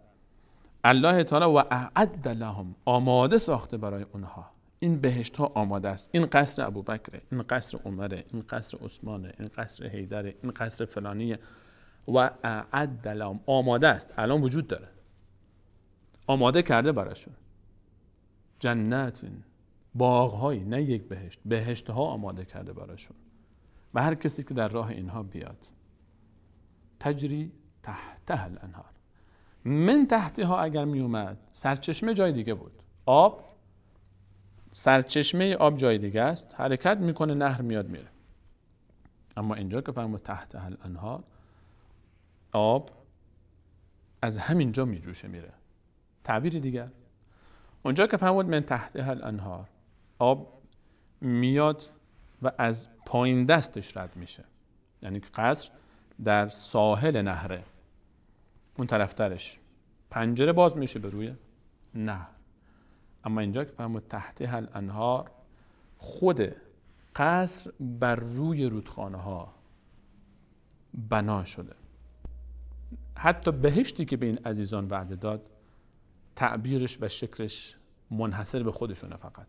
C: الله تعالی و اعد لهم آماده ساخته برای اونها این بهشت ها آماده است این قصر ابوبکر این قصر عمره این قصر عثمانه این قصر حیدره این قصر فلانیه و اعد لهم آماده است الان وجود داره آماده کرده براشون جنت باغهایی نه یک بهشت بهشت ها آماده کرده براشون و هر کسی که در راه اینها بیاد تجری تحت الانهار من تحتی ها اگر می اومد سرچشمه جای دیگه بود آب سرچشمه آب جای دیگه است حرکت میکنه نهر میاد میره اما اینجا که فرمود تحت هل انهار آب از همینجا میجوشه میره تعبیر دیگر اونجا که فرمود من تحت هل انهار آب میاد و از پایین دستش رد میشه یعنی قصر در ساحل نهره اون طرفترش پنجره باز میشه به روی نهر اما اینجا که فرمود تحت هل انهار خود قصر بر روی رودخانه ها بنا شده حتی بهشتی که به این عزیزان وعده داد تعبیرش و شکلش منحصر به خودشونه فقط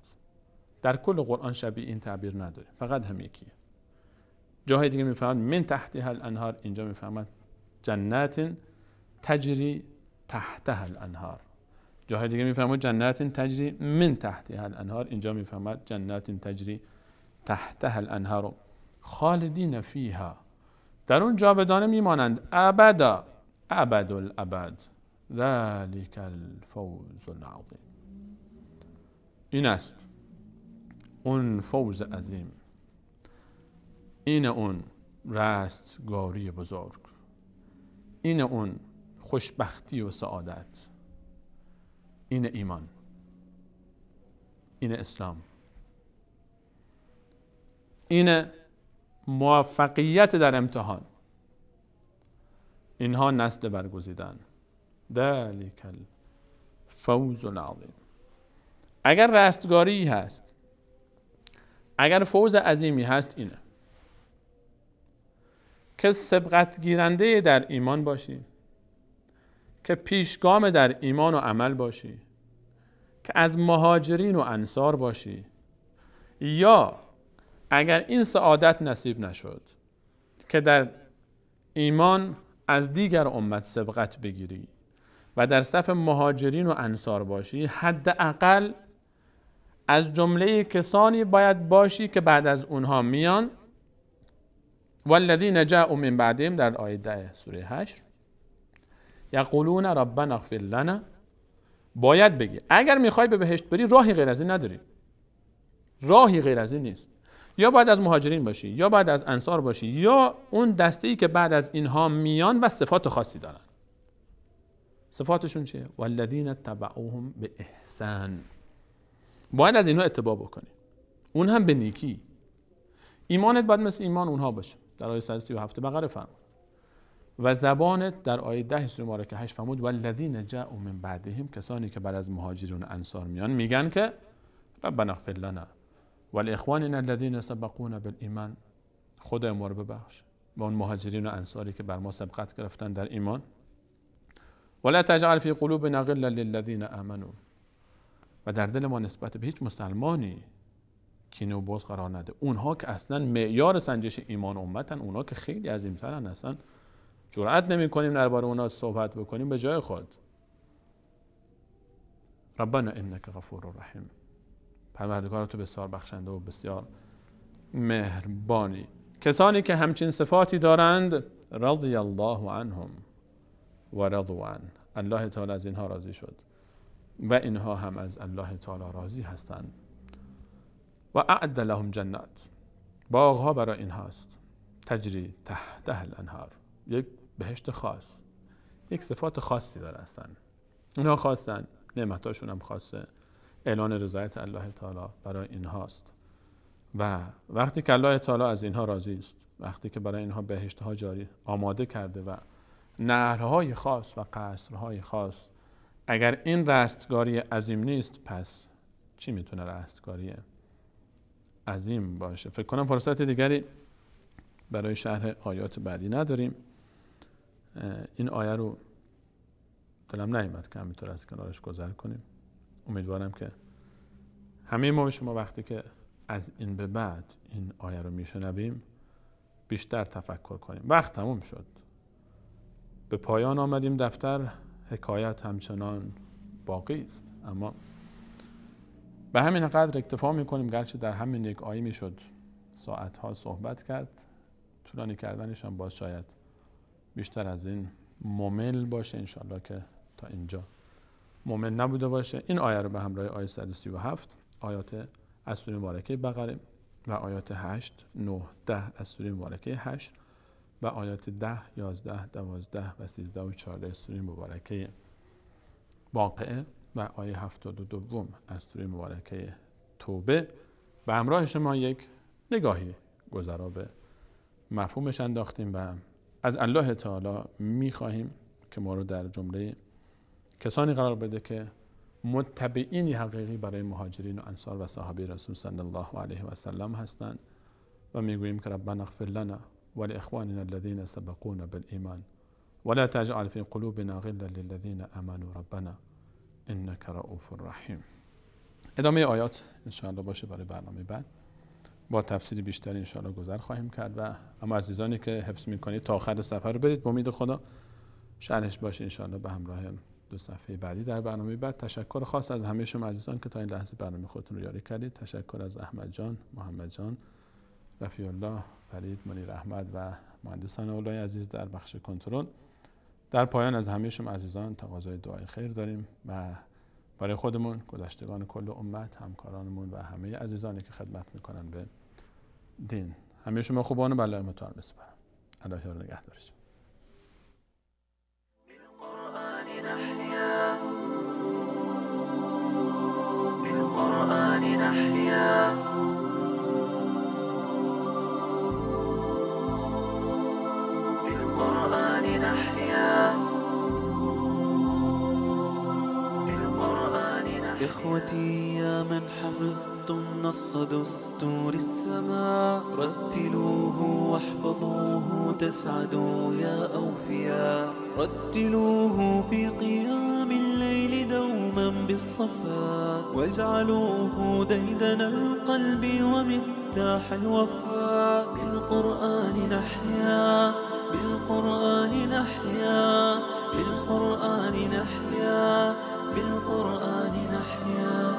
C: در کل قرآن شبیه این تعبیر نداره فقط هم یکیه جاهای دیگه میفهمد من تحتی هل انهار اینجا میفهمد جنت تجری تحتها الانهار جاهای دیگه میفرماد جنت تجری من تحتها الانهار اینجا میفهمد جنات تجری تحتها الانهار خالدین فیها در اون جاودانه میمانند ابدا ابد الابد ذلک الفوز العظیم این است اون فوز عظیم این اون رستگاری بزرگ این اون خوشبختی و سعادت این ایمان این اسلام این موفقیت در امتحان اینها نسل برگزیدن ذلک الفوز العظیم اگر رستگاری هست اگر فوز عظیمی هست اینه که سبقت گیرنده در ایمان باشیم که پیشگام در ایمان و عمل باشی که از مهاجرین و انصار باشی یا اگر این سعادت نصیب نشد که در ایمان از دیگر امت سبقت بگیری و در صف مهاجرین و انصار باشی حداقل از جمله کسانی باید باشی که بعد از اونها میان والذین جاءوا من بعدهم در آیه ده سوره 8 یقولون ربنا اغفر لنا باید بگی اگر میخوای به بهشت بری راهی غیر از این نداری راهی غیر از این نیست یا باید از مهاجرین باشی یا باید از انصار باشی یا اون دسته ای که بعد از اینها میان و صفات خاصی دارن صفاتشون چیه والذین تبعوهم به احسان باید از اینها اتباع بکنی اون هم به نیکی ایمانت باید مثل ایمان اونها باشه در آیه 137 بقره فرمود و زبانت در آیه ده سوره مبارکه 8 فرمود والذین جاءوا من بعدهم کسانی که بعد از مهاجرون انصار میان میگن که ربنا اغفر لنا والاخواننا الذین سبقونا بالایمان خدا ما رو ببخش و اون مهاجرین و انصاری که بر ما سبقت گرفتن در ایمان ولا تجعل فی قلوبنا غلا للذین آمنوا و در دل ما نسبت به هیچ مسلمانی کینه و قرار نده اونها که اصلا معیار سنجش ایمان امتن اونها که خیلی عظیمترن اصلا جرأت نمیکنیم درباره اونا صحبت بکنیم به جای خود ربنا انک غفور و رحیم پروردگار تو بسیار بخشنده و بسیار مهربانی کسانی که همچین صفاتی دارند رضی الله عنهم و رضوان الله تعالی از اینها راضی شد و اینها هم از الله تعالی راضی هستند و اعد لهم جنات باغها برای اینهاست تجری تحت الانهار یک بهشت خاص یک صفات خاصی داره هستن اینها خواستن نعمتاشون هم خاصه اعلان رضایت الله تعالی برای اینهاست و وقتی که الله تعالی از اینها راضی است وقتی که برای اینها بهشتها جاری آماده کرده و نهرهای خاص و قصرهای خاص اگر این رستگاری عظیم نیست پس چی میتونه رستگاری عظیم باشه فکر کنم فرصت دیگری برای شرح آیات بعدی نداریم این آیه رو دلم نیمد که همینطور از کنارش گذر کنیم امیدوارم که همه ما شما وقتی که از این به بعد این آیه رو میشنویم بیشتر تفکر کنیم وقت تموم شد به پایان آمدیم دفتر حکایت همچنان باقی است اما به همین قدر اکتفا کنیم گرچه در همین یک آیه میشد ساعتها صحبت کرد طولانی کردنش هم باز شاید بیشتر از این ممل باشه انشالله که تا اینجا ممل نبوده باشه این آیه رو به همراه آیه 137 آیات از سوره مبارکه بقره و آیات 8 9 10 از سوره مبارکه 8 و آیات 10 11 12 و 13 و 14 سوره مبارکه واقعه و آیه 72 از سوره مبارکه توبه به همراه شما یک نگاهی گذرا به مفهومش انداختیم و از الله تعالی خواهیم که ما رو در جمله کسانی قرار بده که متبعین حقیقی برای مهاجرین و انصار و صحابه رسول صلی الله علیه و سلم هستند و گوییم که ربنا اغفر لنا ولاخواننا الذین سبقونا بالایمان ولا تجعل في قلوبنا غلا للذين آمنوا ربنا انك رؤوف رحیم ادامه آیات انشاءالله باشه برای برنامه بعد با تفسیر بیشتری انشاءالله گذر خواهیم کرد و اما عزیزانی که حفظ میکنید تا آخر سفر رو برید امید خدا شرحش باشه انشاءالله به همراه دو صفحه بعدی در برنامه بعد تشکر خاص از همه شما عزیزان که تا این لحظه برنامه خودتون رو یاری کردید تشکر از احمد جان محمد جان رفیع الله فرید منیر احمد و مهندسان اولای عزیز در بخش کنترل در پایان از همه شما عزیزان تقاضای دعای خیر داریم و برای خودمون گذشتگان کل امت همکارانمون و همه عزیزانی که خدمت میکنن به دین همه شما خوبان و بلای متعال بسپارم الله رو نگه دارش.
B: إخوتي يا من حفظتم نص دستور السماء رتلوه واحفظوه تسعدوا يا أوفياء رتلوه في قيام الليل دوما بالصفاء واجعلوه ديدن القلب ومفتاح الوفاء بالقرآن نحيا بالقرآن نحيا بالقرآن نحيا بالقرآن Yeah.